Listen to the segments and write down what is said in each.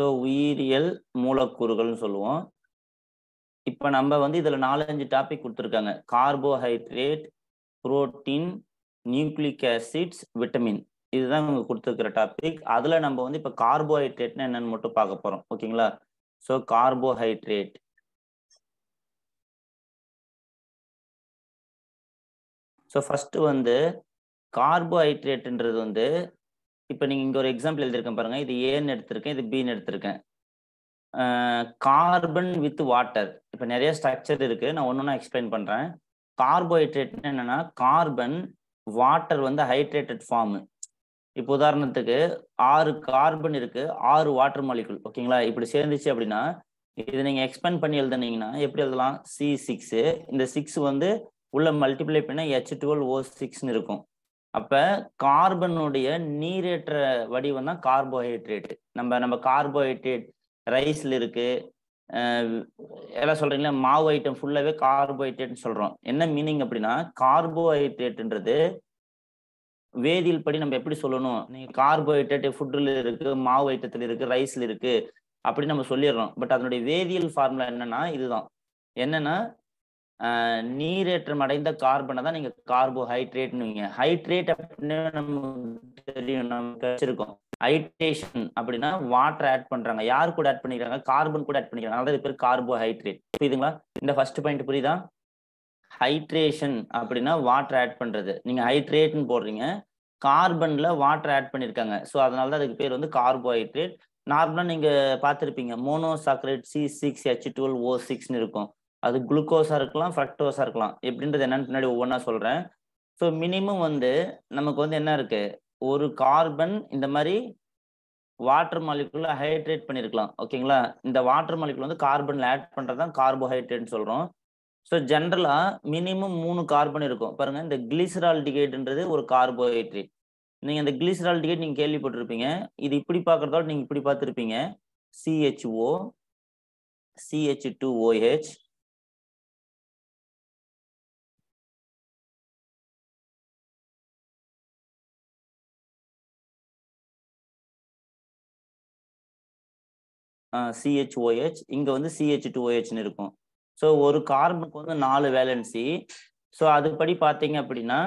so உயிரியல் மூலக்கூறுகள்னு சொல்லுவோம் இப்போ நம்ம வந்து இதில் நாலஞ்சு டாபிக் கொடுத்துருக்காங்க carbohydrate protein nucleic acids vitamin இதுதான் இவங்க கொடுத்துருக்கிற டாபிக் அதில் நம்ம வந்து இப்போ கார்போஹைட்ரேட்னா என்னன்னு மட்டும் பார்க்க போகிறோம் ஓகேங்களா ஸோ கார்போஹைட்ரேட் ஸோ ஃபஸ்ட்டு வந்து கார்போஹைட்ரேட்ன்றது வந்து இப்போ நீங்கள் இங்கே ஒரு எக்ஸாம்பிள் எழுதியிருக்கேன் பாருங்கள் இது ஏன்னு எடுத்திருக்கேன் இது பின்னு எடுத்திருக்கேன் கார்பன் வித் வாட்டர் இப்போ நிறைய ஸ்ட்ரக்சர் இருக்குது நான் ஒன்று ஒன்றா எக்ஸ்பிளைன் பண்ணுறேன் கார்போஹைட்ரேட்னு என்னென்னா கார்பன் வாட்டர் வந்து ஹைட்ரேட்டட் ஃபார்மு இப்போ உதாரணத்துக்கு ஆறு கார்பன் இருக்கு ஆறு வாட்டர் மாலிகுல் ஓகேங்களா இப்படி சேர்ந்துச்சு அப்படின்னா இது நீங்க எக்ஸ்பேண்ட் பண்ணி எழுதுனீங்கன்னா எப்படி எழுதலாம் சி சிக்ஸு இந்த சிக்ஸ் வந்து உள்ள மல்டிப்ளை பண்ண ஹெச் டுவெல் ஓ சிக்ஸ்னு இருக்கும் அப்ப கார்பனுடைய நீரேற்ற வடிவம் தான் கார்போஹைட்ரேட் நம்ம நம்ம கார்போஹைட்ரேட் ரைஸ்ல இருக்கு எல்லாம் சொல்றீங்களா மாவு ஐட்டம் ஃபுல்லாவே கார்போஹைட்ரேட்னு சொல்றோம் என்ன மீனிங் அப்படின்னா கார்போஹைட்ரேட்ன்றது வேதியியல் படி நம்ம எப்படி சொல்லணும் நீங்க கார்போஹைட்ரேட் ஃபுட்ல இருக்கு மாவு ஐட்டத்தில் இருக்கு ரைஸ்ல இருக்கு அப்படின்னு நம்ம சொல்லிடுறோம் பட் அதனுடைய வேதியியல் ஃபார்முலா என்னன்னா இதுதான் என்னன்னா நீரேற்றம் அடைந்த கார்பனை தான் நீங்க கார்போஹைட்ரேட்னுவீங்க ஹைட்ரேட் அப்படின்னு நமக்கு தெரியும் நமக்கு கிடைச்சிருக்கோம் ஹைட்ரேஷன் அப்படின்னா வாட்டர் ஆட் பண்றாங்க யார் கூட ஆட் பண்ணிக்கிறாங்க கார்பன் கூட ஆட் பண்ணிக்கிறாங்க அதாவது பேர் கார்போஹைட்ரேட் புரியுதுங்களா இந்த ஃபர்ஸ்ட் பாயிண்ட் புரியுதா ஹைட்ரேஷன் அப்படின்னா வாட்டர் ஆட் பண்றது நீங்க ஹைட்ரேட்னு போடுறீங்க கார்பன்ல வாட்டர் ஆட் பண்ணிருக்காங்க ஸோ அதனால தான் அதுக்கு பேர் வந்து கார்போஹைட்ரேட் நார்மலாக நீங்கள் பார்த்துருப்பீங்க monosaccharide C six H twelve O சிக்ஸ்னு இருக்கும் அது குளுக்கோஸாக இருக்கலாம் ஃப்ரக்டோஸாக இருக்கலாம் எப்படின்றது என்னன்னு பின்னாடி ஒவ்வொன்றா சொல்கிறேன் ஸோ மினிமம் வந்து நமக்கு வந்து என்ன இருக்குது ஒரு கார்பன் இந்த மாதிரி வாட்டர் மாலிகுல ஹைட்ரேட் பண்ணியிருக்கலாம் ஓகேங்களா இந்த வாட்டர் மாலிகுல வந்து கார்பனில் ஆட் பண்ணுறது தான் கார்போஹைட்ரேட்னு சொல்கிறோம் ஸோ ஜென்ரலாக மினிமம் மூணு கார்பன் இருக்கும் பாருங்கள் இந்த கிளிசரால் டிகேட்ன்றது ஒரு கார்போஹைட்ரேட் நீங்கள் இந்த கிளிசரால் டிகேட் நீங்கள் கேள்விப்பட்டிருப்பீங்க இது இப்படி பார்க்குறதோட நீங்கள் இப்படி பார்த்துருப்பீங்க CHO CH two OH CHOH இங்கே வந்து சிஹெச் டூ ஓஹெச்னு இருக்கும் ஸோ ஒரு கார்பனுக்கு வந்து நாலு வேலன்சி ஸோ அதுபடி பார்த்தீங்க அப்படின்னா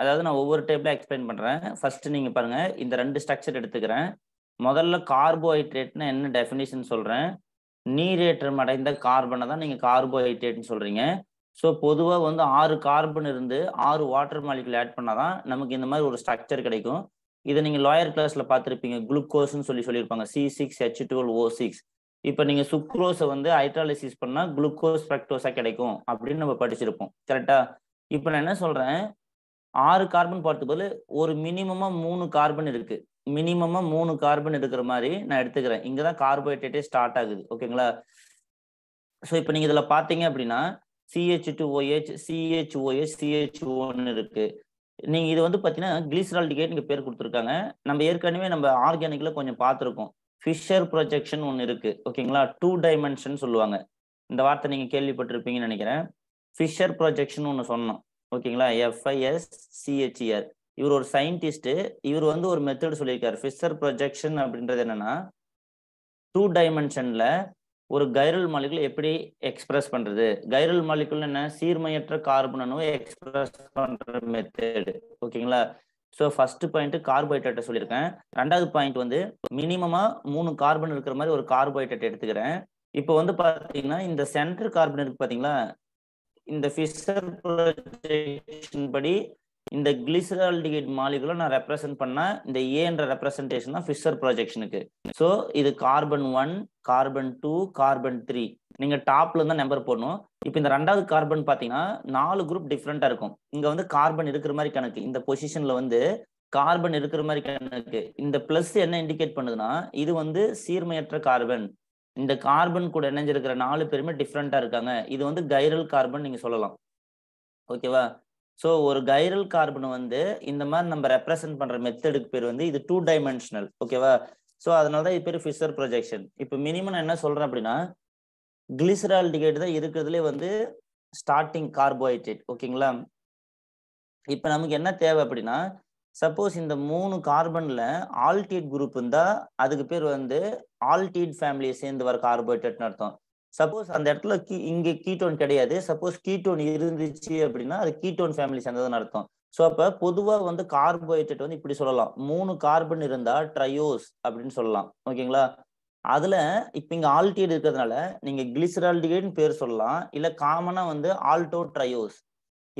அதாவது நான் ஒவ்வொரு டைப்பில் எக்ஸ்பிளைன் பண்ணுறேன் ஃபஸ்ட்டு நீங்கள் பாருங்கள் இந்த ரெண்டு ஸ்ட்ரக்சர் எடுத்துக்கிறேன் முதல்ல கார்போஹைட்ரேட்னா என்ன டெஃபினேஷன் சொல்கிறேன் நீரேற்றம் அடைந்த கார்பனை தான் நீங்கள் கார்போஹைட்ரேட்னு சொல்கிறீங்க ஸோ பொதுவாக வந்து ஆறு கார்பன் இருந்து ஆறு வாட்டர் மாலிகுல் ஆட் பண்ணால் தான் நமக்கு இந்த மாதிரி ஒரு ஸ்ட்ரக்சர் கிடைக்கும் இதை நீங்கள் லாயர் கிளாஸில் பார்த்துருப்பீங்க குளுக்கோஸ்ன்னு சொல்லி சொல்லியிருப்பாங்க C six H twelve O six இப்போ நீங்கள் சுக்ரோஸை வந்து ஹைட்ராலிசிஸ் பண்ணால் குளுக்கோஸ் ஃப்ரக்டோஸாக கிடைக்கும் அப்படின்னு நம்ம படிச்சிருப்போம் கரெக்டா இப்போ நான் என்ன சொல்கிறேன் ஆறு கார்பன் பார்த்து போது ஒரு மினிமமாக மூணு கார்பன் இருக்குது மினிமமாக மூணு கார்பன் இருக்கிற மாதிரி நான் எடுத்துக்கிறேன் இங்கே தான் கார்போஹைட்ரேட்டே ஸ்டார்ட் ஆகுது ஓகேங்களா ஸோ இப்போ நீங்கள் இதில் பார்த்தீங்க அப்படின்னா CH two OH CH OH CH ஒன்னு இருக்குது நீங்கள் இது வந்து பார்த்தீங்கன்னா டிகேட் நீங்கள் பேர் கொடுத்துருக்காங்க நம்ம ஏற்கனவே நம்ம ஆர்கானிக்கில் கொஞ்சம் பார்த்துருக்கோம் ஃபிஷர் ப்ரொஜெக்ஷன் ஒன்று இருக்குது ஓகேங்களா டூ டைமென்ஷன் சொல்லுவாங்க இந்த வார்த்தை நீங்கள் கேள்விப்பட்டிருப்பீங்கன்னு நினைக்கிறேன் ஃபிஷர் ப்ரொஜெக்ஷன் ஒன்று சொன்னோம் ஓகேங்களா எஃப்ஐஎஸ் சிஹெச்இஆர் இவர் ஒரு சயின்டிஸ்ட்டு இவர் வந்து ஒரு மெத்தட் சொல்லியிருக்காரு ஃபிஷர் ப்ரொஜெக்ஷன் அப்படின்றது என்னென்னா டூ டைமென்ஷனில் ஒரு கைரல் மாலிகுல் எப்படி எக்ஸ்பிரஸ் பண்றது கைரல் மாலிகுல் என்ன சீர்மையற்ற கார்பன் அணுவை எக்ஸ்பிரஸ் பண்ற மெத்தடு ஓகேங்களா ஸோ ஃபர்ஸ்ட் பாயிண்ட் கார்போஹைட்ரேட்டை சொல்லியிருக்கேன் ரெண்டாவது பாயிண்ட் வந்து மினிமமா மூணு கார்பன் இருக்கிற மாதிரி ஒரு கார்போஹைட்ரேட் எடுத்துக்கிறேன் இப்போ வந்து பார்த்தீங்கன்னா இந்த சென்டர் கார்பன் இருக்கு பாத்தீங்களா இந்த ஃபிஷர் ப்ரொஜெக்ஷன் படி இந்த கிளிசரால்டிகைட் மாலிகுலை நான் ரெப்ரசென்ட் பண்ண இந்த ஏன்ற ரெப்ரசன்டேஷன் தான் ஃபிஷர் ப்ரொஜெக்ஷனுக்கு ஸோ இது carbon one carbon two carbon three நீங்க டாப்ல இருந்தா நம்பர் போடணும் இப்போ இந்த ரெண்டாவது கார்பன் பாத்தீங்கன்னா நாலு குரூப் டிஃப்ரெண்டா இருக்கும் இங்க வந்து கார்பன் இருக்கிற மாதிரி கணக்கு இந்த பொசிஷன்ல வந்து கார்பன் இருக்கிற மாதிரி கணக்கு இந்த பிளஸ் என்ன இண்டிகேட் பண்ணுதுன்னா இது வந்து சீர்மையற்ற கார்பன் இந்த கார்பன் கூட இணைஞ்சிருக்கிற நாலு பேருமே டிஃப்ரெண்டா இருக்காங்க இது வந்து கைரல் கார்பன் நீங்க சொல்லலாம் ஓகேவா ஸோ ஒரு கைரல் கார்பன் வந்து இந்த மாதிரி நம்ம ரெப்ரசென்ட் பண்ணுற மெத்தடுக்கு பேர் வந்து இது டூ டைமென்ஷனல் ஓகேவா ஸோ அதனால தான் இது பேர் ஃபிஷர் ப்ரொஜெக்ஷன் இப்போ மினிமம் நான் என்ன சொல்கிறேன் அப்படின்னா கிளிசரால்டிகேட் தான் இருக்கிறதுலே வந்து ஸ்டார்டிங் கார்போஹைட்ரேட் ஓகேங்களா இப்போ நமக்கு என்ன தேவை அப்படின்னா சப்போஸ் இந்த மூணு கார்பனில் ஆல்டீட் குரூப் இருந்தால் அதுக்கு பேர் வந்து ஆல்டீட் ஃபேமிலியை சேர்ந்து வர கார்போஹைட்ரேட்னு அர்த்தம் சப்போஸ் அந்த இடத்துல கீ இங்கே கீட்டோன் கிடையாது சப்போஸ் கீட்டோன் இருந்துச்சு அப்படின்னா அது கீட்டோன் ஃபேமிலி சேர்ந்ததுன்னு அர்த்தம் ஸோ அப்போ பொதுவாக வந்து கார்போஹைட்ரேட் வந்து இப்படி சொல்லலாம் மூணு கார்பன் இருந்தால் ட்ரையோஸ் அப்படின்னு சொல்லலாம் ஓகேங்களா அதில் இப்போ இங்கே ஆல்டிஹைடு இருக்கிறதுனால நீங்கள் கிளிசரால்டிஹைடுன்னு பேர் சொல்லலாம் இல்லை காமனாக வந்து ஆல்டோ ட்ரையோஸ்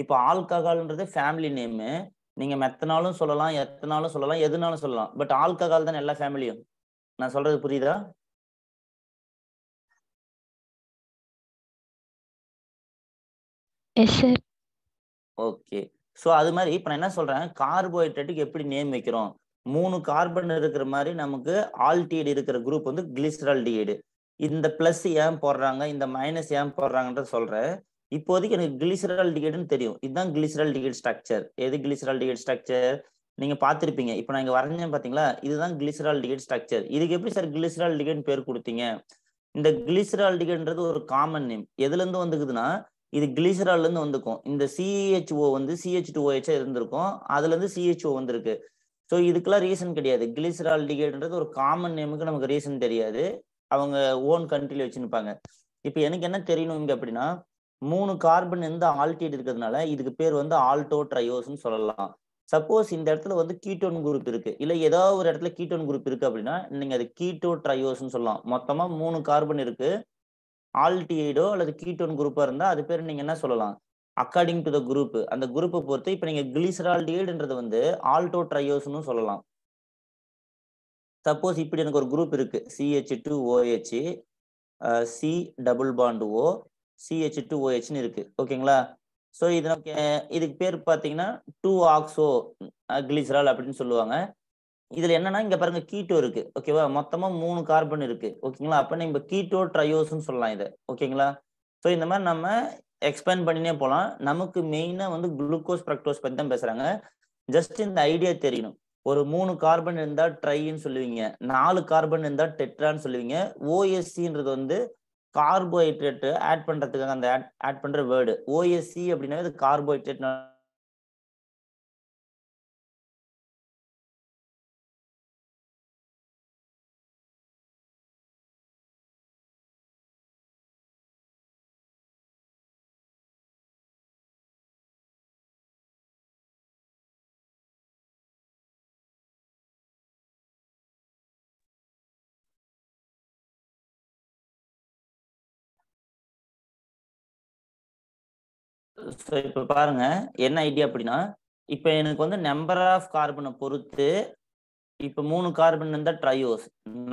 இப்போ ஆல்கஹால்ன்றது ஃபேமிலி நேமு நீங்கள் மெத்தனாலும் சொல்லலாம் எத்தனாலும் சொல்லலாம் எதுனாலும் சொல்லலாம் பட் ஆல்கஹால் தானே எல்லா ஃபேமிலியும் நான் சொல்கிறது புரியுதா எஸ் சார் ஓகே ஸோ அது மாதிரி இப்போ நான் என்ன சொல்றேன் கார்போஹைட்ரேட்டுக்கு எப்படி நேம் வைக்கிறோம் மூணு கார்பன் இருக்கிற மாதிரி நமக்கு ஆல்டிஹைடு இருக்கிற குரூப் வந்து கிளிஸ்டரால் டிஹைடு இந்த பிளஸ் ஏன் போடுறாங்க இந்த மைனஸ் ஏன் போடுறாங்கன்ற சொல்றேன் இப்போதைக்கு எனக்கு கிளிசரால் டிகேட்னு தெரியும் இதுதான் கிளிசரால் டிகேட் ஸ்ட்ரக்சர் எது கிளிசரால் டிகேட் ஸ்ட்ரக்சர் நீங்க பார்த்துருப்பீங்க இப்போ நான் இங்க வரைஞ்சேன் பாத்தீங்களா இதுதான் கிளிசரால் டிகேட் ஸ்ட்ரக்சர் இதுக்கு எப்படி சார் கிளிசரால் டிகேட் பேர் கொடுத்தீங்க இந்த கிளிசரால் டிகேட்ன்றது ஒரு காமன் நேம் எதுல இருந்து வந்துக்குதுன்னா இது கிளிசரால்லேருந்து வந்துக்கும் இந்த சிஹெச்ஓ வந்து சிஹெச் டூ இருந்திருக்கும் அதுலேருந்து சிஹெச்ஓ வந்திருக்கு ஸோ இதுக்கெல்லாம் ரீசன் கிடையாது கிளிசரால் டிகேட்ன்றது ஒரு காமன் நேமுக்கு நமக்கு ரீசன் தெரியாது அவங்க ஓன் கண்ட்ரியில் வச்சுருப்பாங்க இப்போ எனக்கு என்ன தெரியணுங்க அப்படின்னா மூணு கார்பன் இருந்து ஆல்டேட் இருக்கிறதுனால இதுக்கு பேர் வந்து ஆல்டோ ட்ரையோஸ்னு சொல்லலாம் சப்போஸ் இந்த இடத்துல வந்து கீட்டோன் குரூப் இருக்கு இல்லை ஏதோ ஒரு இடத்துல கீட்டோன் குரூப் இருக்கு அப்படின்னா நீங்க அது கீட்டோ ட்ரையோஸ்ன்னு சொல்லலாம் மொத்தமா மூணு கார்பன் இருக்கு ஆல்டிஐடோ அல்லது கீட்டோன் குரூப்பாக இருந்தால் அது பேர் நீங்கள் என்ன சொல்லலாம் அக்கார்டிங் டு த குரூப் அந்த குரூப்பை பொறுத்து இப்போ நீங்கள் கிளிசரால்டிஐடுன்றது வந்து ஆல்டோ ட்ரையோஸ்னு சொல்லலாம் சப்போஸ் இப்படி எனக்கு ஒரு குரூப் இருக்கு CH two OH C double bond O CH two ஓஹெச்னு இருக்கு ஓகேங்களா ஸோ இது இதுக்கு பேர் பார்த்தீங்கன்னா டூ ஆக்ஸோ கிளிசரால் அப்படின்னு சொல்லுவாங்க இதுல என்னன்னா இங்க பாருங்க கீட்டோ இருக்கு ஓகேவா மொத்தமா மூணு கார்பன் இருக்கு ஓகேங்களா அப்ப நம்ம கீட்டோ ட்ரையோஸ்ன்னு சொல்லலாம் இதை ஓகேங்களா ஸோ இந்த மாதிரி நம்ம எக்ஸ்பிளைன் பண்ணினே போகலாம் நமக்கு மெயினாக வந்து குளுக்கோஸ் பிரக்டோஸ் பத்தி தான் பேசுறாங்க ஜஸ்ட் இந்த ஐடியா தெரியணும் ஒரு மூணு கார்பன் இருந்தா ட்ரைன்னு சொல்லுவீங்க நாலு கார்பன் இருந்தா டெட்ரான்னு சொல்லுவீங்க ஓஎஸ்சின்றது வந்து கார்போஹைட்ரேட் ஆட் பண்றதுக்காக அந்த ஆட் ஆட் பண்ற வேர்டு ஓஎஸ்சி அப்படின்னா இது கார்போஹைட்ரேட் ஸோ இப்போ பாருங்க என்ன ஐடியா அப்படின்னா இப்போ எனக்கு வந்து நம்பர் ஆஃப் கார்பனை பொறுத்து இப்போ மூணு கார்பன் இருந்தால் ட்ரையோஸ்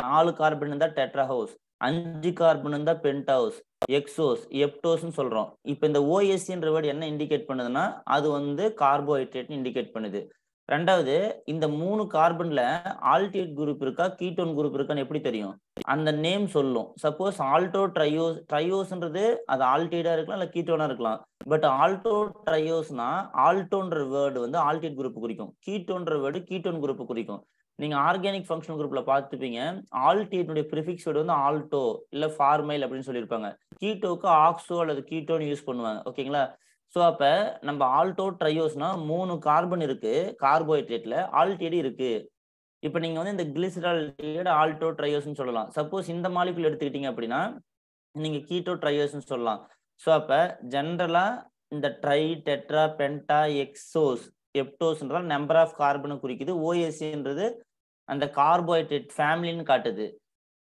நாலு கார்பன் இருந்தால் டெட்ராஹோஸ் அஞ்சு கார்பன் இருந்தால் ஹவுஸ் எக்ஸோஸ் எப்டோஸ்ன்னு சொல்கிறோம் இப்போ இந்த ஓஎஸ்சின்ற வேர்டு என்ன இண்டிகேட் பண்ணுதுன்னா அது வந்து கார்போஹைட்ரேட்னு இண்டிகேட் பண்ணுது ரெண்டாவது இந்த மூணு கார்பன்ல ஆல்டேட் குரூப் இருக்கா கீட்டோன் குரூப் இருக்கான்னு எப்படி தெரியும் அந்த நேம் சொல்லும் சப்போஸ் ஆல்டோ ட்ரையோஸ் ட்ரையோஸ்ன்றது அது ஆல்டேடா இருக்கலாம் இல்ல கீட்டோனா இருக்கலாம் பட் ஆல்டோ ட்ரையோஸ்னா ஆல்டோன்ற வேர்டு வந்து ஆல்டேட் குரூப் குறிக்கும் கீட்டோன்ற வேர்டு கீட்டோன் குரூப் குறிக்கும் நீங்க ஆர்கானிக் ஃபங்க்ஷன் குரூப்ல பாத்துப்பீங்க ஆல்டேட் ப்ரிஃபிக்ஸ் வேர்டு வந்து ஆல்டோ இல்ல ஃபார்மைல் அப்படின்னு சொல்லியிருப்பாங்க கீட்டோக்கு ஆக்சோ அல்லது கீட்டோன்னு யூஸ் பண்ணுவாங்க ஓகேங்களா ஸோ அப்போ நம்ம ஆல்டோ ட்ரையோஸ்னால் மூணு கார்பன் இருக்குது கார்போஹைட்ரேட்டில் ஆல்டிடி இருக்குது இப்போ நீங்கள் வந்து இந்த கிளிசரால்டியோட ஆல்டோ ட்ரையோஸ்னு சொல்லலாம் சப்போஸ் இந்த மாலிகுல் எடுத்துக்கிட்டீங்க அப்படின்னா நீங்கள் கீட்டோ ட்ரையோஸ்னு சொல்லலாம் ஸோ அப்போ ஜென்ரலாக இந்த ட்ரை டெட்ரா பென்டா எக்ஸோஸ் எப்டோஸ்ன்றால் நம்பர் ஆஃப் கார்பனை குறிக்குது ஓஎஸ்சின்றது அந்த கார்போஹைட்ரேட் ஃபேமிலின்னு காட்டுது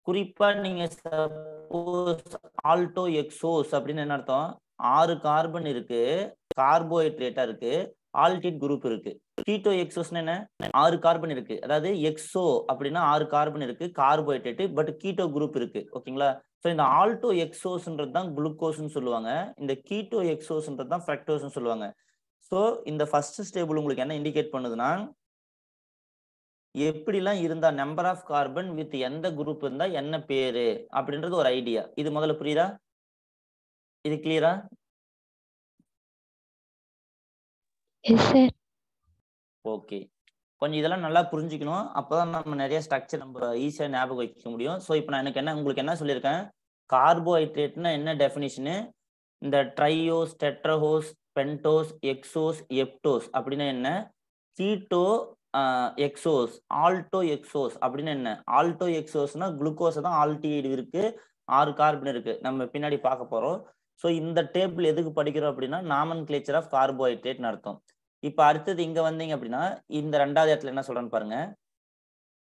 குறிப்பாக நீங்கள் சப்போஸ் ஆல்டோ எக்ஸோஸ் அப்படின்னு என்ன அர்த்தம் ஆறு கார்பன் இருக்கு கார்போஹைட்ரேட்டா இருக்கு ஆல்டிட் குரூப் இருக்கு கீட்டோ எக்ஸோஸ்னு என்ன ஆறு கார்பன் இருக்கு அதாவது எக்ஸோ அப்படின்னா ஆறு கார்பன் இருக்கு கார்போஹைட்ரேட் பட் கீட்டோ குரூப் இருக்கு ஓகேங்களா ஸோ இந்த ஆல்டோ எக்ஸோஸ்ன்றது தான் குளுக்கோஸ்ன்னு சொல்லுவாங்க இந்த கீட்டோ எக்ஸோஸ்ன்றது தான் ஃப்ரக்டோஸ்ன்னு சொல்லுவாங்க ஸோ இந்த ஃபர்ஸ்ட் ஸ்டேபிள் உங்களுக்கு என்ன இண்டிகேட் பண்ணுதுன்னா எப்படிலாம் இருந்தா நம்பர் ஆஃப் கார்பன் வித் எந்த குரூப் இருந்தா என்ன பேரு அப்படின்றது ஒரு ஐடியா இது முதல்ல புரியுதா இது கிளியரா ஓகே கொஞ்சம் இதெல்லாம் நல்லா புரிஞ்சுக்கணும் அப்போதான் நம்ம நிறைய ஸ்ட்ரக்சர் நம்ம ஈஸியாக ஞாபகம் வைக்க முடியும் ஸோ இப்போ நான் எனக்கு என்ன உங்களுக்கு என்ன சொல்லியிருக்கேன் கார்போஹைட்ரேட்னா என்ன டெஃபினிஷனு இந்த ட்ரையோஸ் டெட்ரஹோஸ் பென்டோஸ் எக்ஸோஸ் எப்டோஸ் அப்படின்னா என்ன சீட்டோ எக்ஸோஸ் ஆல்டோ எக்ஸோஸ் அப்படின்னு என்ன ஆல்டோ எக்ஸோஸ்னா குளுக்கோஸை தான் ஆல்டிஹைடு இருக்கு ஆறு கார்பன் இருக்கு நம்ம பின்னாடி பார்க்க போகிறோம் ஸோ இந்த டேபிள் எதுக்கு படிக்கிறோம் அப்படின்னா நாமன் கிளேச்சர் ஆஃப் கார்போஹைட்ரேட்னு அர்த்தம் இப்போ அடுத்தது இங்கே வந்தீங்க அப்படின்னா இந்த ரெண்டாவது இடத்துல என்ன சொல்கிறேன்னு பாருங்க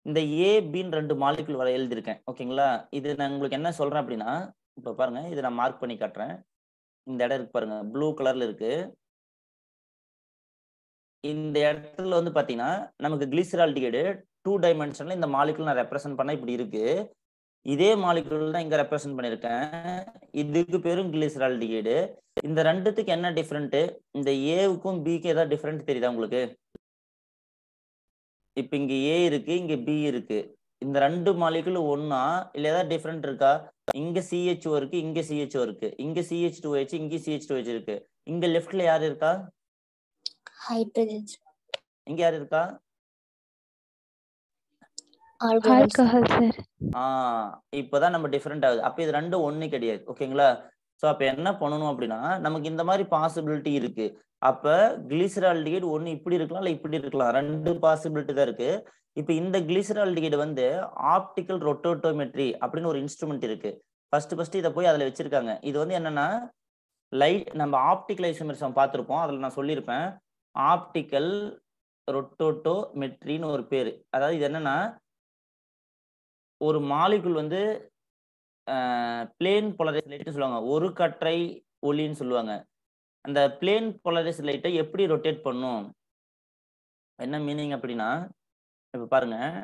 இந்த ஏ பின்னு ரெண்டு மாலிகுல் வர எழுதியிருக்கேன் ஓகேங்களா இது நான் உங்களுக்கு என்ன சொல்கிறேன் அப்படின்னா இப்போ பாருங்க இதை நான் மார்க் பண்ணி காட்டுறேன் இந்த இடம் இருக்கு பாருங்க ப்ளூ கலரில் இருக்கு இந்த இடத்துல வந்து பார்த்தீங்கன்னா நமக்கு கிளிசரால்டிகைடு டூ டைமென்ஷனில் இந்த மாலிகுல் நான் ரெப்ரசென்ட் பண்ணால் இப்படி இருக்கு இதே மாலிகுல் தான் இங்க ரெப்ரசென்ட் பண்ணியிருக்கேன் இதுக்கு பேரும் கிளிசரால் டிகிடு இந்த ரெண்டுத்துக்கு என்ன டிஃப்ரெண்ட் இந்த ஏவுக்கும் பிக்கு ஏதாவது டிஃப்ரெண்ட் தெரியுதா உங்களுக்கு இப்ப இங்க ஏ இருக்கு இங்க பி இருக்கு இந்த ரெண்டு மாலிகுல் ஒன்னா இல்ல ஏதாவது டிஃப்ரெண்ட் இருக்கா இங்க சிஹெச்ஓ இருக்கு இங்க சிஹெச்ஓ இருக்கு இங்க சிஹெச் டூ ஹெச் இங்க சிஹெச் டூ ஹெச் இருக்கு இங்க லெஃப்ட்ல யார் இருக்கா ஹைட்ரஜன் இங்க யார் இருக்கா ஆல்கஹால் சார் ஆ இப்போதான் நம்ம டிஃபரெண்ட் ஆகுது அப்ப இது ரெண்டும் ஒண்ணு கிடையாது ஓகேங்களா சோ அப்ப என்ன பண்ணணும் அப்படின்னா நமக்கு இந்த மாதிரி பாசிபிலிட்டி இருக்கு அப்ப கிளிசரால்டிகைட் ஒன்று இப்படி இருக்கலாம் இல்ல இப்படி இருக்கலாம் ரெண்டு பாசிபிலிட்டி தான் இருக்கு இப்ப இந்த கிளிசரால்டிகைடு வந்து ஆப்டிக்கல் ரொட்டோட்டோமெட்ரி அப்படின்னு ஒரு இன்ஸ்ட்ருமெண்ட் இருக்கு ஃபர்ஸ்ட் ஃபர்ஸ்ட் இதை போய் அதுல வச்சிருக்காங்க இது வந்து என்னன்னா லைட் நம்ம ஆப்டிக்கல் ஐசோமெரிசம் பார்த்துருப்போம் அதில் நான் சொல்லியிருப்பேன் ஆப்டிக்கல் ரொட்டோட்டோமெட்ரின்னு ஒரு பேர் அதாவது இது என்னன்னா ஒரு மாலிகுல் வந்து பிளேன் பொலரைஸ் லைட்னு சொல்லுவாங்க ஒரு கற்றை ஒளின்னு சொல்லுவாங்க அந்த பிளேன் பொலரைஸ் லைட்டை எப்படி ரொட்டேட் பண்ணும் என்ன மீனிங் அப்படின்னா இப்போ பாருங்கள்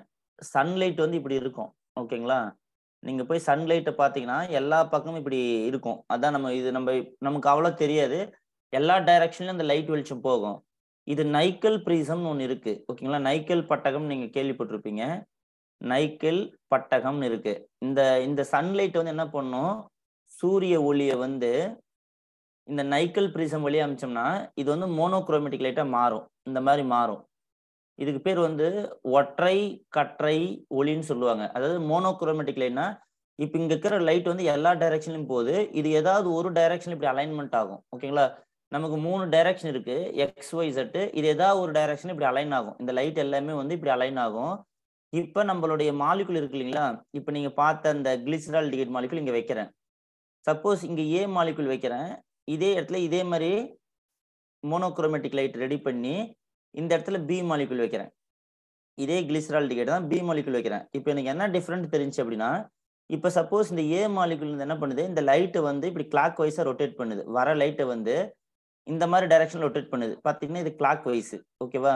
சன்லைட் வந்து இப்படி இருக்கும் ஓகேங்களா நீங்கள் போய் சன்லைட்டை பார்த்தீங்கன்னா எல்லா பக்கமும் இப்படி இருக்கும் அதான் நம்ம இது நம்ம நமக்கு அவ்வளோ தெரியாது எல்லா டைரக்ஷன்லையும் அந்த லைட் வெளிச்சம் போகும் இது நைக்கல் ப்ரீசம்னு ஒன்று இருக்குது ஓகேங்களா நைக்கல் பட்டகம் நீங்கள் கேள்விப்பட்டிருப்பீங்க நைக்கிள் பட்டகம்னு இருக்கு இந்த இந்த சன்லைட் வந்து என்ன பண்ணும் சூரிய ஒளியை வந்து இந்த நைக்கிள் பிரிசம் வழியாக அமைச்சோம்னா இது வந்து மோனோக்ரோமேட்டிக் லைட்டாக மாறும் இந்த மாதிரி மாறும் இதுக்கு பேர் வந்து ஒற்றை கற்றை ஒளின்னு சொல்லுவாங்க அதாவது மோனோக்ரோமேட்டிக் லைட்னா இப்போ இங்கே இருக்கிற லைட் வந்து எல்லா டைரக்ஷன்லையும் போகுது இது ஏதாவது ஒரு டைரக்ஷன் இப்படி அலைன்மெண்ட் ஆகும் ஓகேங்களா நமக்கு மூணு டைரக்ஷன் இருக்கு எக்ஸ் ஒய் செட்டு இது ஏதாவது ஒரு டைரக்ஷன் இப்படி அலைன் ஆகும் இந்த லைட் எல்லாமே வந்து இப்படி அலைன் ஆகும் இப்போ நம்மளுடைய மாலிகுல் இருக்கு இல்லைங்களா இப்போ நீங்கள் பார்த்த அந்த கிளிசரால் டிகிட் மாலிகுல் இங்கே வைக்கிறேன் சப்போஸ் இங்கே ஏ மாலிகுல் வைக்கிறேன் இதே இடத்துல இதே மாதிரி மோனோக்ரோமேட்டிக் லைட் ரெடி பண்ணி இந்த இடத்துல பி மாலிகுல் வைக்கிறேன் இதே கிளிசரால் டிகேட் தான் பி மாலிகுல் வைக்கிறேன் இப்போ எனக்கு என்ன டிஃப்ரெண்ட் தெரிஞ்சு அப்படின்னா இப்போ சப்போஸ் இந்த ஏ மாலிகுல் என்ன பண்ணுது இந்த லைட்டை வந்து இப்படி கிளாக் வைஸாக ரொட்டேட் பண்ணுது வர லைட்டை வந்து இந்த மாதிரி டைரக்ஷன் ரொட்டேட் பண்ணுது பார்த்தீங்கன்னா இது கிளாக் வைஸ் ஓகேவா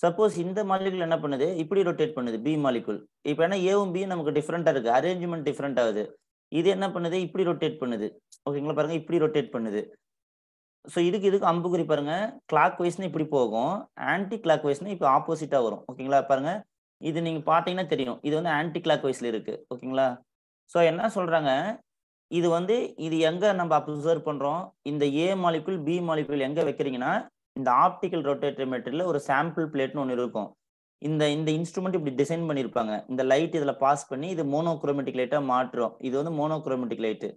சப்போஸ் இந்த மாலிகுல் என்ன பண்ணுது இப்படி ரொட்டேட் பண்ணுது பி மாலிகுல் இப்போ ஏன்னா ஏவும் பி நமக்கு டிஃப்ரெண்ட்டாக இருக்குது அரேஞ்ச்மெண்ட் டிஃப்ரெண்ட் ஆகுது இது என்ன பண்ணுது இப்படி ரொட்டேட் பண்ணுது ஓகேங்களா பாருங்க இப்படி ரொட்டேட் பண்ணுது ஸோ இதுக்கு இதுக்கு அம்புக்குறி பாருங்க கிளாக் வைஸ்னு இப்படி போகும் ஆன்டி கிளாக் வைஸ்னு இப்போ ஆப்போசிட்டாக வரும் ஓகேங்களா பாருங்க இது நீங்க பார்த்தீங்கன்னா தெரியும் இது வந்து ஆன்டி கிளாக் வைஸ்ல இருக்கு ஓகேங்களா ஸோ என்ன சொல்றாங்க இது வந்து இது எங்க நம்ம அப்சர்வ் பண்றோம் இந்த ஏ மாலிகுல் பி மாலிகுல் எங்க வைக்கிறீங்கன்னா இந்த ஆப்டிக்கல் ரொட்டேட்டரி மெட்டீரியல் ஒரு சாம்பிள் பிளேட்னு ஒன்று இருக்கும் இந்த இந்த இன்ஸ்ட்ருமெண்ட் இப்படி டிசைன் பண்ணியிருப்பாங்க இந்த லைட் இதில் பாஸ் பண்ணி இது மோனோக்ரோமேட்டிக் லைட்டாக மாற்றும் இது வந்து monochromatic light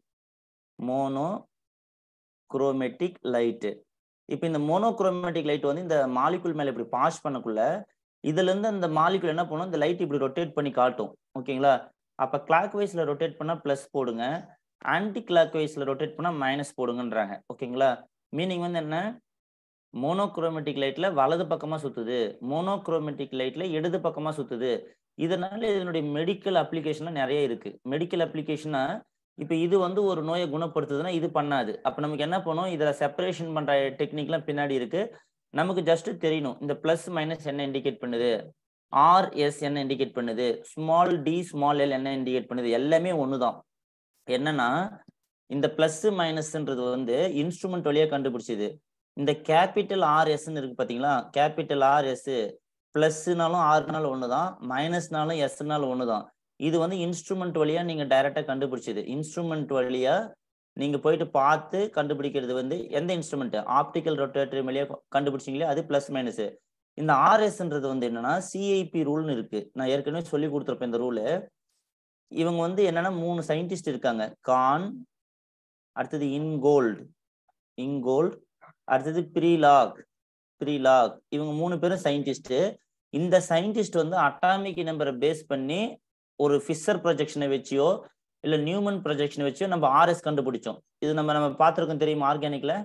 monochromatic light இப்போ இந்த மோனோக்ரோமேட்டிக் லைட் வந்து இந்த மாலிகுல் மேலே இப்படி பாஸ் பண்ணக்குள்ள இதுலேருந்து அந்த மாலிகுல் என்ன பண்ணும் இந்த லைட் இப்படி ரொட்டேட் பண்ணி காட்டும் ஓகேங்களா அப்போ கிளாக் வைஸில் ரொட்டேட் பண்ணால் ப்ளஸ் போடுங்க ஆன்டி கிளாக் வைஸில் ரொட்டேட் பண்ணால் மைனஸ் போடுங்கன்றாங்க ஓகேங்களா மீனிங் வந்து என்ன மோனோக்ரோமேட்டிக் லைட்ல வலது பக்கமா சுத்துது மோனோக்ரோமேட்டிக் லைட்ல இடது பக்கமா சுத்துது இதனால இதனுடைய மெடிக்கல் அப்ளிகேஷன்லாம் நிறைய இருக்கு மெடிக்கல் அப்ளிகேஷனா இப்போ இது வந்து ஒரு நோயை குணப்படுத்துதுன்னா இது பண்ணாது அப்போ நமக்கு என்ன பண்ணும் இதில் செப்பரேஷன் பண்ணுற டெக்னிக்லாம் பின்னாடி இருக்கு நமக்கு ஜஸ்ட் தெரியணும் இந்த பிளஸ் மைனஸ் என்ன இண்டிகேட் பண்ணுது ஆர்எஸ் என்ன இண்டிகேட் பண்ணுது ஸ்மால் டி ஸ்மால் எல் என்ன இண்டிகேட் பண்ணுது எல்லாமே ஒன்று தான் என்னன்னா இந்த பிளஸ் மைனஸ்ன்றது வந்து இன்ஸ்ட்ருமெண்ட் வழியாக கண்டுபிடிச்சிது இந்த கேபிட்டல் ஆர்எஸ்ன்னு இருக்கு பார்த்தீங்களா கேபிட்டல் ஆர்எஸ் ப்ளஸ்னாலும் ஆறுனாலும் ஒன்று தான் மைனஸ்னாலும் எஸ்னாலும் ஒன்று தான் இது வந்து இன்ஸ்ட்ருமெண்ட் வழியாக நீங்கள் டைரெக்டாக கண்டுபிடிச்சது இன்ஸ்ட்ருமெண்ட் வழியாக நீங்கள் போயிட்டு பார்த்து கண்டுபிடிக்கிறது வந்து எந்த இன்ஸ்ட்ருமெண்ட் ஆப்டிக்கல் ரொட்டேட்டரி வழியாக கண்டுபிடிச்சிங்களே அது ப்ளஸ் மைனஸ் இந்த ஆர்எஸ்ன்றது வந்து என்னன்னா சிஐபி ரூல்னு இருக்கு நான் ஏற்கனவே சொல்லி கொடுத்துருப்பேன் இந்த ரூலு இவங்க வந்து என்னன்னா மூணு சயின்டிஸ்ட் இருக்காங்க கான் அடுத்தது இன்கோல்டு இன்கோல்டு அடுத்தது ப்ரீலாக் ப்ரீலாக் இவங்க மூணு பேரும் சயின்டிஸ்ட்டு இந்த சயின்டிஸ்ட் வந்து அட்டாமிக் நம்பரை பேஸ் பண்ணி ஒரு ஃபிஷர் ப்ரொஜெக்ஷனை வச்சியோ இல்லை நியூமன் ப்ரொஜெக்ஷனை வச்சியோ நம்ம ஆர்எஸ் கண்டுபிடிச்சோம் இது நம்ம நம்ம பார்த்துருக்கோம் தெரியுமா ஆர்கானிக்கில்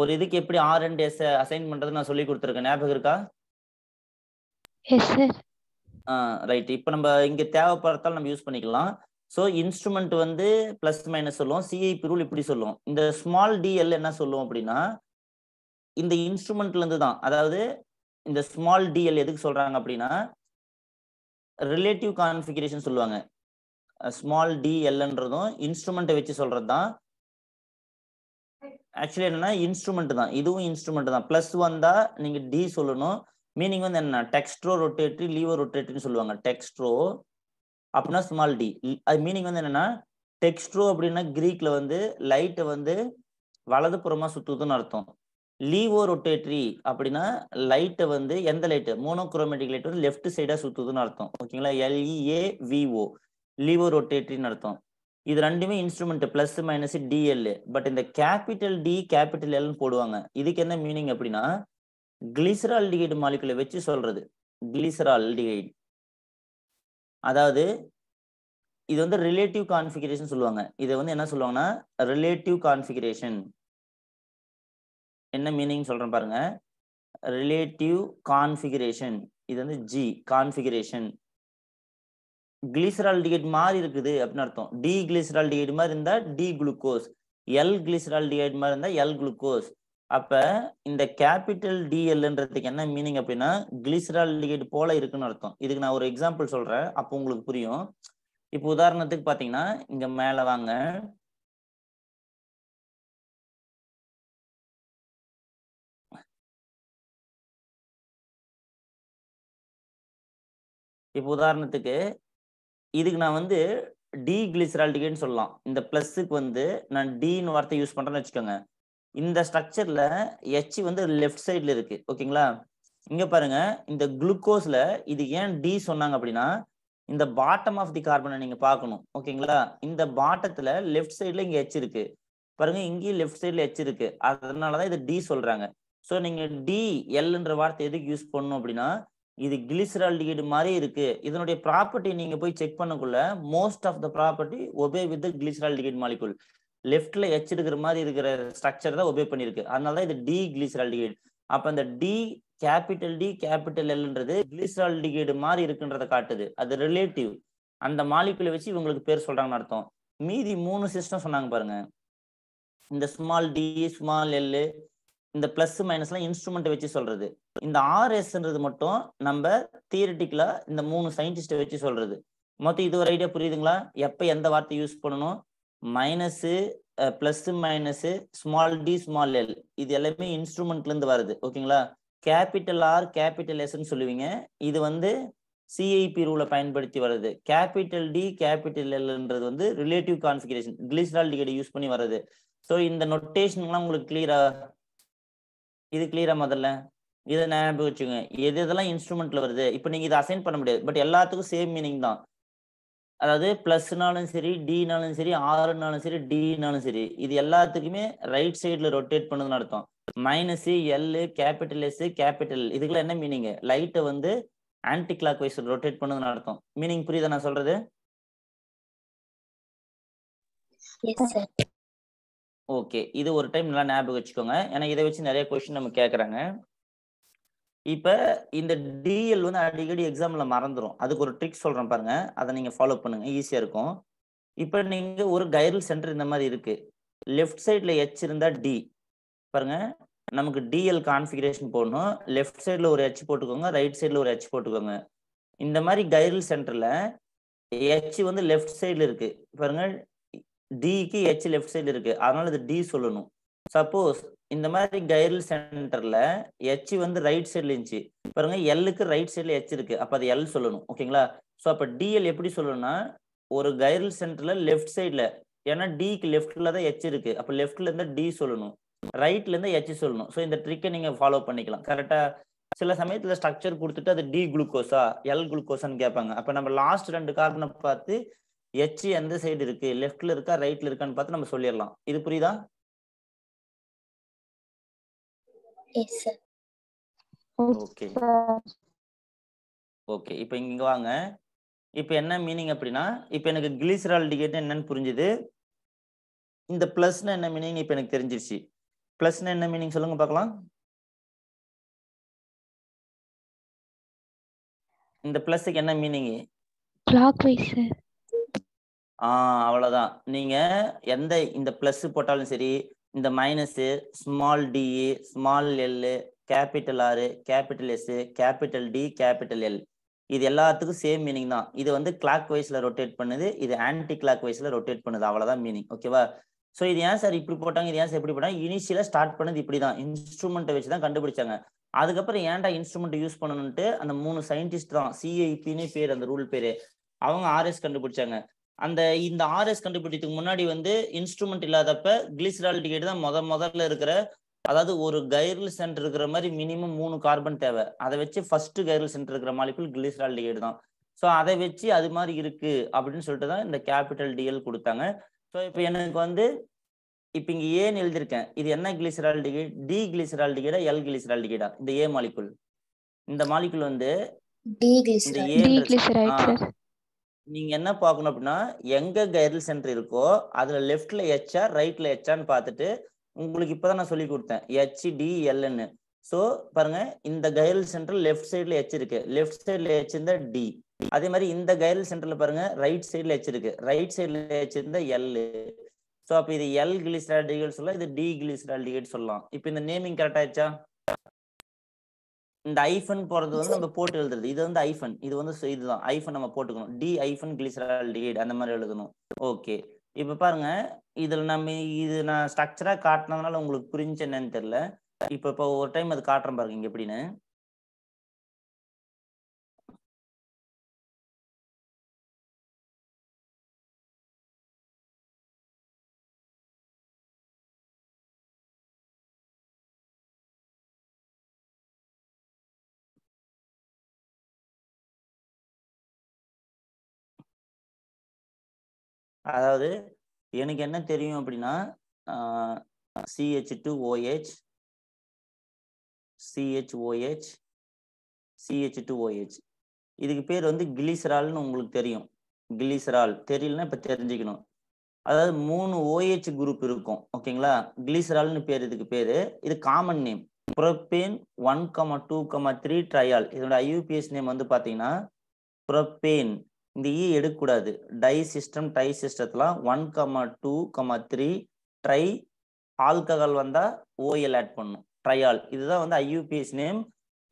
ஒரு இதுக்கு எப்படி ஆர் அண்ட் எஸ் அசைன் பண்ணுறது நான் சொல்லி கொடுத்துருக்கேன் ஞாபகம் இருக்கா ரைட் இப்போ நம்ம இங்கே தேவைப்படுறதால நம்ம யூஸ் பண்ணிக்கலாம் ஸோ இன்ஸ்ட்ருமெண்ட் வந்து பிளஸ் மைனஸ் சொல்லுவோம் சிஐ பிருள் இப்படி சொல்லுவோம் இந்த ஸ்மால் டிஎல் என்ன சொல்லுவோம் அப்படின்னா இந்த இன்ஸ்ட்ருமெண்ட்லேருந்து தான் அதாவது இந்த ஸ்மால் டிஎல் எதுக்கு சொல்கிறாங்க அப்படின்னா ரிலேட்டிவ் கான்ஃபிகரேஷன் சொல்லுவாங்க ஸ்மால் டிஎல்ன்றதும் இன்ஸ்ட்ருமெண்ட்டை வச்சு சொல்கிறது தான் ஆக்சுவலி என்னன்னா இன்ஸ்ட்ருமெண்ட் தான் இதுவும் இன்ஸ்ட்ருமெண்ட் தான் ப்ளஸ் வந்தால் நீங்கள் டி சொல்லணும் மீனிங் வந்து என்ன டெக்ஸ்ட்ரோ ரொட்டேட்ரி லீவர் ரொட்டேட்ரின்னு சொல்லுவாங்க டெக்ஸ்ட்ரோ அப்படின்னா ஸ்மால் டி அது மீனிங் வந்து என்னன்னா டெக்ஸ்ட்ரோ அப்படின்னா கிரீக்ல வந்து லைட்டை வந்து வலது புறமா சுத்துதுன்னு அர்த்தம் லீவோ ரொட்டேட்ரி அப்படின்னா லைட்டை வந்து எந்த லைட்டு மோனோக்ரோமேட்டிக் லைட் வந்து லெஃப்ட் சைடாக சுற்றுதுன்னு அர்த்தம் ஓகேங்களா எல்இஏ விஓ லீவோ ரொட்டேட்ரின்னு அர்த்தம் இது ரெண்டுமே instrument plus minus DL but இந்த கேபிட்டல் டி கேபிட்டல் எல்னு போடுவாங்க இதுக்கு என்ன மீனிங் அப்படின்னா டிகைடு மாலிகுலை வச்சு சொல்றது கிளிசரால்டிகைடு அதாவது இது வந்து ரிலேட்டிவ் கான்ஃபிகரேஷன் சொல்லுவாங்க இதை வந்து என்ன சொல்லுவாங்கன்னா ரிலேட்டிவ் கான்ஃபிகரேஷன் என்ன மீனிங் சொல்கிறேன் பாருங்க ரிலேட்டிவ் கான்ஃபிகரேஷன் இது வந்து ஜி கான்ஃபிகரேஷன் கிளிசரால் டிகேட் மாதிரி இருக்குது அப்படின்னு அர்த்தம் டி கிளிசரால் டிகேட் மாதிரி இருந்தால் D glucose L glyceraldehyde மாதிரி இருந்தால் எல் குளுக்கோஸ் அப்ப இந்த கேபிட்டல் டிஎல்ன்றதுக்கு என்ன மீனிங் அப்படின்னா கிளிசரால் போல இருக்குன்னு அர்த்தம் இதுக்கு நான் ஒரு எக்ஸாம்பிள் சொல்றேன் அப்போ உங்களுக்கு புரியும் இப்போ உதாரணத்துக்கு பாத்தீங்கன்னா இங்க மேல வாங்க இப்போ உதாரணத்துக்கு இதுக்கு நான் வந்து டி கிளிசரால்டிகேன்னு சொல்லலாம் இந்த ப்ளஸ்ஸுக்கு வந்து நான் டீன்னு வார்த்தை யூஸ் பண்ணுறேன்னு வச்சுக்கோங்க இந்த ஸ்ட்ரக்சர்ல ஹெச் வந்து லெஃப்ட் சைட்ல இருக்கு ஓகேங்களா இங்க பாருங்க இந்த குளுக்கோஸ்ல இது ஏன் டி சொன்னாங்க அப்படின்னா இந்த பாட்டம் ஆஃப் தி கார்பனை நீங்க பார்க்கணும் ஓகேங்களா இந்த பாட்டத்துல லெஃப்ட் சைட்ல இங்க எச் இருக்கு பாருங்க இங்கேயும் லெஃப்ட் சைட்ல எச் இருக்கு அதனாலதான் இது டி சொல்றாங்க ஸோ நீங்க டி எல்ன்ற வார்த்தை எதுக்கு யூஸ் பண்ணணும் அப்படின்னா இது கிளிசரால் டிகிடு மாதிரி இருக்கு இதனுடைய ப்ராப்பர்ட்டி நீங்க போய் செக் பண்ணக்குள்ள most of the property obey with glyceraldehyde molecule லெஃப்ட்ல எச் இருக்கிற மாதிரி இருக்கிற ஸ்ட்ரக்சர் தான் ஒபே பண்ணிருக்கு அதனால தான் இது டி கிளிசரால்டிகைடு அப்ப அந்த டி கேபிட்டல் டி கேபிட்டல் எல்ன்றது கிளிசரால்டிகைடு மாதிரி இருக்குன்றதை காட்டுது அது ரிலேட்டிவ் அந்த மாலிகுலை வச்சு இவங்களுக்கு பேர் சொல்றாங்கன்னு அர்த்தம் மீதி மூணு சிஸ்டம் சொன்னாங்க பாருங்க இந்த ஸ்மால் டி ஸ்மால் எல்லு இந்த பிளஸ் மைனஸ்லாம் இன்ஸ்ட்ருமெண்ட் வச்சு சொல்றது இந்த ஆர்எஸ்ன்றது மட்டும் நம்ம தியரட்டிக்கலா இந்த மூணு சயின்டிஸ்ட்டை வச்சு சொல்றது மொத்தம் இது ஒரு ஐடியா புரியுதுங்களா எப்ப எந்த வார்த்தை யூஸ் பண்ணணும் minus plus minus small D small L இது எல்லாமே இருந்து வருது ஓகேங்களா கேபிட்டல் ஆர் கேபிட்டல் எஸ் சொல்லுவீங்க இது வந்து சிஐபி ரூலை பயன்படுத்தி வருது கேபிட்டல் டி கேபிட்டல் எல்ன்றது வந்து relative configuration glyceraldehyde use பண்ணி வருது ஸோ இந்த நொட்டேஷன்லாம் உங்களுக்கு கிளியரா இது கிளியரா முதல்ல இதை ஞாபகம் வச்சுக்கோங்க எது இதெல்லாம் இன்ஸ்ட்ருமெண்ட்ல வருது இப்போ நீங்க இதை அசைன் பண்ண முடியாது பட் எல்லாத்துக்கும் சேம் மீனிங் தான் அதாவது பிளஸ்னாலும் சரி டினாலும் சரி ஆறுனாலும் சரி டினாலும் சரி இது எல்லாத்துக்குமே ரைட் சைடில் ரொட்டேட் பண்ணதுன்னு அர்த்தம் minus L capital S capital இதுக்கெல்லாம் என்ன மீனிங் லைட்டை வந்து ஆன்டி கிளாக் வைஸ் ரொட்டேட் பண்ணதுன்னு அர்த்தம் மீனிங் புரியுதா நான் சொல்றது ஓகே இது ஒரு டைம் நல்லா ஞாபகம் வச்சுக்கோங்க ஏன்னா இதை வச்சு நிறைய கொஸ்டின் நம்ம கேட்குறாங்க இப்ப இந்த டிஎல் வந்து அடிக்கடி எக்ஸாம்ல மறந்துடும் அதுக்கு ஒரு ட்ரிக் சொல்றேன் பாருங்க அதை நீங்க ஃபாலோ பண்ணுங்க ஈஸியா இருக்கும் இப்ப நீங்க ஒரு கைரல் சென்டர் இந்த மாதிரி இருக்கு லெஃப்ட் சைட்ல ஹெச் இருந்தா டி பாருங்க நமக்கு டிஎல் கான்ஃபிகரேஷன் போடணும் லெஃப்ட் சைடில் ஒரு ஹெச் போட்டுக்கோங்க ரைட் சைடில் ஒரு ஹெச் போட்டுக்கோங்க இந்த மாதிரி கைரல் சென்டரில் ஹெச் வந்து லெஃப்ட் சைடில் இருக்கு பாருங்க டிக்கு ஹெச் லெஃப்ட் சைடில் இருக்கு அதனால இது டி சொல்லணும் சப்போஸ் இந்த மாதிரி கைரல் சென்டர்ல எச் வந்து ரைட் சைடுல இருந்துச்சு பாருங்க எல்லுக்கு ரைட் சைடுல எச் இருக்கு அப்ப அது எல் சொல்லணும் ஓகேங்களா ஸோ அப்ப டிஎல் எப்படி சொல்லணும்னா ஒரு கைரல் சென்டர்ல லெஃப்ட் சைடுல ஏன்னா டிக்கு லெஃப்ட்ல தான் எச் இருக்கு அப்ப லெஃப்ட்ல இருந்தா டி சொல்லணும் ரைட்ல இருந்தா எச் சொல்லணும் ஸோ இந்த ட்ரிக்கை நீங்க ஃபாலோ பண்ணிக்கலாம் கரெக்டா சில சமயத்துல ஸ்ட்ரக்சர் கொடுத்துட்டு அது டி குளுக்கோஸா எல் குளுக்கோஸான்னு கேட்பாங்க அப்ப நம்ம லாஸ்ட் ரெண்டு கார்பனை பார்த்து எச் எந்த சைடு இருக்கு லெஃப்ட்ல இருக்கா ரைட்ல இருக்கான்னு பார்த்து நம்ம சொல்லிடலாம் இது புரியுதா எஸ் ஓகே ஓகே இப்போ இங்க வாங்க இப்போ என்ன மீனிங் அப்படின்னா இப்போ எனக்கு கிளிசரால் டிகேட் என்னன்னு புரிஞ்சுது இந்த பிளஸ்னா என்ன மீனிங் இப்போ எனக்கு தெரிஞ்சிருச்சு பிளஸ்னா என்ன மீனிங் சொல்லுங்க பார்க்கலாம் இந்த பிளஸ்க்கு என்ன மீனிங் கிளாக் வைஸ் ஆ அவ்வளவுதான் நீங்க எந்த இந்த பிளஸ் போட்டாலும் சரி இந்த minus small D small L capital ஆறு capital S capital D capital L இது எல்லாத்துக்கும் சேம் மீனிங் தான் இது வந்து கிளாக் வைஸில் ரொட்டேட் பண்ணுது இது ஆன்டி கிளாக் வைஸில் ரொட்டேட் பண்ணுது அவ்வளவுதான் மீனிங் ஓகேவா ஸோ இது ஏன் சார் இப்படி போட்டாங்க இது ஏன் சார் இப்படி போட்டாங்க இனிஷியலாக ஸ்டார்ட் பண்ணது இப்படி தான் இன்ஸ்ட்ருமெண்ட்டை வச்சு தான் கண்டுபிடிச்சாங்க அதுக்கப்புறம் ஏன்டா இன்ஸ்ட்ருமெண்ட் யூஸ் பண்ணணும்ட்டு அந்த மூணு சயின்டிஸ்ட் தான் சிஐபின்னு பேர் அந்த ரூல் பேர் அவங்க ஆர்எஸ் கண்டுபிடிச்சாங்க அந்த இந்த ஆர்எஸ் கண்டுபிடித்ததுக்கு முன்னாடி வந்து இன்ஸ்ட்ருமெண்ட் இல்லாதப்ப கிளிசரால் டிகேட் தான் முத முதல்ல இருக்கிற அதாவது ஒரு கைரல் சென்டர் இருக்கிற மாதிரி மினிமம் மூணு கார்பன் தேவை அதை வச்சு ஃபர்ஸ்ட் கைரல் சென்டர் இருக்கிற மாலிகுல் கிளிசரால் டிகேட் தான் ஸோ அதை வச்சு அது மாதிரி இருக்கு அப்படின்னு சொல்லிட்டு தான் இந்த கேபிட்டல் டிஎல் கொடுத்தாங்க ஸோ இப்போ எனக்கு வந்து இப்போ இங்க ஏன்னு எழுதியிருக்கேன் இது என்ன கிளிசரால் டிகேட் டி கிளிசரால் டிகேடா எல் கிளிசரால் டிகேடா இந்த ஏ மாலிகுல் இந்த மாலிகுல் வந்து நீங்க என்ன பார்க்கணும் அப்படின்னா எங்க கைடல் சென்டர் இருக்கோ அதுல லெஃப்ட்ல எச்சா ரைட்ல எச்சான்னு பார்த்துட்டு உங்களுக்கு இப்பதான் நான் சொல்லி கொடுத்தேன் ஹெச்டிஎல்என்னு ஸோ பாருங்க இந்த கைடல் சென்டர் லெஃப்ட் சைட்ல ஹெச் இருக்கு லெஃப்ட் சைட்ல ஹெச் இருந்தா டி அதே மாதிரி இந்த கைடல் சென்டர்ல பாருங்க ரைட் சைட்ல ஹெச் இருக்கு ரைட் சைட்ல ஹெச் இருந்தா எல் ஸோ அப்போ இது எல் கிளிஸ்டால் சொல்லலாம் இது டி கிளிஸ்டால் சொல்லலாம் இப்போ இந்த நேமிங் கரெக்ட் ஆயிடுச்சா இந்த ஐஃபன் போறது வந்து நம்ம போட்டு எழுதுறது இது வந்து ஐஃபன் இது வந்து இதுதான் ஐஃபன் நம்ம போட்டுக்கணும் டி ஐஃபன் கிளிசரால்டிஹைட் அந்த மாதிரி எழுதணும் ஓகே இப்ப பாருங்க இதுல நம்ம இது நான் ஸ்ட்ரக்சரா காட்டினதுனால உங்களுக்கு புரிஞ்சு என்னன்னு தெரியல இப்ப இப்போ ஒரு டைம் அது காட்டுறேன் பாருங்க இங்க எப்படின்னு அதாவது எனக்கு என்ன தெரியும் அப்படின்னா CH two OH CH OH CH two OH இதுக்கு பேர் வந்து கிளிசரால்னு உங்களுக்கு தெரியும் கிளிசரால் தெரியலன்னா இப்போ தெரிஞ்சுக்கணும் அதாவது மூணு ஓஹெச் குரூப் இருக்கும் ஓகேங்களா கிளிசரால்னு பேர் இதுக்கு பேர் இது common name propane one comma two comma three triol இதோட ஐயூபிஎஸ் நேம் வந்து பார்த்தீங்கன்னா புரோப்பேன் இந்த ஈ e எடுக்கக்கூடாது டை சிஸ்டம் டை சிஸ்டத்துலாம் one comma two comma three tri alcohol வந்தால் ஓஎல் ஆட் பண்ணும் ட்ரையால் இதுதான் வந்து ஐயூபிஎஸ் நேம்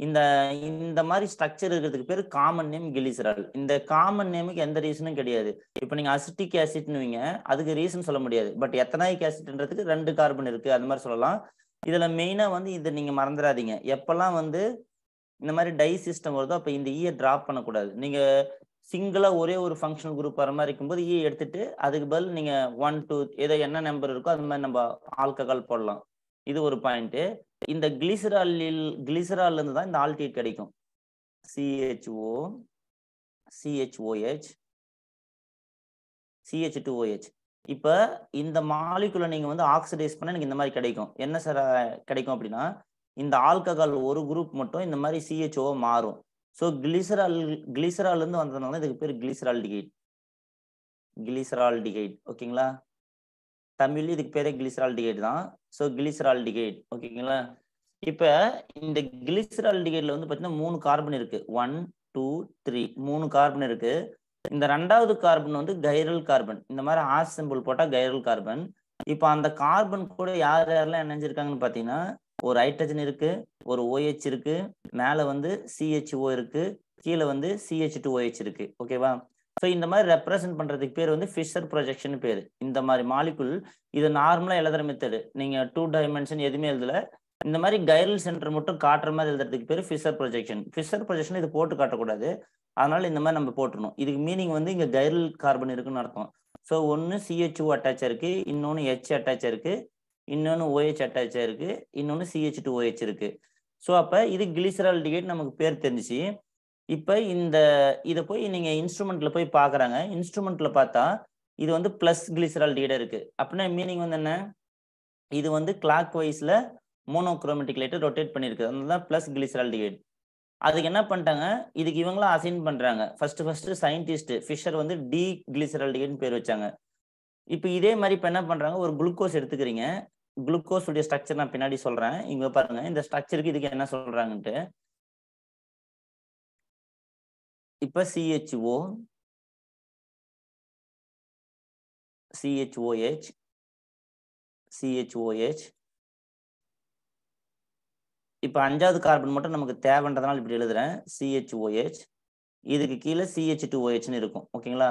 இந்த இந்த மாதிரி ஸ்ட்ரக்சர் இருக்கிறதுக்கு பேர் காமன் நேம் கிளிசரால் இந்த காமன் நேமுக்கு எந்த ரீசனும் கிடையாது இப்போ நீங்கள் அசிட்டிக் ஆசிட்னு வைங்க அதுக்கு ரீசன் சொல்ல முடியாது பட் எத்தனாயிக் ஆசிட்ன்றதுக்கு ரெண்டு கார்பன் இருக்குது அது மாதிரி சொல்லலாம் இதில் மெயினாக வந்து இதை நீங்கள் மறந்துடாதீங்க எப்போல்லாம் வந்து இந்த மாதிரி டை சிஸ்டம் வருதோ அப்போ இந்த ஈயை e ட்ராப் பண்ணக்கூடாது நீங்கள் சிங்கிளாக ஒரே ஒரு ஃபங்க்ஷனல் குரூப் வர மாதிரி இருக்கும்போது ஈ e எடுத்துட்டு அதுக்கு பதில் நீங்கள் ஒன் டூ ஏதோ என்ன நம்பர் இருக்கோ அது மாதிரி நம்ம ஆல்கஹால் போடலாம் இது ஒரு பாயிண்ட்டு இந்த கிளிசரால் இருந்து தான் இந்த ஆல்டிட் கிடைக்கும் CHO CHOH CH two OH இப்போ இந்த மாலிகுல நீங்கள் வந்து ஆக்சிடைஸ் பண்ண எனக்கு இந்த மாதிரி கிடைக்கும் என்ன சார் கிடைக்கும் அப்படின்னா இந்த ஆல்கஹால் ஒரு குரூப் மட்டும் இந்த மாதிரி சிஹெச்ஓ மாறும் ஸோ கிளிசரால் கிளிசரால்லேருந்து வந்ததுனால இதுக்கு பேர் கிளிசரால்டிகைட் கிளிசரால்டிகைட் ஓகேங்களா தமிழ் இதுக்கு பேரே கிளிசரால்டிகைட் தான் ஸோ கிளிசரால்டிகைட் ஓகேங்களா இப்போ இந்த கிளிசரால்டிகைட்ல வந்து பார்த்தீங்கன்னா மூணு கார்பன் இருக்கு ஒன் டூ த்ரீ மூணு கார்பன் இருக்கு இந்த ரெண்டாவது கார்பன் வந்து கைரல் கார்பன் இந்த மாதிரி ஆஸ் சிம்பிள் போட்டால் கைரல் கார்பன் இப்போ அந்த கார்பன் கூட யார் யாரெல்லாம் இணைஞ்சிருக்காங்கன்னு பார்த்தீங்கன்னா ஒரு ஹைட்ரஜன் இருக்கு ஒரு ஓஹெச் இருக்கு மேலே வந்து சிஹெச்ஓ இருக்கு கீழே வந்து சிஹெச் டூ ஓஹெச் இருக்கு ஓகேவா ஸோ இந்த மாதிரி ரெப்ரசென்ட் பண்ணுறதுக்கு பேர் வந்து ஃபிஷர் ப்ரொஜெக்ஷன் பேர் இந்த மாதிரி மாலிகுல் இது நார்மலாக எழுதுற மெத்தடு நீங்கள் டூ டைமென்ஷன் எதுவுமே எழுதல இந்த மாதிரி கைரல் சென்டர் மட்டும் காட்டுற மாதிரி எழுதுறதுக்கு பேர் ஃபிஷர் ப்ரொஜெக்ஷன் ஃபிஷர் ப்ரொஜெக்ஷன் இது போட்டு காட்டக்கூடாது அதனால இந்த மாதிரி நம்ம போட்டுருணும் இதுக்கு மீனிங் வந்து இங்கே கைரல் கார்பன் இருக்குன்னு அர்த்தம் ஸோ ஒன்று சிஹெச்ஓ அட்டாச் இருக்கு இன்னொன்று ஹெச் அட்டாச் இருக்கு இன்னொன்று ஓஹெச் அட்டாச்சாக இருக்குது இன்னொன்று சிஹெச் டூ ஓஹெச் இருக்குது ஸோ அப்போ இது கிளிசரால் டிகேட் நமக்கு பேர் தெரிஞ்சிச்சு இப்போ இந்த இதை போய் நீங்கள் இன்ஸ்ட்ருமெண்ட்டில் போய் பார்க்குறாங்க இன்ஸ்ட்ருமெண்ட்டில் பார்த்தா இது வந்து ப்ளஸ் கிளிசரால் டிகேட் இருக்குது அப்படின்னா மீனிங் வந்து என்ன இது வந்து கிளாக் வைஸில் மோனோக்ரோமெட்டிக் லைட்டை ரொட்டேட் பண்ணியிருக்கு தான் ப்ளஸ் கிளிசரால் டிகேட் அதுக்கு என்ன பண்ணிட்டாங்க இதுக்கு இவங்களாம் அசைன் பண்ணுறாங்க ஃபஸ்ட்டு ஃபஸ்ட்டு சயின்டிஸ்ட்டு ஃபிஷர் வந்து டி கிளிசரால் டிகேட்னு பேர் வச்சாங்க இப்போ இதே மாதிரி இப்போ என்ன பண்ணுறாங்க ஒரு குளுக்கோஸ் எடுத்துக்கிறீங்க குளுக்கோஸ் உடைய ஸ்ட்ரக்சர் நான் பின்னாடி சொல்றேன் இங்க பாருங்க இந்த ஸ்ட்ரக்சருக்கு இதுக்கு என்ன சொல்றாங்கன்ட்டு இப்ப சிஹெச்ஓ சிஹெச்ஓஹெச் சிஹெச்ஓஹெச் இப்போ அஞ்சாவது கார்பன் மட்டும் நமக்கு தேவைன்றதுனால இப்படி எழுதுறேன் சிஹெச்ஓஹெச் இதுக்கு கீழே சிஹெச் டூ ஓஹெச்னு இருக்கும் ஓகேங்களா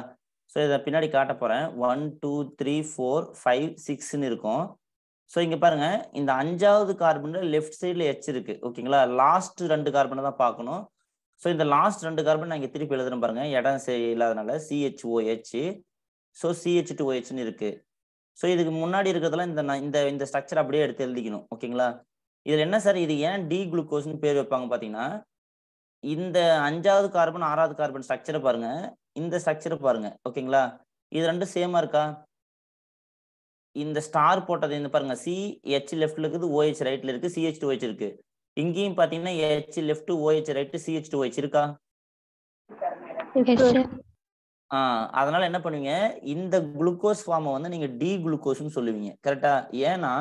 ஸோ இதை பின்னாடி காட்ட போகிறேன் one two three four five சிக்ஸ்னு இருக்கும் ஸோ இங்கே பாருங்க இந்த அஞ்சாவது கார்பன்ல லெஃப்ட் சைடில் எச் இருக்கு ஓகேங்களா லாஸ்ட் ரெண்டு கார்பனை தான் பார்க்கணும் ஸோ இந்த லாஸ்ட் ரெண்டு கார்பன் நான் இங்கே திருப்பி எழுதுறேன் பாருங்க இடம் சரி இல்லாதனால சிஹெச்ஓஹெச் ஸோ சிஹெச் டு ஓஹெச்னு இருக்கு ஸோ இதுக்கு முன்னாடி இருக்கிறதெல்லாம் இந்த இந்த இந்த ஸ்ட்ரக்சர் அப்படியே எடுத்து எழுதிக்கணும் ஓகேங்களா இதில் என்ன சார் இது ஏன் டி குளுக்கோஸ்னு பேர் வைப்பாங்க பார்த்தீங்கன்னா இந்த அஞ்சாவது கார்பன் ஆறாவது கார்பன் ஸ்ட்ரக்சரை பாருங்க இந்த ஸ்ட்ரக்சரை பாருங்க ஓகேங்களா இது ரெண்டும் சேமாக இருக்கா இந்த ஸ்டார் போட்டது இந்த பாருங்க சி லெஃப்ட்ல இருக்குது ஓஹெச் ரைட்ல இருக்கு சிஹெச் டூ ஹெச் இருக்கு இங்கேயும் பாத்தீங்கன்னா H left O H right C H two H இருக்கா ஆஹ் அதனால என்ன பண்ணுவீங்க இந்த குளுக்கோஸ் ஃபார்மை வந்து நீங்க டி குளுக்கோஸ்னு சொல்லுவீங்க கரெக்டா ஏன்னா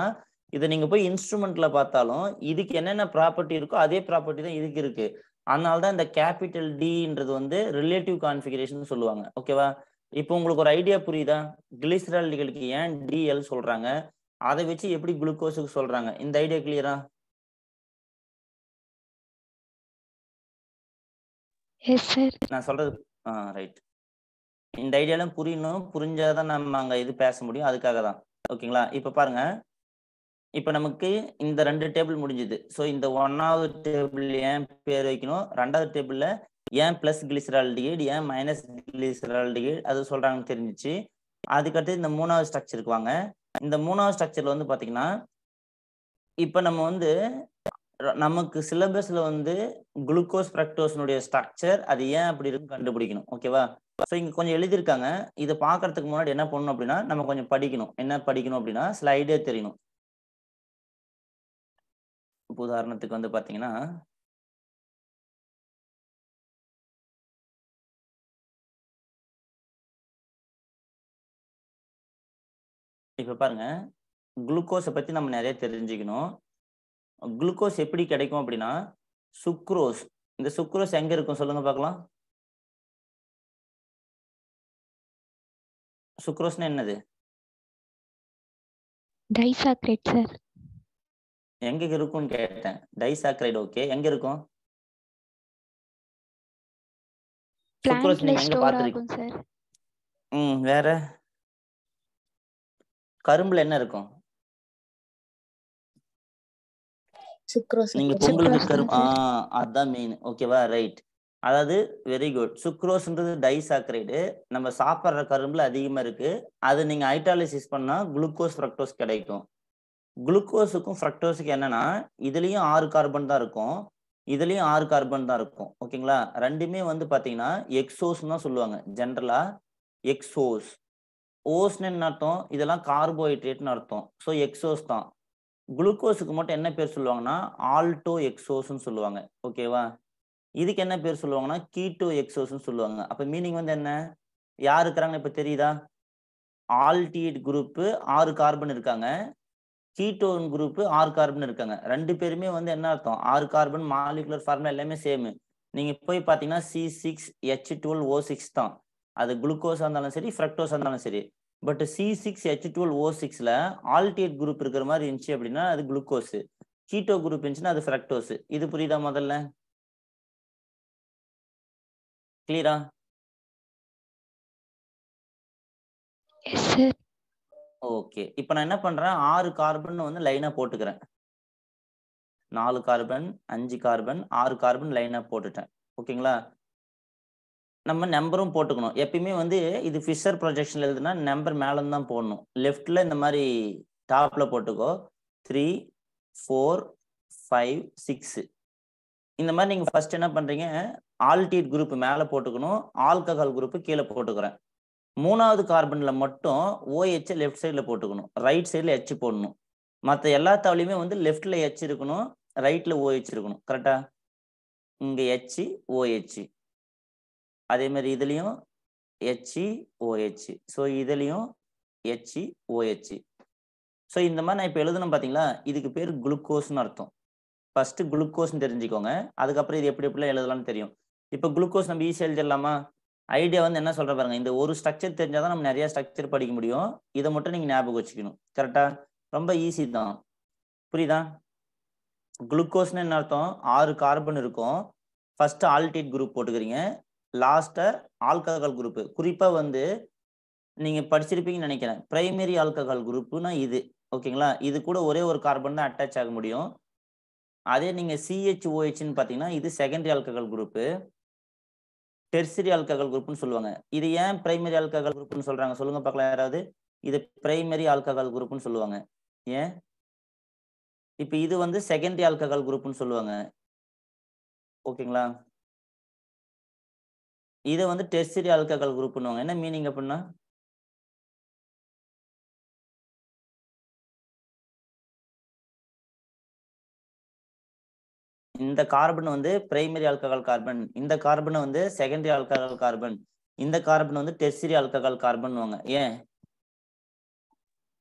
இதை நீங்க போய் இன்ஸ்ட்ருமெண்ட்ல பார்த்தாலும் இதுக்கு என்னென்ன ப்ராப்பர்ட்டி இருக்கோ அதே ப்ராப்பர்ட்டி தான் இதுக்கு இருக்கு அதனால தான் இந்த கேபிட்டல் டின்றது வந்து ரிலேட்டிவ் கான்ஃபிகரேஷன் சொல்லுவாங்க ஓகேவா இப்போ உங்களுக்கு ஒரு ஐடியா புரியுதா கிளிசரால்களுக்கு ஏன் டிஎல் சொல்றாங்க அதை வச்சு எப்படி குளுக்கோஸுக்கு சொல்றாங்க இந்த ஐடியா கிளியரா நான் சொல்றது ஆ ரைட் இந்த ஐடியாலாம் புரியணும் புரிஞ்சாதான் நம்ம அங்க இது பேச முடியும் அதுக்காக தான் ஓகேங்களா இப்ப பாருங்க இப்ப நமக்கு இந்த ரெண்டு டேபிள் முடிஞ்சுது ஸோ இந்த ஒன்னாவது டேபிள் ஏன் பேர் வைக்கணும் ரெண்டாவது டேபிள்ல ஏன் பிளஸ் கிளிசரால்டிகைடு ஏன் மைனஸ் கிளிசரால்டிகைடு அது சொல்றாங்கன்னு தெரிஞ்சிச்சு அதுக்கடுத்து இந்த மூணாவது ஸ்ட்ரக்சருக்கு வாங்க இந்த மூணாவது ஸ்ட்ரக்சர்ல வந்து பாத்தீங்கன்னா இப்போ நம்ம வந்து நமக்கு சிலபஸ்ல வந்து குளுக்கோஸ் பிரக்டோஸினுடைய ஸ்ட்ரக்சர் அது ஏன் அப்படி இருக்குன்னு கண்டுபிடிக்கணும் ஓகேவா ஸோ இங்கே கொஞ்சம் எழுதியிருக்காங்க இதை பார்க்கறதுக்கு முன்னாடி என்ன பண்ணணும் அப்படின்னா நம்ம கொஞ்சம் படிக்கணும் என்ன படிக்கணும் அப்படின்னா ஸ்லைடே தெரியணும் உதாரணத்துக்கு வந்து பார்த்தீங்கன்னா இப்போ பாருங்க குளுக்கோஸை பற்றி நம்ம நிறைய தெரிஞ்சுக்கணும் குளுக்கோஸ் எப்படி கிடைக்கும் அப்படின்னா சுக்ரோஸ் இந்த சுக்ரோஸ் எங்கே இருக்கும் சொல்லுங்க பார்க்கலாம் சுக்ரோஸ்னா என்னது டைசாக்ரைட் சார் எங்க இருக்கும்னு கேட்டேன் டைசாக்ரைடு ஓகே எங்க இருக்கும் சுக்ரோஸ் நீங்க எங்க பாத்துறீங்க ம் வேற கரும்புல என்ன இருக்கும் நீங்க பொங்கலுக்கு கரும்பு ஆஹ் அதான் மெயின் ஓகேவா ரைட் அதாவது வெரி குட் சுக்ரோஸ்ன்றது டைசாக்ரைடு நம்ம சாப்பிட்ற கரும்புல அதிகமா இருக்கு அது நீங்க ஐட்டாலிசிஸ் பண்ணா குளுக்கோஸ் ஃப்ரக்டோஸ் கிடைக்கும் குளுக்கோஸுக்கும் ஃப்ரக்டோஸுக்கு என்னன்னா இதுலயும் ஆறு கார்பன் தான் இருக்கும் இதுலயும் ஆறு கார்பன் தான் இருக்கும் ஓகேங்களா ரெண்டுமே வந்து பாத்தீங்கன்னா எக்ஸோஸ் தான் சொல்லுவாங்க ஜென்ரலா எக்ஸோஸ் ஓஸ்ன்னு அர்த்தம் இதெல்லாம் கார்போஹைட்ரேட்னு அர்த்தம் ஸோ எக்ஸோஸ் தான் குளுக்கோஸுக்கு மட்டும் என்ன பேர் சொல்லுவாங்கன்னா ஆல்டோ எக்ஸோஸ்ன்னு சொல்லுவாங்க ஓகேவா இதுக்கு என்ன பேர் சொல்லுவாங்கன்னா கீட்டோ எக்ஸோஸ்ன்னு சொல்லுவாங்க அப்போ மீனிங் வந்து என்ன யார் இருக்கிறாங்கன்னு இப்போ தெரியுதா ஆல்டிட் குரூப்பு ஆறு கார்பன் இருக்காங்க கீட்டோன் குரூப்பு ஆறு கார்பன் இருக்காங்க ரெண்டு பேருமே வந்து என்ன அர்த்தம் ஆறு கார்பன் மாலிகுலர் ஃபார்முலா எல்லாமே சேமு நீங்கள் போய் பார்த்தீங்கன்னா C six H twelve O six தான் அது குளுக்கோஸாக இருந்தாலும் சரி ஃப்ரக்டோஸாக இருந்தாலும் சரி but C six H twelve O சிக்ஸில் ஆல்டியேட் குரூப் இருக்கிற மாதிரி இருந்துச்சு அப்படின்னா அது குளுக்கோஸு கீட்டோ குரூப் இருந்துச்சுன்னா அது ஃப்ரக்டோஸு இது புரியுதா முதல்ல கிளியரா ஓகே இப்போ நான் என்ன பண்றேன் ஆறு கார்பன் வந்து லைனா போட்டுக்கிறேன் நாலு கார்பன் அஞ்சு கார்பன் ஆறு கார்பன் லைனா போட்டுட்டேன் ஓகேங்களா நம்ம நம்பரும் போட்டுக்கணும் எப்பயுமே வந்து இது ஃபிஷர் ப்ரொஜெக்ஷன் எழுதுனா நம்பர் மேலே தான் போடணும் லெஃப்டில் இந்த மாதிரி டாப்பில் போட்டுக்கோ த்ரீ ஃபோர் ஃபைவ் சிக்ஸு இந்த மாதிரி நீங்கள் ஃபர்ஸ்ட் என்ன பண்ணுறீங்க ஆல்டிட் குரூப் மேலே போட்டுக்கணும் ஆல்கஹால் குரூப்பு கீழே போட்டுக்கிறேன் மூணாவது கார்பனில் மட்டும் ஓஹெச்சை லெஃப்ட் சைடில் போட்டுக்கணும் ரைட் சைடில் ஹெச் போடணும் மற்ற எல்லா தவளையுமே வந்து லெஃப்டில் ஹெச் இருக்கணும் ரைட்டில் ஓஹெச் இருக்கணும் கரெக்டாக இங்கே ஹெச் ஓஹெச் அதே மாதிரி இதுலேயும் ஹெச்சி ஓஹெச் e ஸோ இதுலேயும் ஹெச்சி ஓஹெச் e ஸோ இந்த மாதிரி நான் இப்போ எழுதணும் பார்த்தீங்களா இதுக்கு பேர் குளுக்கோஸ்னு அர்த்தம் ஃபஸ்ட்டு குளுக்கோஸ்ன்னு தெரிஞ்சுக்கோங்க அதுக்கப்புறம் இது எப்படி எப்படிலாம் எழுதலாம்னு தெரியும் இப்போ குளுக்கோஸ் நம்ம ஈஸியாக எழுதிடலாமா ஐடியா வந்து என்ன சொல்கிற பாருங்க இந்த ஒரு ஸ்ட்ரக்சர் தெரிஞ்சால் தான் நம்ம நிறையா ஸ்ட்ரக்சர் படிக்க முடியும் இதை மட்டும் நீங்கள் ஞாபகம் வச்சுக்கணும் கரெக்டாக ரொம்ப ஈஸி தான் புரியுதா குளுக்கோஸ்னு என்ன அர்த்தம் ஆறு கார்பன் இருக்கும் ஃபஸ்ட்டு ஆல்டேட் குரூப் போட்டுக்கிறீங்க லாஸ்ட்டாக ஆல்கஹால் குரூப்பு குறிப்பாக வந்து நீங்கள் படிச்சிருப்பீங்கன்னு நினைக்கிறேன் ப்ரைமரி ஆல்கஹால் குரூப்புனா இது ஓகேங்களா இது கூட ஒரே ஒரு கார்பன் தான் அட்டாச் ஆக முடியும் அதே நீங்கள் சிஹெச்ஓஹெச்னு பார்த்தீங்கன்னா இது secondary alcohol group tertiary alcohol குரூப்னு சொல்லுவாங்க இது ஏன் பிரைமரி ஆல்கஹால் குரூப்னு சொல்கிறாங்க சொல்லுங்கள் பார்க்கலாம் யாராவது இது பிரைமரி ஆல்கஹால் குரூப்னு சொல்லுவாங்க ஏன் இப்போ இது வந்து செகண்டரி ஆல்கஹால் குரூப்னு சொல்லுவாங்க ஓகேங்களா இதை வந்து டெர்சரி ஆல்கஹால் குரூப்னுவாங்க என்ன மீனிங் அப்படின்னா இந்த கார்பன் வந்து பிரைமரி ஆல்கஹால் கார்பன் இந்த கார்பன் வந்து செகண்டரி ஆல்கஹால் கார்பன் இந்த கார்பன் வந்து டெர்சரி ஆல்கஹால் கார்பன் வாங்க ஏன்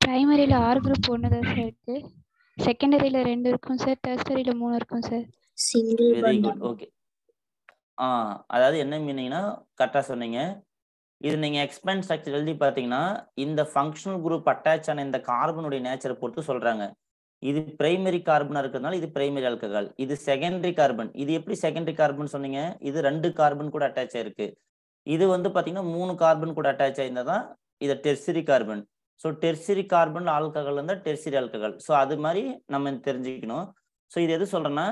பிரைமரியில ஆர் குரூப் ஒன்னு தான் சார் இருக்கு செகண்டரியில ரெண்டு இருக்கும் சார் டெர்சரியில மூணு இருக்கும் sir single very good okay ஆ அதாவது என்ன மீனிங்னா கரெக்டாக சொன்னீங்க இது நீங்கள் எக்ஸ்பென்ஸ் ஸ்ட்ரக்சர் எழுதி பார்த்தீங்கன்னா இந்த ஃபங்க்ஷனல் குரூப் அட்டாச் ஆன இந்த கார்பனுடைய நேச்சரை பொறுத்து சொல்கிறாங்க இது பிரைமரி கார்பனாக இருக்கிறதுனால இது பிரைமரி ஆல்கஹால் இது செகண்டரி கார்பன் இது எப்படி செகண்டரி கார்பன் சொன்னீங்க இது ரெண்டு கார்பன் கூட அட்டாச் ஆயிருக்கு இது வந்து பார்த்தீங்கன்னா மூணு கார்பன் கூட அட்டாச் ஆயிருந்தால் தான் இது tertiary carbon so tertiary carbon alcohol இருந்தால் டெர்சரி ஆல்கஹால் ஸோ அது மாதிரி நம்ம தெரிஞ்சுக்கணும் ஸோ இது எது சொல்கிறேன்னா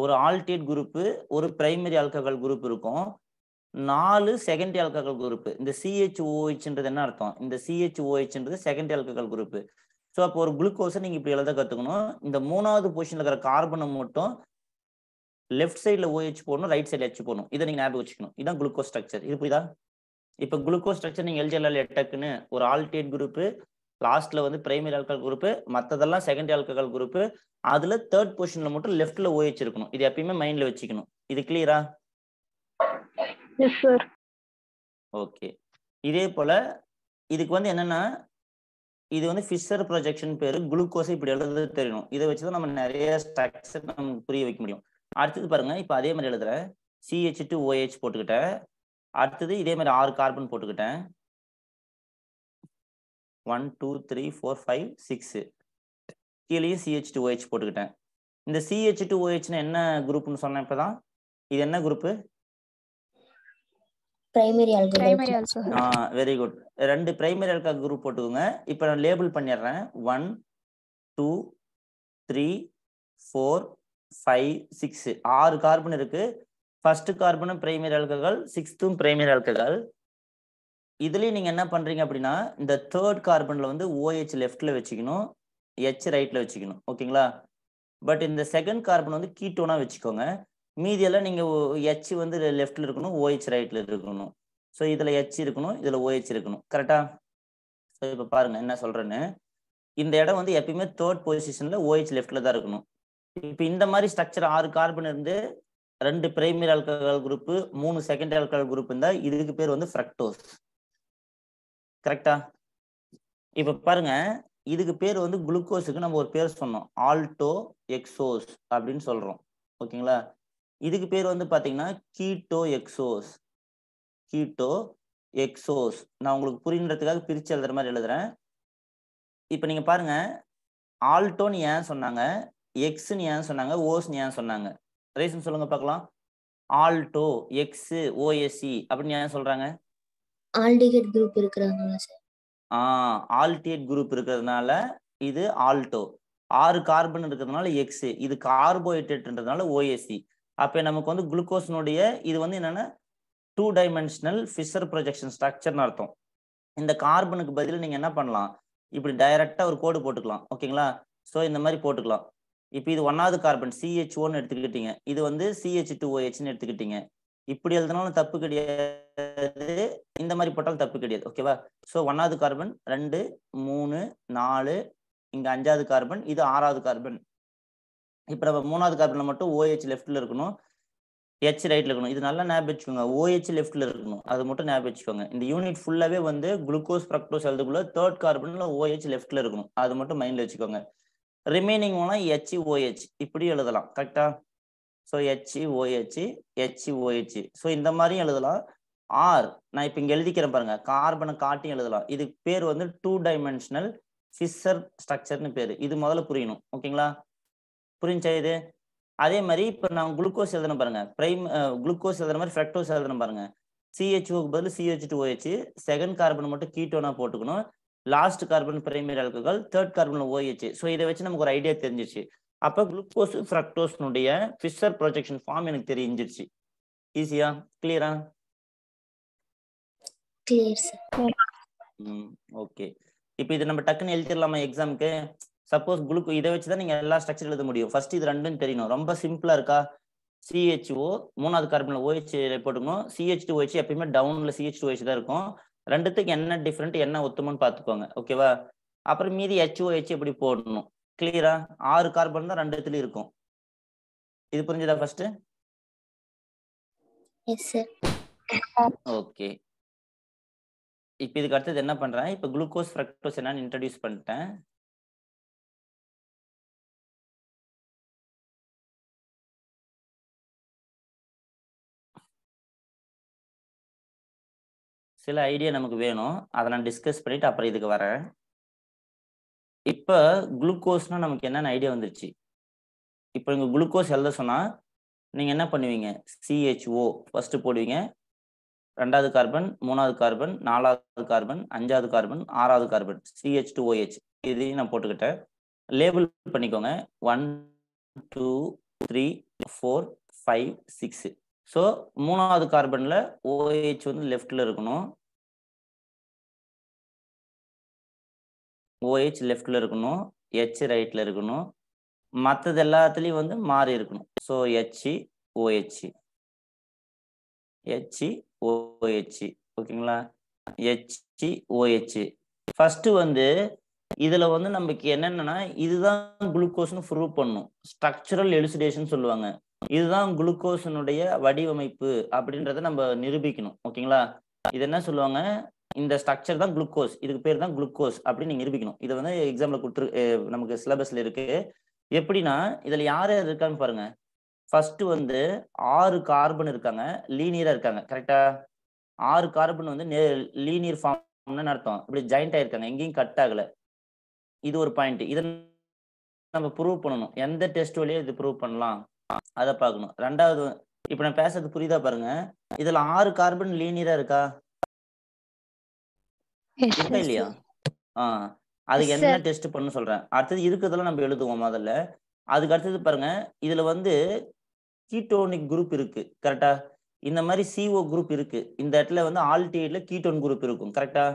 ஒரு ஆல்டேட் குரூப்பு ஒரு பிரைமரி ஆல்கஹால் குரூப் இருக்கும் நாலு செகண்டரி ஆல்கஹால் குரூப் இந்த சிஹெச்ஓஹெச்ன்றது என்ன அர்த்தம் இந்த சிஹெச்ஓஹெச்ன்றது செகண்டரி ஆல்கஹால் குரூப் ஸோ அப்போ ஒரு குளுக்கோஸை நீங்கள் இப்படி எழுத கற்றுக்கணும் இந்த மூணாவது பொசிஷனில் இருக்கிற கார்பனை மட்டும் லெஃப்ட் சைடில் ஓஹெச் போடணும் ரைட் சைடில் ஹெச் போடணும் இதை நீங்கள் ஞாபகம் வச்சுக்கணும் இதான் குளுக்கோஸ் ஸ்ட்ரக்சர் இது புரியுதா இப்போ குளுக்கோஸ் ஸ்ட்ரக்சர் நீங்கள் எல்ஜிஎல்எல் எட்டக்குன்னு ஒரு ஆல்டேட் குரூப்பு லாஸ்ட்ல வந்து பிரைமரி ஆல்கல் குரூப் மற்றதெல்லாம் செகண்டரி ஆல்கஹால் குரூப் அதுல தேர்ட் பொசிஷன்ல மட்டும் லெஃப்ட்ல ஓஹெச் இருக்கணும் இது எப்பயுமே மைண்ட்ல வச்சுக்கணும் இது கிளியரா ஓகே இதே போல இதுக்கு வந்து என்னன்னா இது வந்து ஃபிஷர் ப்ரொஜெக்ஷன் பேர் குளுக்கோஸை இப்படி எழுத தெரியணும் இதை வச்சு தான் நம்ம நிறைய ஸ்ட்ரக்சர் நமக்கு புரிய வைக்க முடியும் அடுத்தது பாருங்க இப்போ அதே மாதிரி எழுதுறேன் சிஹெச் டு ஓஹெச் போட்டுக்கிட்டேன் அடுத்தது இதே மாதிரி ஆறு கார்பன் போட்டுக்கிட்டேன் one two three four five six கீழே சிஹெச் டூ ஓஹெச் போட்டுக்கிட்டேன் இந்த சிஹெச் டூ ஓஹெச்னு என்ன குரூப்னு சொன்னேன் இப்போ தான் இது என்ன குரூப்பு வெரி குட் ரெண்டு பிரைமரி அல்கா குரூப் போட்டுக்கோங்க இப்போ நான் லேபிள் பண்ணிடுறேன் one two three four five six ஆறு கார்பன் இருக்கு ஃபர்ஸ்ட் கார்பனும் பிரைமரி அல்கஹால் சிக்ஸ்த்தும் பிரைமரி அல்கஹால் இதுலேயும் நீங்கள் என்ன பண்ணுறீங்க அப்படின்னா இந்த தேர்ட் கார்பனில் வந்து ஓஹெச் லெஃப்டில் வச்சுக்கணும் ஹெச் ரைட்டில் வச்சுக்கணும் ஓகேங்களா பட் இந்த செகண்ட் கார்பன் வந்து கீட்டோனாக வச்சுக்கோங்க மீதியெல்லாம் நீங்கள் ஹெச் வந்து லெஃப்டில் இருக்கணும் ஓஹெச் ரைட்டில் இருக்கணும் ஸோ இதில் ஹெச் இருக்கணும் இதில் ஓஹெச் இருக்கணும் கரெக்டாக ஸோ இப்போ பாருங்கள் என்ன சொல்கிறேன்னு இந்த இடம் வந்து எப்பயுமே தேர்ட் பொசிஷனில் ஓஹெச் லெஃப்டில் தான் இருக்கணும் இப்போ இந்த மாதிரி ஸ்ட்ரக்சர் ஆறு கார்பன் இருந்து ரெண்டு பிரைமரி ஆல்கஹால் குரூப் மூணு செகண்டரி ஆல்கஹால் குரூப் இருந்தால் இதுக்கு பேர் வந்து ஃப்ரக்டோஸ் கரெக்டா இப்ப பாருங்க இதுக்கு பேர் வந்து குளுக்கோஸுக்கு நம்ம ஒரு பேர் சொன்னோம் ஆல்டோ எக்ஸோஸ் அப்படின்னு சொல்றோம் ஓகேங்களா இதுக்கு பேர் வந்து பாத்தீங்கன்னா கீட்டோ எக்ஸோஸ் கீட்டோ எக்ஸோஸ் நான் உங்களுக்கு புரியுன்றதுக்காக பிரிச்சு எழுதுற மாதிரி எழுதுறேன் இப்போ நீங்க பாருங்க ஆல்டோன்னு ஏன் சொன்னாங்க எக்ஸ்ன்னு ஏன் சொன்னாங்க ஓஸ்ன்னு ஏன் சொன்னாங்க ரீசன் சொல்லுங்க பார்க்கலாம் ஆல்டோ எக்ஸு ஓஎஸ்சி அப்படின்னு ஏன் சொல்றாங்க ஆல்டிகேட் குரூப் இருக்கிறதுனால சார் ஆல்டிகேட் குரூப் இருக்கிறதுனால இது ஆல்டோ ஆறு கார்பன் இருக்கிறதுனால எக்ஸ் இது கார்போஹைட்ரேட்ன்றதுனால ஓஎஸ்சி அப்போ நமக்கு வந்து குளுக்கோஸ்னுடைய இது வந்து என்னென்னா டூ டைமென்ஷனல் ஃபிஷர் ப்ரொஜெக்ஷன் ஸ்ட்ரக்சர்னு அர்த்தம் இந்த கார்பனுக்கு பதில் நீங்கள் என்ன பண்ணலாம் இப்படி டைரெக்டாக ஒரு கோடு போட்டுக்கலாம் ஓகேங்களா ஸோ இந்த மாதிரி போட்டுக்கலாம் இப்போ இது ஒன்னாவது கார்பன் சிஹெச் ஒன்னு எடுத்துக்கிட்டீங்க இது வந்து சிஹெச் டூ ஓஹெச்னு எடுத்துக்கிட்டீங்க இப்படி எழுதினாலும் தப்பு கிடையாது இந்த மாதிரி போட்டாலும் தப்பு கிடையாது ஓகேவா ஸோ ஒன்னாவது கார்பன் ரெண்டு மூணு நாலு இங்கே அஞ்சாவது கார்பன் இது ஆறாவது கார்பன் இப்போ நம்ம மூணாவது கார்பனில் மட்டும் ஓஹெச் லெஃப்டில் இருக்கணும் ஹெச் ரைட்டில் இருக்கணும் இது நல்லா ஞாபகம் வச்சுக்கோங்க ஓஹெச் லெஃப்டில் இருக்கணும் அது மட்டும் ஞாபகம் வச்சுக்கோங்க இந்த யூனிட் ஃபுல்லாகவே வந்து குளுக்கோஸ் ப்ரக்டோஸ் எழுதுக்குள்ள தேர்ட் கார்பனில் ஓஹெச் லெஃப்ட்டில் இருக்கணும் அது மட்டும் மைண்டில் வச்சுக்கோங்க ரிமைனிங் மூலம் ஹெச் ஓஹெச் இப்படி எழுதலாம் கரெக்டாக so HC OHC HC OHC so இந்த மாதிரியும் எழுதலாம் ஆர் நான் இப்போ இங்கே எழுதிக்கிறேன் பாருங்க கார்பனை காட்டியும் எழுதலாம் இதுக்கு பேர் வந்து டூ டைமென்ஷனல் ஃபிஷர் ஸ்ட்ரக்சர்னு பேர் இது முதல்ல புரியணும் ஓகேங்களா புரிஞ்சா இது அதே மாதிரி இப்போ நான் குளுக்கோஸ் எழுதணும் பாருங்க ப்ரைம் குளுக்கோஸ் எழுதுற மாதிரி ஃப்ரெக்டோஸ் எழுதணும் பாருங்க சிஹெச்ஓக்கு பதில் C H two O H second carbon மட்டும் கீட்டோனா போட்டுக்கணும் லாஸ்ட் கார்பன் பிரைமரி அழுக்குகள் தேர்ட் கார்பன் ஓஹெச் ஸோ இதை வச்சு நமக்கு ஒரு ஐடியா தெரிஞ்சிச்சு அப்போ குளுக்கோஸ் ஃப்ரக்டோஸ்னுடைய ஃபிஷர் ப்ரொஜெக்ஷன் ஃபார்ம் எனக்கு தெரிஞ்சிருச்சு ஈஸியா கிளியரா ஓகே இப்போ இது நம்ம டக்குன்னு எழுதிடலாமா எக்ஸாமுக்கு சப்போஸ் குளுக்கோ இதை வச்சு தான் நீங்கள் எல்லா ஸ்ட்ரக்சர் எழுத முடியும் ஃபர்ஸ்ட் இது ரெண்டும் தெரியணும் ரொம்ப சிம்பிளாக இருக்கா சிஹெச்ஓ மூணாவது கார்பனில் ஓஹெச் போட்டுக்கணும் சிஹெச் டூ ஓஹெச் எப்பயுமே டவுனில் சிஹெச் டூ ஓஹெச் தான் இருக்கும் ரெண்டுத்துக்கு என்ன டிஃப்ரெண்ட் என்ன ஒத்துமோன்னு பார்த்துக்கோங்க ஓகேவா அப்புறம் மீதி ஹெச்ஓஹெச் எப்படி போடணும் கிளியரா ஆறு கார்பன் தான் ரெண்டு இடத்துல இருக்கும் இது புரிஞ்சதா ஃபர்ஸ்ட் ஓகே இப்போ இதுக்கு அடுத்து என்ன பண்றேன் இப்போ குளுக்கோஸ் ஃபிரக்டோஸ் என்னன்னு இன்ட்ரடியூஸ் பண்ணிட்டேன் சில ஐடியா நமக்கு வேணும் அதை நான் டிஸ்கஸ் பண்ணிட்டு அப்புறம் இதுக்கு வரேன் இப்போ குளுக்கோஸ்னா நமக்கு என்னென்ன ஐடியா வந்துருச்சு இப்போ நீங்கள் குளுக்கோஸ் எழுத சொன்னால் நீங்கள் என்ன பண்ணுவீங்க சிஹெச்ஓ ஃபஸ்ட்டு போடுவீங்க ரெண்டாவது கார்பன் மூணாவது கார்பன் நாலாவது கார்பன் அஞ்சாவது கார்பன் ஆறாவது கார்பன் சிஹெச் டூ ஓஹெச் இதையும் நான் போட்டுக்கிட்டேன் லேபிள் பண்ணிக்கோங்க one two three four five six so மூணாவது கார்பனில் ஓஹெச் வந்து லெஃப்டில் இருக்கணும் ஓஹெச் லெஃப்டில் இருக்கணும் ஹெச் ரைட்டில் இருக்கணும் மற்றது எல்லாத்துலேயும் வந்து மாறி இருக்கணும் so HC OHC HC O H C ஓகேங்களா ஹெச்சி ஓஹெச்சி ஃபஸ்ட்டு வந்து இதில் வந்து நமக்கு என்னென்னா இதுதான் குளுக்கோஸ்னு ப்ரூவ் பண்ணும் ஸ்ட்ரக்சரல் எலுசிடேஷன் சொல்லுவாங்க இதுதான் குளுக்கோஸினுடைய வடிவமைப்பு அப்படின்றத நம்ம நிரூபிக்கணும் ஓகேங்களா இது என்ன சொல்லுவாங்க இந்த ஸ்ட்ரக்சர் தான் குளுக்கோஸ் இதுக்கு பேர் தான் குளுக்கோஸ் அப்படின்னு நீங்க நிரூபிக்கணும் இதை வந்து எக்ஸாம்ல கொடுத்துரு நமக்கு சிலபஸ்ல இருக்கு எப்படின்னா இதுல யார் யார் இருக்கான்னு பாருங்க ஃபர்ஸ்ட் வந்து ஆறு கார்பன் இருக்காங்க லீனியரா இருக்காங்க கரெக்டா ஆறு கார்பன் வந்து லீனியர் ஃபார்ம்னு அர்த்தம் இப்படி ஜாயிண்ட் ஆயிருக்காங்க எங்கேயும் கட் ஆகல இது ஒரு பாயிண்ட் இதை நம்ம ப்ரூவ் பண்ணணும் எந்த டெஸ்ட் வழியும் இது ப்ரூவ் பண்ணலாம் அதை பார்க்கணும் ரெண்டாவது இப்போ நான் பேசுறது புரியுதா பாருங்க இதுல ஆறு கார்பன் லீனியரா இருக்கா இருக்கா இல்லையா ஆ அதுக்கு என்ன டெஸ்ட் பண்ண சொல்றேன் அடுத்தது இருக்கிறதெல்லாம் நம்ம எழுதுவோம் முதல்ல அதுக்கு அடுத்தது பாருங்க இதுல வந்து கீட்டோனிக் குரூப் இருக்கு கரெக்டா இந்த மாதிரி சிஓ குரூப் இருக்கு இந்த இடத்துல வந்து ஆல்டிஹைட்ல கீட்டோன் குரூப் இருக்கும் கரெக்டா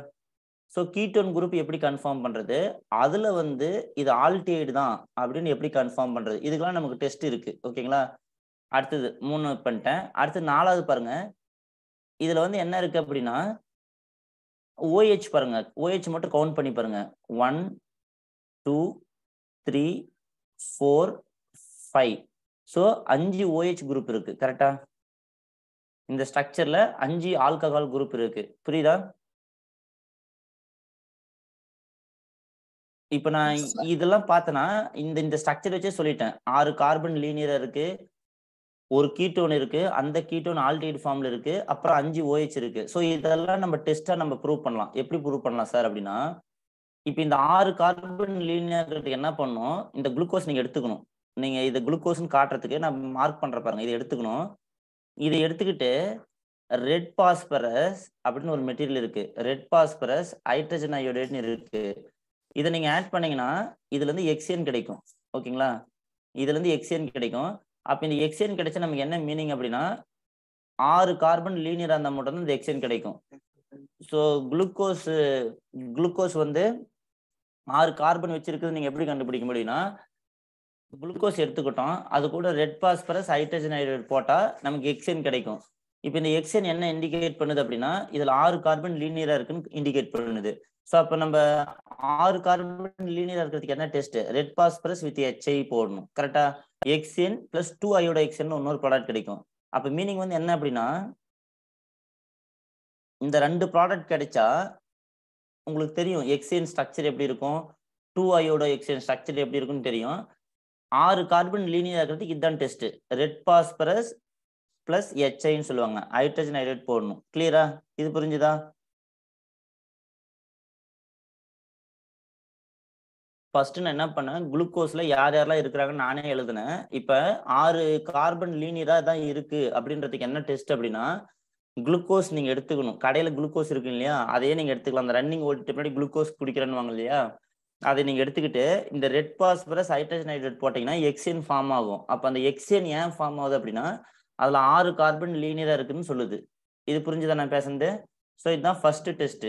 ஸோ கீட்டோன் குரூப் எப்படி கன்ஃபார்ம் பண்றது அதுல வந்து இது ஆல்டிஹைடு தான் அப்படின்னு எப்படி கன்ஃபார்ம் பண்றது இதுக்கெல்லாம் நமக்கு டெஸ்ட் இருக்கு ஓகேங்களா அடுத்தது மூணு பண்ணிட்டேன் அடுத்து நாலாவது பாருங்க இதுல வந்து என்ன இருக்கு அப்படின்னா ஓஹெச் பாருங்க ஓஹெச் மட்டும் கவுண்ட் பண்ணி பாருங்க one two three four five so அஞ்சு ஓஹெச் குரூப் இருக்கு கரெக்டா இந்த ஸ்ட்ரக்சர்ல அஞ்சு ஆல்கஹால் குரூப் இருக்கு புரியுதா இப்ப நான் இதெல்லாம் பார்த்தேன்னா இந்த இந்த ஸ்ட்ரக்சர் வச்சே சொல்லிட்டேன் ஆறு கார்பன் லீனியரா இருக்கு ஒரு கீட்டோன் இருக்கு அந்த கீட்டோன் ஆல்டிட் ஃபார்ம்ல இருக்கு அப்புறம் அஞ்சு ஓஹெச் இருக்கு ஸோ இதெல்லாம் நம்ம டெஸ்டா நம்ம ப்ரூவ் பண்ணலாம் எப்படி ப்ரூவ் பண்ணலாம் சார் அப்படின்னா இப்போ இந்த ஆறு கார்பன் லீனியர்களுக்கு என்ன பண்ணும் இந்த குளுக்கோஸ் நீங்க எடுத்துக்கணும் நீங்க இதை குளுக்கோஸ்ன்னு காட்டுறதுக்கு நான் மார்க் பண்ற பாருங்க இதை எடுத்துக்கணும் இதை எடுத்துக்கிட்டு ரெட் பாஸ்பரஸ் அப்படின்னு ஒரு மெட்டீரியல் இருக்கு ரெட் பாஸ்பரஸ் ஹைட்ரஜன் அயோடைட்னு இருக்கு இதை நீங்க ஆட் பண்ணீங்கன்னா இதுல இருந்து எக்ஸியன் கிடைக்கும் ஓகேங்களா இதுல இருந்து எக்ஸியன் கிடைக்கும் அப்போ இந்த எக்ஸைன் கிடைச்சா நமக்கு என்ன மீனிங் அப்படின்னா ஆறு கார்பன் லீனியராக இருந்தால் மட்டும்தான் இந்த எக்ஸைன் கிடைக்கும் ஸோ குளுக்கோஸ் குளுக்கோஸ் வந்து ஆறு கார்பன் வச்சிருக்கிறது நீங்கள் எப்படி கண்டுபிடிக்க முடியும்னா குளுக்கோஸ் எடுத்துக்கிட்டோம் அது கூட ரெட் பாஸ்பரஸ் ஹைட்ரஜன் ஹைட்ரேட் போட்டால் நமக்கு எக்ஸைன் கிடைக்கும் இப்போ இந்த எக்ஸன் என்ன இண்டிகேட் பண்ணுது அப்படின்னா இதில் ஆறு கார்பன் லீனியராக இருக்குன்னு இண்டிகேட் பண்ணுது ஸோ அப்போ நம்ம ஆறு கார்பன் லீனியராக இருக்கிறதுக்கு என்ன test red phosphorus with H I போடணும் கரெக்டாக எக்ஸ்என் பிளஸ் டூ ஐயோட எக்ஸ்என் இன்னொரு ப்ராடக்ட் கிடைக்கும் அப்போ மீனிங் வந்து என்ன அப்படின்னா இந்த ரெண்டு ப்ராடக்ட் கிடைச்சா உங்களுக்கு தெரியும் எக்ஸ்என் ஸ்ட்ரக்சர் எப்படி இருக்கும் டூ ஐயோட எக்ஸ்என் ஸ்ட்ரக்சர் எப்படி இருக்குன்னு தெரியும் ஆறு கார்பன் லீனியர் இருக்கிறதுக்கு இதுதான் டெஸ்ட் ரெட் பாஸ்பரஸ் பிளஸ் ஹெச்ஐன்னு சொல்லுவாங்க ஹைட்ரஜன் ஹைட்ரேட் போடணும் கிளியரா இது புரிஞ்சுதா ஃபர்ஸ்ட் நான் என்ன பண்ணேன் குளுக்கோஸ்ல யார் யாரெல்லாம் இருக்கிறாங்கன்னு நானே எழுதினேன் இப்போ ஆறு கார்பன் லீனியரா தான் இருக்கு அப்படின்றதுக்கு என்ன டெஸ்ட் அப்படின்னா குளுக்கோஸ் நீங்க எடுத்துக்கணும் கடையில குளுக்கோஸ் இருக்கு இல்லையா அதையே நீங்க எடுத்துக்கலாம் அந்த ரன்னிங் ஓட்டிட்டு முன்னாடி குளுக்கோஸ் குடிக்கிறேன்னு இல்லையா அதை நீங்க எடுத்துக்கிட்டு இந்த ரெட் பாஸ்பரஸ் ஹைட்ரஜன் ஹைட்ரேட் போட்டீங்கன்னா எக்ஸியன் ஃபார்ம் ஆகும் அப்ப அந்த எக்ஸியன் ஏன் ஃபார்ம் ஆகுது அப்படின்னா அதுல ஆறு கார்பன் லீனியரா இருக்குன்னு சொல்லுது இது புரிஞ்சுதான் நான் பேசுனது ஸோ இதுதான் ஃபர்ஸ்ட் டெஸ்ட்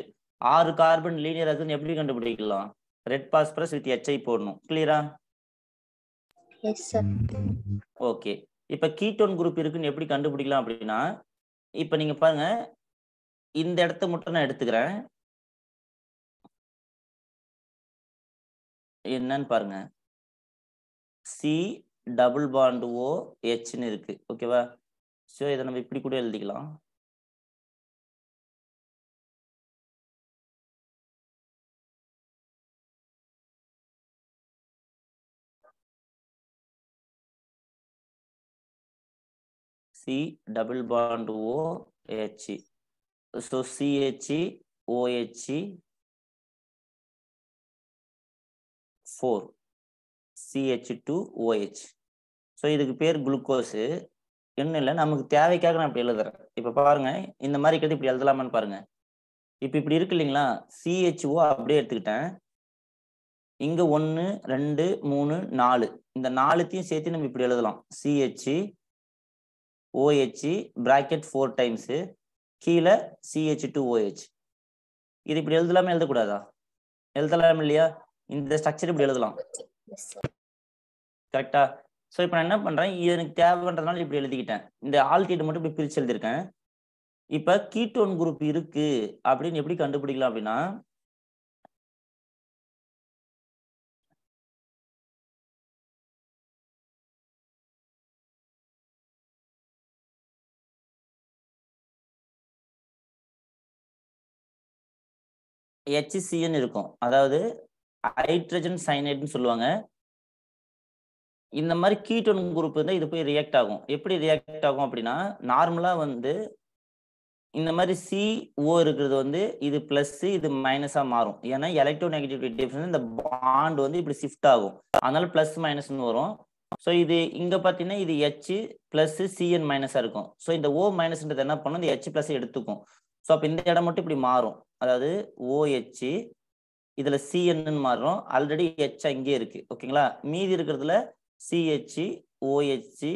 ஆறு கார்பன் லீனியர் இருக்குன்னு எப்படி கண்டுபிடிக்கலாம் ரெட் பாஸ்பரஸ் வித் எச்ஐ போடணும் கிளியரா ஓகே இப்ப கீட்டோன் குரூப் இருக்குன்னு எப்படி கண்டுபிடிக்கலாம் அப்படின்னா இப்ப நீங்க பாருங்க இந்த இடத்த மட்டும் நான் எடுத்துக்கிறேன் என்னன்னு பாருங்க சி டபுள் பாண்டு ஓ ஹெச்னு இருக்கு ஓகேவா ஸோ இதை நம்ம இப்படி கூட எழுதிக்கலாம் C double bond O H C so C H C O H C four C H two O H so இதுக்கு பேர் குளுக்கோஸு இன்னும் இல்லை நமக்கு தேவைக்காக நான் இப்படி எழுதுறேன் இப்போ பாருங்க இந்த மாதிரி கேட்டு இப்படி எழுதலாமான்னு பாருங்க இப்போ இப்படி இருக்கு இல்லைங்களா சிஹெச்ஓ அப்படியே எடுத்துக்கிட்டேன் இங்கே ஒன்று ரெண்டு மூணு நாலு இந்த நாலுத்தையும் சேர்த்து நம்ம இப்படி எழுதலாம் C H C O H bracket four times கீழே சிஹெச் டு ஓஹெச் இது இப்படி எழுதலாமே எழுதக்கூடாதா எழுதலாம் இல்லையா இந்த ஸ்ட்ரக்சர் இப்படி எழுதலாம் கரெக்டா ஸோ இப்போ நான் என்ன பண்ணுறேன் இது எனக்கு தேவைன்றதுனால இப்படி எழுதிக்கிட்டேன் இந்த கீட்டு மட்டும் இப்படி பிரித்து எழுதியிருக்கேன் இப்போ கீட்டோன் குரூப் இருக்குது அப்படின்னு எப்படி கண்டுபிடிக்கலாம் அப்படின்னா ஹெச்சிசின்னு இருக்கும் அதாவது ஹைட்ரஜன் சைனைடுன்னு சொல்லுவாங்க இந்த மாதிரி கீட்டோன் குரூப் இருந்தால் இது போய் ரியாக்ட் ஆகும் எப்படி ரியாக்ட் ஆகும் அப்படின்னா நார்மலாக வந்து இந்த மாதிரி சி ஓ இருக்கிறது வந்து இது பிளஸ் இது மைனஸாக மாறும் ஏன்னா எலக்ட்ரோ நெகட்டிவிட்டி டிஃபரன்ஸ் இந்த பாண்ட் வந்து இப்படி ஷிஃப்ட் ஆகும் அதனால பிளஸ் மைனஸ்னு வரும் ஸோ இது இங்கே பார்த்தீங்கன்னா இது ஹெச் பிளஸ் சிஎன் மைனஸாக இருக்கும் ஸோ இந்த ஓ மைனஸ்ன்றது என்ன பண்ணும் இந்த ஹெச் பிளஸ் எடுத்துக்கும் ஸோ அப்போ இந்த இடம் மட்டும் இப்படி மாறும் அதாவது ஓஹெச் இதில் சிஎன்னு மாறுறோம் ஆல்ரெடி ஹெச் அங்கேயே இருக்கு ஓகேங்களா மீதி இருக்கிறதுல C H O H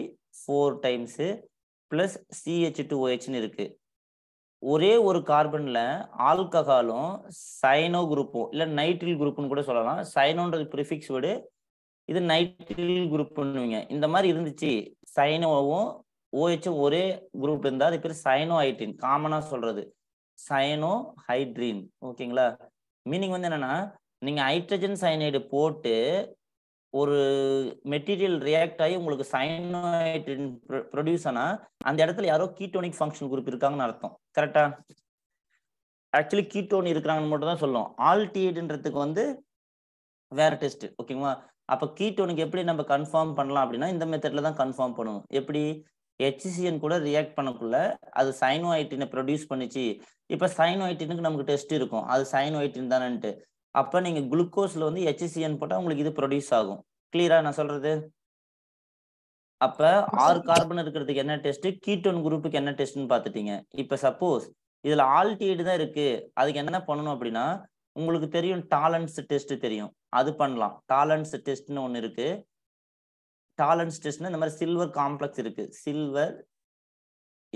four times plus C H two ஓஹெச்னு இருக்கு ஒரே ஒரு கார்பனில் ஆல்கஹாலும் சைனோ குரூப்பும் இல்லை நைட்ரில் குரூப்புன்னு கூட சொல்லலாம் சைனோன்றது ப்ரிஃபிக்ஸ் வேர்டு இது நைட்ரில் குரூப்புன்னுவீங்க இந்த மாதிரி இருந்துச்சு சைனோவும் ஓஹெச்சும் ஒரே குரூப் இருந்தால் அது பேர் சைனோ ஐட்டின் காமனாக சொல்கிறது சயனோ ஹைட்ரீன் ஓகேங்களா மீனிங் வந்து என்னன்னா நீங்க ஹைட்ரஜன் சயனைடு போட்டு ஒரு மெட்டீரியல் ரியாக்ட் ஆகி உங்களுக்கு சயனோஹைட்ரின் ப்ரொடியூஸ் ஆனா அந்த இடத்துல யாரோ கீட்டோனிக் ஃபங்க்ஷன் குரூப் இருக்காங்கன்னு அர்த்தம் கரெக்டா ஆக்சுவலி கீட்டோன் இருக்கிறாங்கன்னு மட்டும் தான் சொல்லும் ஆல்டிஹைடுன்றதுக்கு வந்து வேற டெஸ்ட் ஓகேங்களா அப்போ கீட்டோனுக்கு எப்படி நம்ம கன்ஃபார்ம் பண்ணலாம் அப்படின்னா இந்த மெத்தட்ல தான் கன்ஃபார்ம் பண்ணுவோம் எப்படி ஹெச்சிசிஎன் கூட ரியாக்ட் பண்ணக்குள்ள அது ஐட்டினை ப்ரொடியூஸ் பண்ணிச்சு இப்போ ஐட்டினுக்கு நமக்கு டெஸ்ட் இருக்கும் அது ஐட்டின் தானேன்ட்டு அப்போ நீங்கள் குளுக்கோஸில் வந்து ஹெச்சிசிஎன் போட்டால் உங்களுக்கு இது ப்ரொடியூஸ் ஆகும் கிளியரா நான் சொல்றது அப்ப ஆறு கார்பன் இருக்கிறதுக்கு என்ன டெஸ்ட்டு கீட்டோன் குரூப்புக்கு என்ன டெஸ்ட்டுன்னு பார்த்துட்டீங்க இப்போ சப்போஸ் இதில் ஆல்டிஹைடு தான் இருக்கு அதுக்கு என்ன பண்ணணும் அப்படின்னா உங்களுக்கு தெரியும் டாலன்ஸ் டெஸ்ட்டு தெரியும் அது பண்ணலாம் டாலன்ஸ் டெஸ்ட்னு ஒன்று இருக்கு டாலன் ஸ்டேஷன் இந்த மாதிரி சில்வர் காம்ப்ளெக்ஸ் இருக்கு silver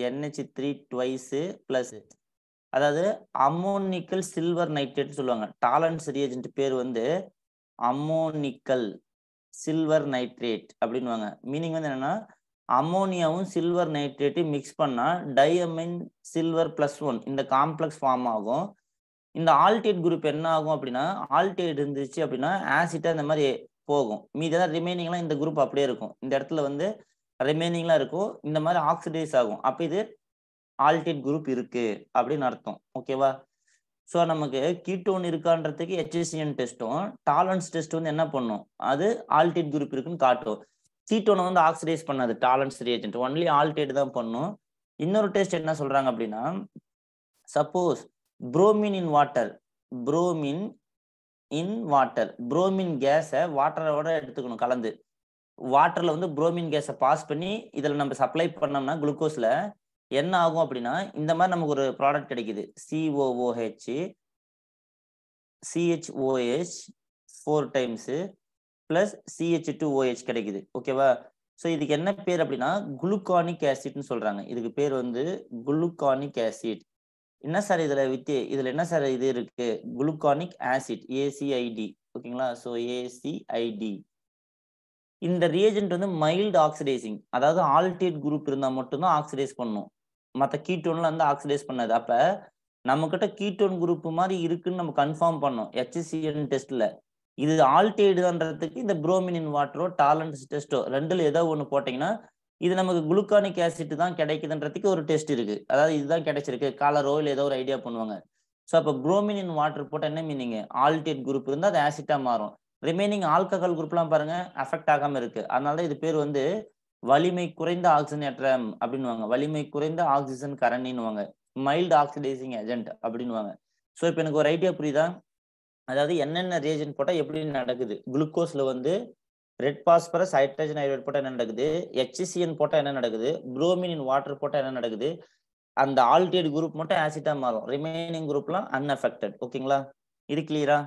N H three twice plus அதாவது அமோனிக்கல் சில்வர் நைட்ரேட்னு சொல்லுவாங்க டாலன்ஸ் ரியஜென்ட் பேர் வந்து அமோனிக்கல் சில்வர் நைட்ரேட் அப்படின்வாங்க மீனிங் வந்து என்னன்னா அமோனியாவும் சில்வர் நைட்ரேட்டையும் மிக்ஸ் பண்ணால் டையமின் சில்வர் ப்ளஸ் ஒன் இந்த காம்ப்ளெக்ஸ் ஃபார்ம் ஆகும் இந்த ஆல்டேட் குரூப் என்ன ஆகும் அப்படின்னா ஆல்டேட் இருந்துச்சு அப்படின்னா ஆசிட்டாக இந்த மாதிரி போகும் மீதெல்லாம் ரிமைனிங்லாம் இந்த குரூப் அப்படியே இருக்கும் இந்த இடத்துல வந்து ரிமைனிங்லாம் இருக்கும் இந்த மாதிரி ஆக்சிடைஸ் ஆகும் அப்போ இது ஆல்டேட் குரூப் இருக்குது அப்படின்னு அர்த்தம் ஓகேவா ஸோ நமக்கு கீட்டோன் இருக்கான்றதுக்கு ஹெச்சிசிஎன் டெஸ்ட்டும் டாலன்ஸ் டெஸ்ட் வந்து என்ன பண்ணும் அது ஆல்டேட் குரூப் இருக்குன்னு காட்டும் கீட்டோனை வந்து ஆக்சிடைஸ் பண்ணாது டாலன்ஸ் ரியேஜென்ட் ஒன்லி ஆல்டேட் தான் பண்ணும் இன்னொரு டெஸ்ட் என்ன சொல்கிறாங்க அப்படின்னா suppose bromine in water bromine in water bromine கேஸை வாட்டரோட எடுத்துக்கணும் கலந்து வாட்டரில் வந்து புரோமின் கேஸை பாஸ் பண்ணி இதில் நம்ம சப்ளை பண்ணோம்னா குளுக்கோஸில் என்ன ஆகும் அப்படின்னா இந்த மாதிரி நமக்கு ஒரு ப்ராடக்ட் கிடைக்குது C O O H C H O H four times plus C H two O H கிடைக்குது ஓகேவா ஸோ இதுக்கு என்ன பேர் அப்படின்னா குளுக்கானிக் ஆசிட்னு சொல்கிறாங்க இதுக்கு பேர் வந்து குளுக்கானிக் ஆசிட் என்ன சார் இதுல வித்து இதுல என்ன சார் இது இருக்கு குளுக்கானிக் ஆசிட் ஏசிஐடி ஓகேங்களா ஸோ ஏசிஐடி இந்த ரியேஜென்ட் வந்து மைல்டு ஆக்சிடைசிங் அதாவது ஆல்டேட் குரூப் இருந்தால் மட்டும்தான் ஆக்சிடைஸ் பண்ணும் மற்ற கீட்டோன்ல வந்து ஆக்சிடைஸ் பண்ணாது அப்போ நம்மக்கிட்ட கீட்டோன் குரூப் மாதிரி இருக்குன்னு நம்ம கன்ஃபார்ம் பண்ணோம் ஹெச்சிசிஎன் டெஸ்ட்ல இது ஆல்டேடுன்றதுக்கு இந்த புரோமினின் வாட்டரோ டாலன்ஸ் டெஸ்ட்டோ ரெண்டுல ஏதோ ஒன்று போட்டிங்கன்னா இது நமக்கு குளுக்கானிக் ஆசிட் தான் கிடைக்குதுன்றதுக்கு ஒரு டெஸ்ட் இருக்கு அதாவது இதுதான் கிடைச்சிருக்கு காலரோ இல்லை ஏதோ ஒரு ஐடியா பண்ணுவாங்க ஸோ அப்போ குரோமின் இன் வாட்டர் போட்டால் என்ன மீனிங் ஆல்டேட் குரூப் இருந்தால் அது ஆசிட்டாக மாறும் ரிமைனிங் ஆல்கஹால் குரூப்லாம் பாருங்க அஃபெக்ட் ஆகாமல் இருக்கு அதனால இது பேர் வந்து வலிமை குறைந்த ஆக்சிஜன் ஏற்றம் அப்படின்வாங்க வலிமை குறைந்த ஆக்சிஜன் கரண்ணின்வாங்க மைல்டு ஆக்சிடைசிங் ஏஜென்ட் அப்படின்வாங்க ஸோ இப்போ எனக்கு ஒரு ஐடியா புரியுதா அதாவது என்னென்ன ரேஜன் போட்டால் எப்படி நடக்குது குளுக்கோஸில் வந்து ரெட் பாஸ்பரஸ் ஹைட்ரஜன் ஐரோட் போட்டால் என்ன நடக்குது ஹெச்சிசிஎன் போட்டால் என்ன நடக்குது ப்ரோமின் இன் வாட்டர் போட்டால் என்ன நடக்குது அந்த ஆல்டேட் குரூப் மட்டும் ஆசிட்டாக மாறும் ரிமைனிங் குரூப்லாம் அன்அஃபெக்டட் ஓகேங்களா இது கிளியரா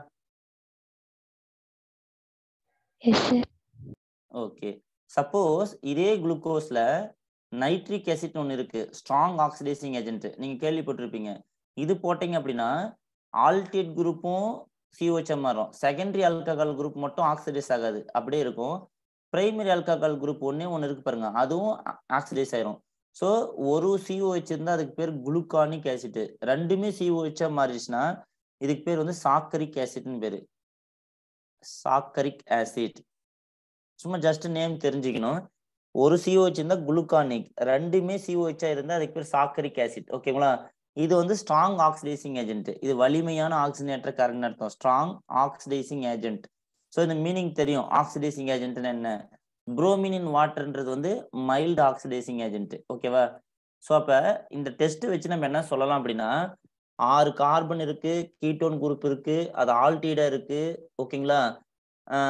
ஓகே சப்போஸ் இதே குளுக்கோஸ்ல நைட்ரிக் ஆசிட் ஒன்று இருக்கு ஸ்ட்ராங் ஆக்சிடைசிங் ஏஜென்ட் நீங்க கேள்விப்பட்டிருப்பீங்க இது போட்டீங்க அப்படின்னா ஆல்டேட் குரூப்பும் சிஓஹெச்எம் வரும் செகண்டரி ஆல்கஹால் குரூப் மட்டும் ஆக்சிடைஸ் ஆகாது அப்படியே இருக்கும் பிரைமரி அல்கஹால் குரூப் ஒன்னே ஒன்று இருக்கு பாருங்க அதுவும் ஆக்சிடைஸ் ஆயிரும் ஸோ ஒரு சிஓஹெச் இருந்தால் அதுக்கு பேர் குளுக்கானிக் ஆசிட் ரெண்டுமே சிஓஹெச்சாக மாறிடுச்சுன்னா இதுக்கு பேர் வந்து சாக்கரிக் ஆசிட்னு பேர் சாக்கரிக் ஆசிட் சும்மா ஜஸ்ட் நேம் தெரிஞ்சுக்கணும் ஒரு சிஓஹெச் இருந்தால் குளுக்கானிக் ரெண்டுமே சிஓஹெச்சாக இருந்தால் அதுக்கு பேர் சாக்கரிக் ஆசிட் ஓகேங்களா இது வந்து ஸ்ட்ராங் ஆக்சிடைசிங் ஏஜென்ட் இது வலிமையான ஆக்சிஜனேட்டர் கரண்ட் அர்த்தம் ஸ்ட்ராங் ஆக்சிடைசிங் ஏஜென்ட் ஸோ இந்த மீனிங் தெரியும் ஆக்சிடைசிங் ஏஜென்ட்னு என்ன இன் வாட்டர்ன்றது வந்து மைல்டு ஆக்சிடைசிங் ஏஜென்ட் ஓகேவா ஸோ அப்போ இந்த டெஸ்ட் வச்சு நம்ம என்ன சொல்லலாம் அப்படின்னா ஆறு கார்பன் இருக்கு கீட்டோன் குரூப் இருக்கு அது ஆல்டீடா இருக்கு ஓகேங்களா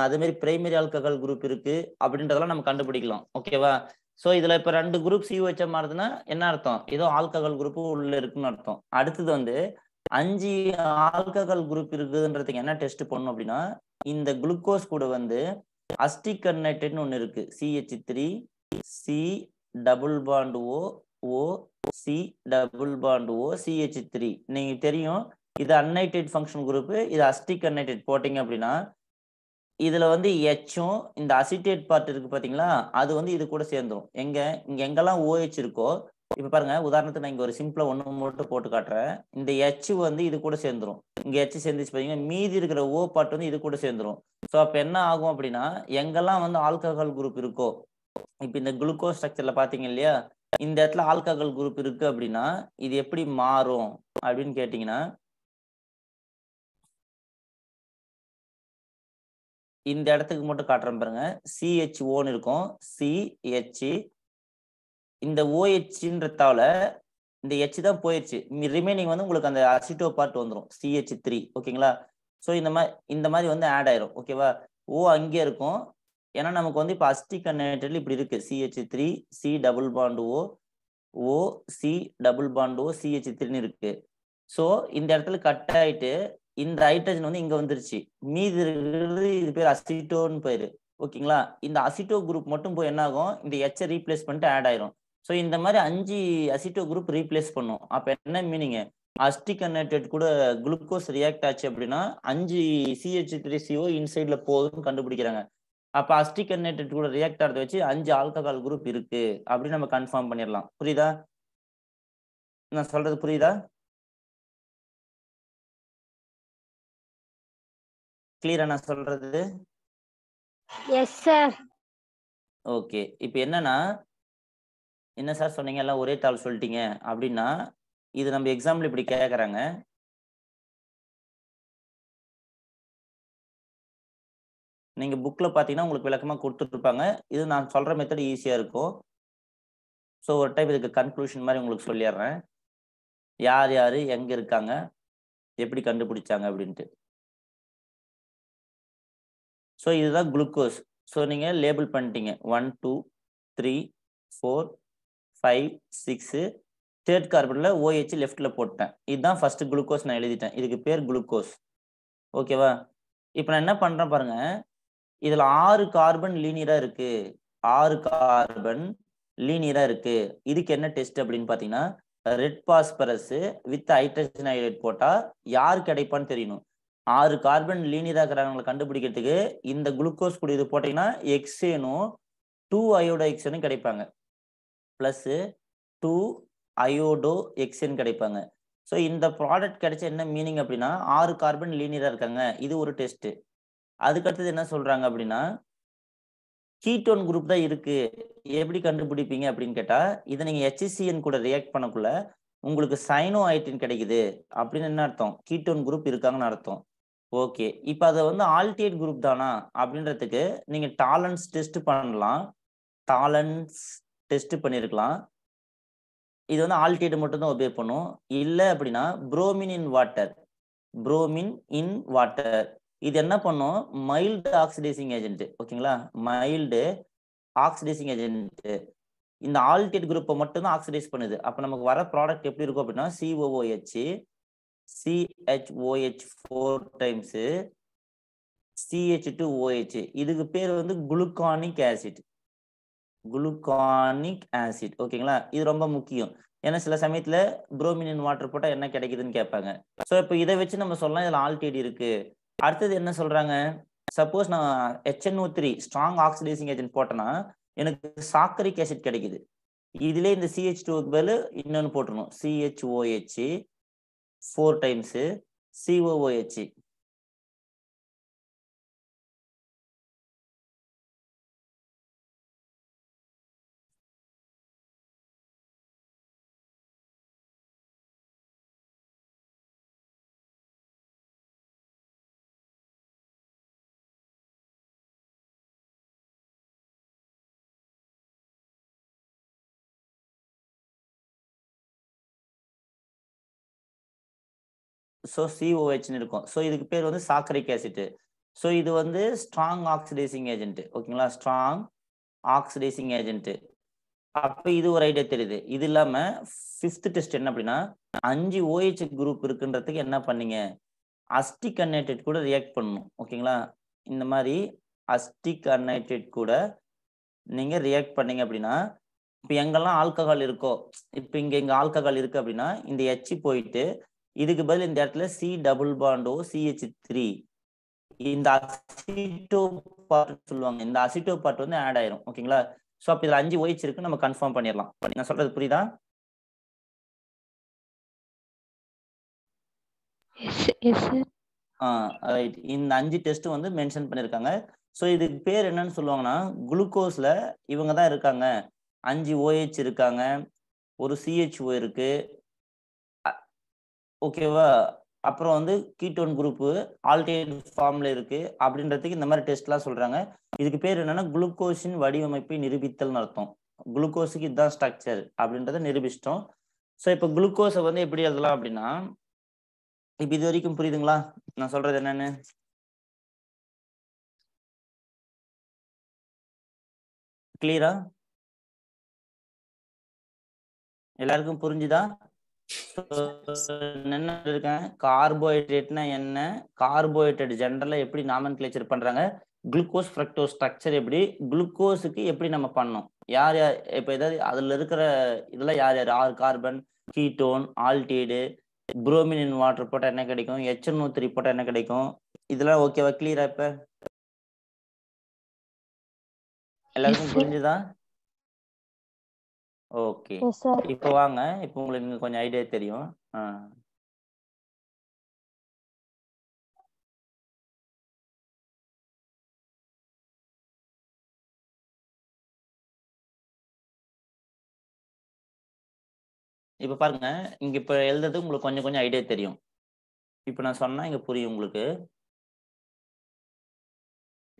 அதே மாதிரி பிரைமரி ஆல்கஹால் குரூப் இருக்கு அப்படின்றதெல்லாம் நம்ம கண்டுபிடிக்கலாம் ஓகேவா ஸோ இதில் இப்போ ரெண்டு குரூப் சிஓஹெச் மாறுதுன்னா என்ன அர்த்தம் ஏதோ ஆல்கஹால் குரூப் உள்ள இருக்குன்னு அர்த்தம் அடுத்தது வந்து அஞ்சு ஆல்கஹால் குரூப் இருக்குதுன்றதுக்கு என்ன டெஸ்ட் பண்ணும் அப்படின்னா இந்த குளுக்கோஸ் கூட வந்து அஸ்டிக் கன்னைட்னு ஒன்று இருக்கு C H three C double bond O O C double bond O C H three நீங்கள் தெரியும் இது அன்னைடெட் ஃபங்க்ஷன் குரூப் இது அஸ்டிக் அன்னைடெட் போட்டிங்க அப்படின்னா இதுல வந்து எச்சும் இந்த அசிட்டேட் பார்ட் இருக்கு பாத்தீங்களா அது வந்து இது கூட சேர்ந்துடும் எங்க இங்க எங்கெல்லாம் ஓஹெச் இருக்கோ இப்ப பாருங்க உதாரணத்துக்கு நான் இங்க ஒரு சிம்பிளா ஒண்ணு மட்டும் போட்டு காட்டுறேன் இந்த எச் வந்து இது கூட சேர்ந்துடும் இங்க எச் சேர்ந்துச்சு பாத்தீங்கன்னா மீதி இருக்கிற ஓ பார்ட் வந்து இது கூட சேர்ந்துடும் ஸோ அப்ப என்ன ஆகும் அப்படின்னா எங்கெல்லாம் வந்து ஆல்கஹால் குரூப் இருக்கோ இப்ப இந்த குளுக்கோஸ் ஸ்ட்ரக்சர்ல பாத்தீங்க இல்லையா இந்த இடத்துல ஆல்கஹால் குரூப் இருக்கு அப்படின்னா இது எப்படி மாறும் அப்படின்னு கேட்டீங்கன்னா இந்த இடத்துக்கு மட்டும் காட்டுறேன் பாருங்க சிஹெச் ஓன்னு இருக்கும் சிஹெச் இந்த ஓஹெச்ன்ற இந்த ஹெச் தான் போயிடுச்சு ரிமைனிங் வந்து உங்களுக்கு அந்த அசிட்டோ பார்ட் வந்துடும் சிஹெச் த்ரீ ஓகேங்களா ஸோ இந்த மாதிரி இந்த மாதிரி வந்து ஆட் ஆயிரும் ஓகேவா ஓ அங்கே இருக்கும் ஏன்னா நமக்கு வந்து இப்போ அஸ்டி கனெக்டட்ல இப்படி இருக்கு C H three C double bond O O C double bond O C H த்ரீன்னு இருக்கு ஸோ இந்த இடத்துல கட் ஆயிட்டு இந்த ஹைட்ரஜன் வந்து இங்க வந்துருச்சு மீதி இருக்கிறது இது பேர் அசிட்டோன்னு போயிரு ஓகேங்களா இந்த அசிட்டோ குரூப் மட்டும் போய் என்ன ஆகும் இந்த எச்ச ரீப்ளேஸ் பண்ணிட்டு ஆட் ஆயிரும் ஸோ இந்த மாதிரி அஞ்சு அசிட்டோ குரூப் ரீப்ளேஸ் பண்ணும் அப்போ என்ன மீனிங் அஸ்டிக் கூட குளுக்கோஸ் ரியாக்ட் ஆச்சு அப்படின்னா அஞ்சு சிஹெச் த்ரீ சிஓ இன்சைட்ல போகுதுன்னு கண்டுபிடிக்கிறாங்க அப்போ அஸ்டிக் கூட ரியாக்ட் ஆகிறத வச்சு அஞ்சு ஆல்கஹால் குரூப் இருக்கு அப்படின்னு நம்ம கன்ஃபார்ம் பண்ணிடலாம் புரியுதா நான் சொல்றது புரியுதா கிளியரா நான் சொல்றது எஸ் சார் ஓகே இப்போ என்னன்னா என்ன சார் சொன்னீங்க எல்லாம் ஒரே தாள் சொல்லிட்டீங்க அப்படின்னா இது நம்ம எக்ஸாம்பிள் இப்படி கேட்குறாங்க நீங்கள் புக்கில் பார்த்தீங்கன்னா உங்களுக்கு விளக்கமாக கொடுத்துட்ருப்பாங்க இது நான் சொல்கிற மெத்தட் ஈஸியாக இருக்கும் ஸோ ஒரு டைம் இதுக்கு கன்க்ளூஷன் மாதிரி உங்களுக்கு சொல்லிடுறேன் யார் யார் எங்கே இருக்காங்க எப்படி கண்டுபிடிச்சாங்க அப்படின்ட்டு ஸோ இதுதான் குளுக்கோஸ் ஸோ நீங்கள் லேபிள் பண்ணிட்டீங்க one two three four five six third கார்பனில் ஓஹெச் லெஃப்டில் போட்டேன் இதுதான் ஃபஸ்ட்டு குளுக்கோஸ் நான் எழுதிட்டேன் இதுக்கு பேர் குளுக்கோஸ் ஓகேவா இப்போ நான் என்ன பண்ணுறேன் பாருங்கள் இதில் ஆறு கார்பன் லீனியராக இருக்குது ஆறு கார்பன் லீனியராக இருக்குது இதுக்கு என்ன டெஸ்ட் அப்படின்னு பார்த்தீங்கன்னா red phosphorus with hydrogen hydrate போட்டால் யார் கிடைப்பான்னு தெரியணும் ஆறு கார்பன் லீனியராக இருக்கிறாங்களை கண்டுபிடிக்கிறதுக்கு இந்த குளுக்கோஸ் கூட இது போட்டிங்கன்னா எக்ஸேனும் டூ அயோடோ எக்ஸேனும் கிடைப்பாங்க ப்ளஸ்ஸு டூ அயோடோ எக்ஸேன் கிடைப்பாங்க ஸோ இந்த ப்ராடக்ட் கிடைச்ச என்ன மீனிங் அப்படின்னா ஆறு கார்பன் லீனியராக இருக்காங்க இது ஒரு டெஸ்ட்டு அதுக்கடுத்தது என்ன சொல்கிறாங்க அப்படின்னா கீட்டோன் குரூப் தான் இருக்குது எப்படி கண்டுபிடிப்பீங்க அப்படின்னு கேட்டால் இதை நீங்கள் ஹெச்சிசிஎன் கூட ரியாக்ட் பண்ணக்குள்ள உங்களுக்கு சைனோ ஐட்டின் கிடைக்குது அப்படின்னு என்ன அர்த்தம் கீட்டோன் குரூப் இருக்காங்கன்னு அர்த்தம் ஓகே இப்போ அதை வந்து ஆல்டியேட் குரூப் தானா அப்படின்றதுக்கு நீங்கள் டாலன்ஸ் டெஸ்ட் பண்ணலாம் டாலன்ஸ் டெஸ்ட் பண்ணியிருக்கலாம் இது வந்து ஆல்டியேட் மட்டும்தான் ஒபே பண்ணும் இல்லை அப்படின்னா bromine in water bromine in water இது என்ன பண்ணும் மைல்டு ஆக்சிடைசிங் ஏஜென்ட் ஓகேங்களா மைல்டு ஆக்சிடைசிங் ஏஜென்ட் இந்த ஆல்டேட் குரூப்பை மட்டும்தான் ஆக்சிடைஸ் பண்ணுது அப்போ நமக்கு வர ப்ராடக்ட் எப்படி இருக்கும் அப்படின்னா C O O H C H O H four times C H two OH இதுக்கு பேர் வந்து குளுக்கானிக் ஆசிட் குளுக்கானிக் ஆசிட் ஓகேங்களா இது ரொம்ப முக்கியம் ஏன்னா சில சமயத்தில் புரோமினியன் வாட்டர் போட்டால் என்ன கிடைக்குதுன்னு கேட்பாங்க ஸோ இப்போ இதை வச்சு நம்ம சொல்லலாம் இதில் ஆல்டிடி இருக்கு அடுத்தது என்ன சொல்றாங்க சப்போஸ் நான் H N O three strong oxidising agent போட்டேன்னா எனக்கு சாக்கரிக் ஆசிட் கிடைக்குது இதுலேயே இந்த சிஹெச் டூக்கு பதில் இன்னொன்று போட்டுருணும் C H O H four times C O O H so சிஓஹெச்னு இருக்கும் ஸோ இதுக்கு பேர் வந்து சாக்கரிக் ஆசிட்டு ஸோ இது வந்து ஸ்ட்ராங் ஆக்சிடைசிங் ஏஜென்ட்டு ஓகேங்களா ஸ்ட்ராங் ஆக்சிடைசிங் ஏஜென்ட்டு அப்போ இது ஒரு ஐடியா தெரியுது இது இல்லாமல் ஃபிஃப்த் டெஸ்ட் என்ன அப்படின்னா அஞ்சு ஓஹெச் குரூப் இருக்குன்றதுக்கு என்ன பண்ணீங்க அஸ்டிக் அன்னைட்டட் கூட ரியாக்ட் பண்ணணும் ஓகேங்களா இந்த மாதிரி அஸ்டிக் அன்னைட்டட் கூட நீங்கள் ரியாக்ட் பண்ணீங்க அப்படின்னா இப்போ எங்கெல்லாம் ஆல்கஹால் இருக்கோ இப்போ இங்கே இங்கே ஆல்கஹால் இருக்குது அப்படின்னா இந்த எச்சி போயிட்டு இதுக்கு பதில் இந்த இடத்துல சி டபுள் பாண்டோ சிஹெச் த்ரீ இந்த அசிட்டோ பார்ட் சொல்லுவாங்க இந்த அசிட்டோ பார்ட் வந்து ஆட் ஆயிரும் ஓகேங்களா ஸோ அப்போ இதில் அஞ்சு ஒயிட்ஸ் இருக்கு நம்ம கன்ஃபார்ம் பண்ணிடலாம் நான் சொல்றது புரியுதா ஆ ரைட் இந்த அஞ்சு டெஸ்ட் வந்து மென்ஷன் பண்ணிருக்காங்க ஸோ இதுக்கு பேர் என்னன்னு சொல்லுவாங்கன்னா குளுக்கோஸ்ல இவங்க தான் இருக்காங்க அஞ்சு ஓஹெச் இருக்காங்க ஒரு சிஹெச்ஓ இருக்கு ஓகேவா அப்புறம் வந்து கீட்டோன் குரூப்பு ஆல்டேட் ஃபார்ம்ல இருக்கு அப்படின்றதுக்கு இந்த மாதிரி டெஸ்ட்லாம் சொல்றாங்க இதுக்கு பேர் என்னன்னா குளுக்கோஸின் வடிவமைப்பை நிரூபித்தல் அர்த்தம் குளுக்கோஸுக்கு இதுதான் ஸ்ட்ரக்சர் அப்படின்றத நிரூபிச்சிட்டோம் ஸோ இப்போ குளுக்கோஸை வந்து எப்படி எழுதலாம் அப்படின்னா இப்போ இது வரைக்கும் புரியுதுங்களா நான் சொல்றது என்னன்னு கிளியரா எல்லாருக்கும் புரிஞ்சுதா என்ன இருக்கேன் கார்போஹைட்ரேட்னா என்ன கார்போஹைட்ரேட் ஜென்ரலா எப்படி நாமன் கிளேச்சர் பண்றாங்க குளுக்கோஸ் ஃப்ரக்டோஸ் ஸ்ட்ரக்சர் எப்படி குளுக்கோஸுக்கு எப்படி நம்ம பண்ணோம் யார் யார் இப்போ ஏதாவது அதுல இருக்கிற இதெல்லாம் யார் யார் ஆறு கார்பன் கீட்டோன் ஆல்டைடு புரோமினின் வாட்டர் போட்டால் என்ன கிடைக்கும் எச்என்ஓ த்ரீ போட்டால் என்ன கிடைக்கும் இதெல்லாம் ஓகேவா கிளியரா இப்போ எல்லாருக்கும் புரிஞ்சுதா ஓகே இப்போ வாங்க இப்போ உங்களுக்கு கொஞ்சம் ஐடியா தெரியும் ஆ இப்போ பாருங்க இங்கே இப்போ எழுதுறது உங்களுக்கு கொஞ்சம் கொஞ்சம் ஐடியா தெரியும் இப்போ நான் சொன்னால் இங்கே புரியும் உங்களுக்கு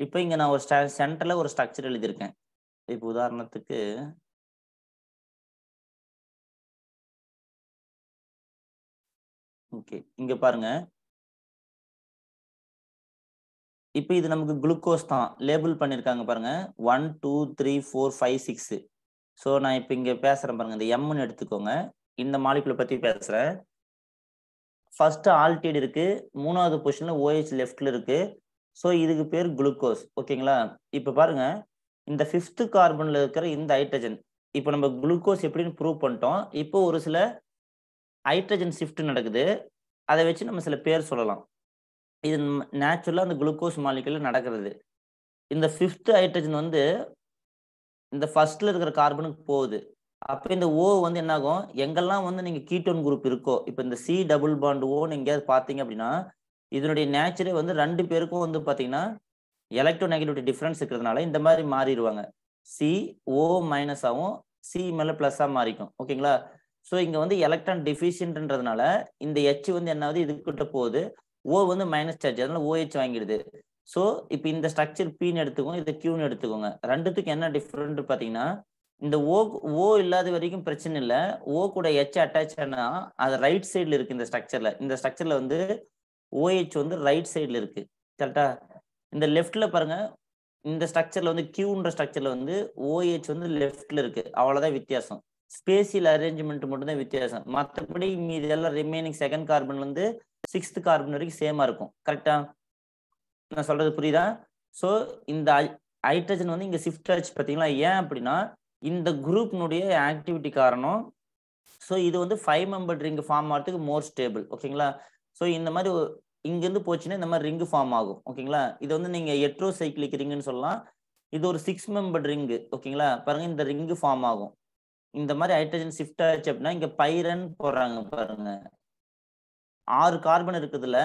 இப்போ இங்கே நான் ஒரு சென்டர்ல சென்டரில் ஒரு ஸ்ட்ரக்சர் எழுதியிருக்கேன் இப்போ உதாரணத்துக்கு ஓகே இங்க பாருங்க இப்போ இது நமக்கு குளுக்கோஸ் தான் லேபிள் பண்ணியிருக்காங்க பாருங்க one two three four five six so நான் இப்போ இங்கே பேசுகிறேன் பாருங்க இந்த எம்னு எடுத்துக்கோங்க இந்த மாலிகுலை பற்றி பேசுகிறேன் ஃபர்ஸ்ட் ஆல்டிடு இருக்கு மூணாவது பொசிஷன்ல ஓஹெச் லெஃப்ட்ல இருக்கு ஸோ இதுக்கு பேர் குளுக்கோஸ் ஓகேங்களா இப்போ பாருங்க இந்த ஃபிஃப்த்து கார்பன்ல இருக்கிற இந்த ஹைட்ரஜன் இப்போ நம்ம குளுக்கோஸ் எப்படின்னு ப்ரூவ் பண்ணிட்டோம் இப்போ ஒரு சில ஹைட்ரஜன் ஷிஃப்ட் நடக்குது அதை வச்சு நம்ம சில பேர் சொல்லலாம் இது நேச்சுரலாக அந்த குளுக்கோஸ் மாலிகுலில் நடக்கிறது இந்த ஃபிஃப்த் ஹைட்ரஜன் வந்து இந்த ஃபஸ்ட்டில் இருக்கிற கார்பனுக்கு போகுது அப்போ இந்த ஓ வந்து என்னாகும் எங்கெல்லாம் வந்து நீங்கள் கீட்டோன் குரூப் இருக்கோ இப்போ இந்த சி டபுள் பாண்ட் ஓன்னு எங்கேயாவது பார்த்தீங்க அப்படின்னா இதனுடைய நேச்சுரே வந்து ரெண்டு பேருக்கும் வந்து பார்த்தீங்கன்னா எலக்ட்ரோ நெகட்டிவிட்டி டிஃப்ரென்ஸ் இருக்கிறதுனால இந்த மாதிரி மாறிடுவாங்க சி ஓ மைனஸாகவும் சி மேலே ப்ளஸ்ஸாக மாறிக்கும் ஓகேங்களா ஸோ இங்கே வந்து எலக்ட்ரான் டெஃபிஷியன்ட்ன்றதுனால இந்த ஹெச் வந்து என்னாவது இதுக்கிட்ட போகுது ஓ வந்து மைனஸ் சார்ஜ் அதனால ஓஹெச் வாங்கிடுது ஸோ இப்போ இந்த ஸ்ட்ரக்சர் பின்னு எடுத்துக்கோங்க இதை கியூன்னு எடுத்துக்கோங்க ரெண்டுத்துக்கும் என்ன டிஃப்ரெண்ட் பார்த்தீங்கன்னா இந்த ஓ ஓ இல்லாத வரைக்கும் பிரச்சனை இல்லை ஓ கூட ஹெச் அட்டாச் ஆனால் அது ரைட் சைடில் இருக்குது இந்த ஸ்ட்ரக்சரில் இந்த ஸ்ட்ரக்சரில் வந்து ஓஹெச் வந்து ரைட் சைடில் இருக்குது கரெக்டா இந்த லெஃப்டில் பாருங்கள் இந்த ஸ்ட்ரக்சரில் வந்து கியூன்ற ஸ்ட்ரக்சரில் வந்து ஓஹெச் வந்து லெஃப்டில் இருக்குது அவ்வளோதான் வித்தியாசம் ஸ்பேசியல் அரேஞ்ச்மெண்ட் மட்டும்தான் வித்தியாசம் மற்றபடி மீது எல்லாம் ரிமைனிங் செகண்ட் கார்பன்லேருந்து சிக்ஸ்த் கார்பன் வரைக்கும் சேமா இருக்கும் கரெக்டா நான் சொல்றது புரியுதா ஸோ இந்த ஹைட்ரஜன் வந்து இங்கே ஷிஃப்ட் ஆச்சு பார்த்தீங்களா ஏன் அப்படின்னா இந்த குரூப்னுடைய ஆக்டிவிட்டி காரணம் ஸோ இது வந்து ஃபைவ் மெம்பர் ரிங்கு ஃபார்ம் ஆகிறதுக்கு மோர் ஸ்டேபிள் ஓகேங்களா ஸோ இந்த மாதிரி இங்கேருந்து போச்சுன்னா இந்த மாதிரி ரிங்கு ஃபார்ம் ஆகும் ஓகேங்களா இது வந்து நீங்கள் எட்ரோ சைக்கிளிக்கு ரிங்குன்னு சொல்லலாம் இது ஒரு சிக்ஸ் மெம்பர் ரிங்கு ஓகேங்களா பாருங்க இந்த ரிங்கு ஃபார்ம் ஆகும் இந்த மாதிரி ஹைட்ரஜன் ஷிஃப்ட் ஆச்சு அப்படின்னா இங்க பைரன் போடுறாங்க பாருங்க ஆறு கார்பன் இருக்குதுல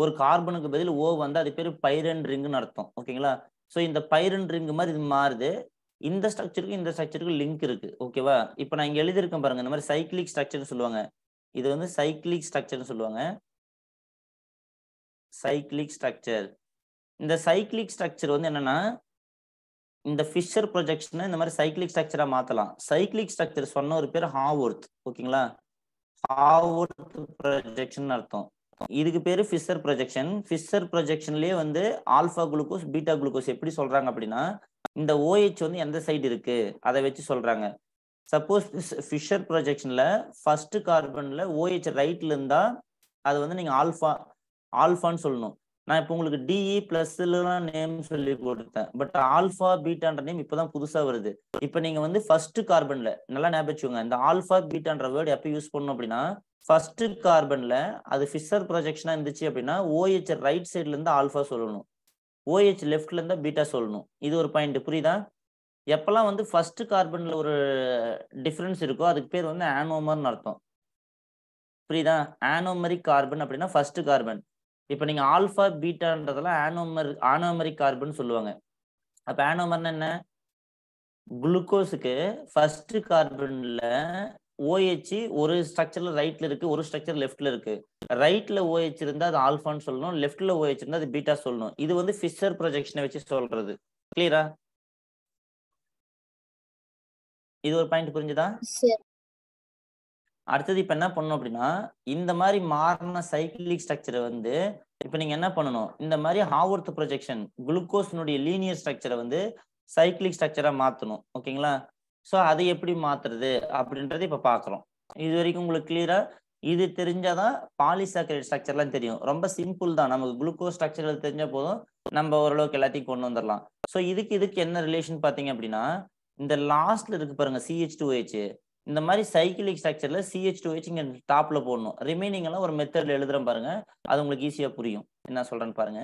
ஒரு கார்பனுக்கு பதில் ஓ வந்து அது பேர் பைரன் ரிங்குன்னு அர்த்தம் ஓகேங்களா ஸோ இந்த பைரன் ரிங்கு மாதிரி இது மாறுது இந்த ஸ்ட்ரக்சருக்கு இந்த ஸ்ட்ரக்சருக்கு லிங்க் இருக்கு ஓகேவா இப்போ நான் இங்க எழுதியிருக்கேன் பாருங்க இந்த மாதிரி சைக்கிளிக் ஸ்ட்ரக்சர்னு சொல்லுவாங்க இது வந்து சைக்கிளிக் ஸ்ட்ரக்சர்னு சொல்லுவாங்க சைக்கிளிக் ஸ்ட்ரக்சர் இந்த சைக்கிளிக் ஸ்ட்ரக்சர் வந்து என்னன்னா இந்த ஃபிஷர் ப்ரொஜெக்ஷனை இந்த மாதிரி சைக்கிளிக் ஸ்ட்ரக்சராக மாற்றலாம் சைக்கிளிக் ஸ்ட்ரக்சர் சொன்ன ஒரு பேர் ஹாவோர்த் ஓகேங்களா ஹாவோர்த் ப்ரொஜெக்ஷன் அர்த்தம் இதுக்கு பேர் ஃபிஷர் ப்ரொஜெக்ஷன் ஃபிஷர் ப்ரொஜெக்ஷன்லேயே வந்து ஆல்ஃபா குளுக்கோஸ் பீட்டா குளுக்கோஸ் எப்படி சொல்கிறாங்க அப்படின்னா இந்த ஓஹெச் வந்து எந்த சைடு இருக்குது அதை வச்சு சொல்கிறாங்க சப்போஸ் ஃபிஷர் ப்ரொஜெக்ஷனில் ஃபர்ஸ்ட் கார்பனில் ஓஹெச் ரைட்ல இருந்தால் அது வந்து நீங்கள் ஆல்ஃபா ஆல்ஃபான்னு சொல்லணும் நான் இப்போ உங்களுக்கு டிஇ பிளஸ்லாம் நேம் சொல்லி கொடுத்தேன் பட் ஆல்ஃபா பீட்டான்ற நேம் இப்போதான் புதுசா வருது இப்போ நீங்க வந்து ஃபர்ஸ்ட் கார்பன்ல நல்லா ஞாபகம் இந்த ஆல்ஃபா பீட்டான்ற வேர்டு எப்போ யூஸ் பண்ணணும் அப்படின்னா ஃபர்ஸ்ட் கார்பன்ல அது ஃபிஷர் ப்ரொஜெக்ஷனா இருந்துச்சு அப்படின்னா ஓஹெச் ரைட் சைட்ல இருந்து ஆல்ஃபா சொல்லணும் ஓஹெச் லெஃப்ட்ல இருந்தா பீட்டா சொல்லணும் இது ஒரு பாயிண்ட் புரியுதா எப்பெல்லாம் வந்து ஃபர்ஸ்ட் கார்பன்ல ஒரு டிஃப்ரென்ஸ் இருக்கோ அதுக்கு பேர் வந்து ஆனோமர்னு அர்த்தம் புரியுதா ஆனோமரிக் கார்பன் அப்படின்னா ஃபர்ஸ்ட் கார்பன் இப்போ நீங்கள் ஆல்ஃபா பீட்டான்றதெல்லாம் ஆனோமர் ஆனோமரி கார்பன் சொல்லுவாங்க அப்போ ஆனோமர்னு என்ன குளுக்கோஸுக்கு ஃபர்ஸ்ட் கார்பனில் ஓஹெச் ஒரு ஸ்ட்ரக்சர்ல ரைட்ல இருக்கு ஒரு ஸ்ட்ரக்சர் லெஃப்ட்ல இருக்கு ரைட்ல ஓஹெச் இருந்தா அது ஆல்ஃபான்னு சொல்லணும் லெஃப்ட்ல ஓஹெச் இருந்தா அது பீட்டா சொல்லணும் இது வந்து ஃபிஷர் ப்ரொஜெக்ஷனை வச்சு சொல்றது கிளியரா இது ஒரு பாயிண்ட் புரிஞ்சுதா அடுத்தது இப்போ என்ன பண்ணணும் அப்படின்னா இந்த மாதிரி மாறின சைக்கிளிக் ஸ்ட்ரக்சரை வந்து இப்போ நீங்கள் என்ன பண்ணணும் இந்த மாதிரி ஹாவர்த் ப்ரொஜெக்ஷன் குளுக்கோஸ்னுடைய லீனியர் ஸ்ட்ரக்சரை வந்து சைக்கிளிக் ஸ்ட்ரக்சராக மாற்றணும் ஓகேங்களா ஸோ அதை எப்படி மாற்றுறது அப்படின்றத இப்போ பார்க்குறோம் இது வரைக்கும் உங்களுக்கு கிளியராக இது தெரிஞ்சாதான் பாலிசாக்கரைட் ஸ்ட்ரக்சர்லாம் தெரியும் ரொம்ப சிம்பிள் தான் நமக்கு குளுக்கோஸ் ஸ்ட்ரக்சர் தெரிஞ்ச போதும் நம்ம ஓரளவுக்கு எல்லாத்தையும் கொண்டு வந்துடலாம் ஸோ இதுக்கு இதுக்கு என்ன ரிலேஷன் பார்த்தீங்க அப்படின்னா இந்த லாஸ்ட்ல இருக்கு பாருங்க சிஹெச் டூ ஹெச் இந்த மாதிரி சைக்கிளிக் ஸ்ட்ரக்சர்ல சிஹெச் டூ வச்சு இங்கே டாப்ல போடணும் ரிமைனிங் எல்லாம் ஒரு மெத்தட்ல எழுதுறேன் பாருங்க அது உங்களுக்கு ஈஸியா புரியும் என்ன சொல்றேன்னு பாருங்க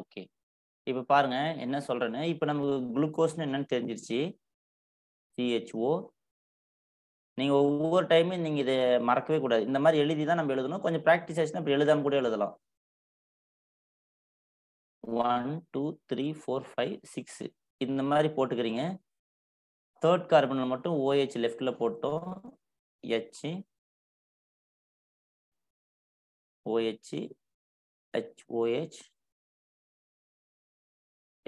ஓகே இப்போ பாருங்க என்ன சொல்றேன்னு இப்போ நமக்கு குளுக்கோஸ்ன்னு என்னன்னு தெரிஞ்சிருச்சு சிஹெச்ஓ நீங்கள் ஒவ்வொரு டைமும் நீங்கள் இதை மறக்கவே கூடாது இந்த மாதிரி எழுதி தான் நம்ம எழுதணும் கொஞ்சம் ப்ராக்டிஸ் ஆச்சுன்னா இப்போ எழுதாம கூட எழுதலாம் one two three four five six இந்த மாதிரி போட்டுக்கிறீங்க தேர்ட் கார்பனில் மட்டும் ஓஹெச் லெஃப்டில் போட்டோம் ஹெச் ஓஹெச் ஹெச்ஓஹெச்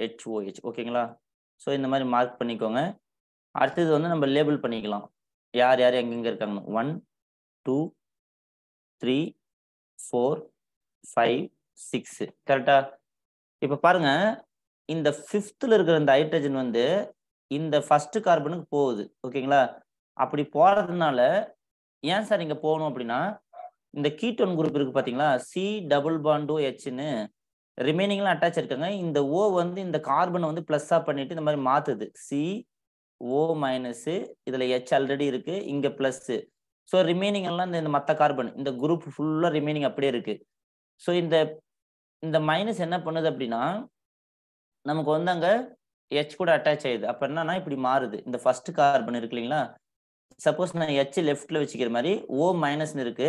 ஹெச்ஓஹெச் ஓகேங்களா ஸோ இந்த மாதிரி மார்க் பண்ணிக்கோங்க அடுத்தது வந்து நம்ம லேபிள் பண்ணிக்கலாம் யார் யார் எங்கெங்கே இருக்காங்க one two three four five six கரெக்டா இப்போ பாருங்க இந்த ஃபிஃப்த்தில் இருக்கிற இந்த ஹைட்ரஜன் வந்து இந்த ஃபஸ்ட்டு கார்பனுக்கு போகுது ஓகேங்களா அப்படி போகிறதுனால ஏன் சார் இங்கே போகணும் அப்படின்னா இந்த கீட்டோன் குரூப் இருக்குது பார்த்தீங்களா சி டபுள் பாண்டோ ஹெச்னு ரிமைனிங்லாம் அட்டாச் இருக்காங்க இந்த ஓ வந்து இந்த கார்பனை வந்து ப்ளஸ்ஸாக பண்ணிட்டு இந்த மாதிரி மாற்றுது சி ஓ மைனஸு இதில் ஹெச் ஆல்ரெடி இருக்குது இங்கே ப்ளஸ்ஸு ஸோ ரிமைனிங் எல்லாம் இந்த மற்ற கார்பன் இந்த குரூப் ஃபுல்லாக ரிமைனிங் அப்படியே இருக்குது ஸோ இந்த இந்த மைனஸ் என்ன பண்ணுது அப்படின்னா நமக்கு வந்து அங்கே ஹெச் கூட அட்டாச் ஆயிடுது அப்போ என்னன்னா இப்படி மாறுது இந்த ஃபர்ஸ்ட் கார்பன் இருக்கு இல்லைங்களா சப்போஸ் நான் ஹெச் லெஃப்ட்ல வச்சுக்கிற மாதிரி ஓ மைனஸ்னு இருக்கு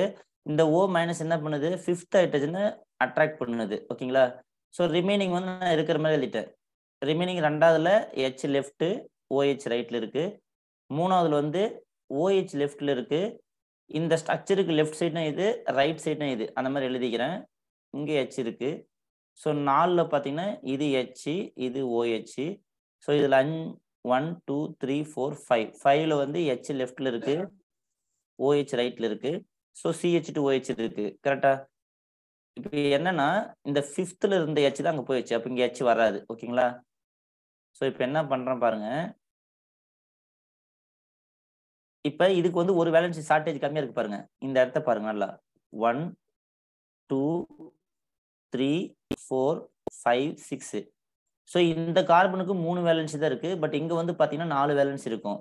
இந்த ஓ மைனஸ் என்ன பண்ணுது ஃபிஃப்த் ஹைட்ரஜனை அட்ராக்ட் பண்ணுது ஓகேங்களா ஸோ ரிமைனிங் வந்து நான் இருக்கிற மாதிரி எழுதிட்டேன் ரிமைனிங் ரெண்டாவதுல ஹெச் லெஃப்ட்டு ஓஹெச் ரைட்டில் இருக்குது மூணாவதுல வந்து ஓஹெச் லெஃப்டில் இருக்குது இந்த ஸ்ட்ரக்சருக்கு லெஃப்ட் சைட்னா இது ரைட் சைட்னா இது அந்த மாதிரி எழுதிக்கிறேன் இங்கே ஹெச் இருக்குது ஸோ நாலில் பார்த்தீங்கன்னா இது ஹெச்சு இது ஓஹெச்சு ஸோ இதில் அஞ் one two three four five ஃபைவ்ல வந்து ஹெச் லெஃப்டில் இருக்குது ஓஹெச் ரைட்டில் இருக்குது ஸோ சிஹெச் டு ஓஹெச் இருக்குது கரெக்டாக இப்போ என்னன்னா இந்த ஃபிஃப்த்ல இருந்த ஹெச் தான் அங்கே போயிடுச்சு அப்போ இங்கே ஹெச் வராது ஓகேங்களா ஸோ இப்போ என்ன பண்றேன் பாருங்க இப்போ இதுக்கு வந்து ஒரு வேலன்ஸ் ஷார்டேஜ் கம்மியாக இருக்கு பாருங்க இந்த இடத்த பாருங்க நல்லா one two three four five six so இந்த கார்பனுக்கு மூணு வேலன்ஸ் தான் இருக்கு பட் இங்கே வந்து பார்த்தீங்கன்னா நாலு வேலன்ஸ் இருக்கும்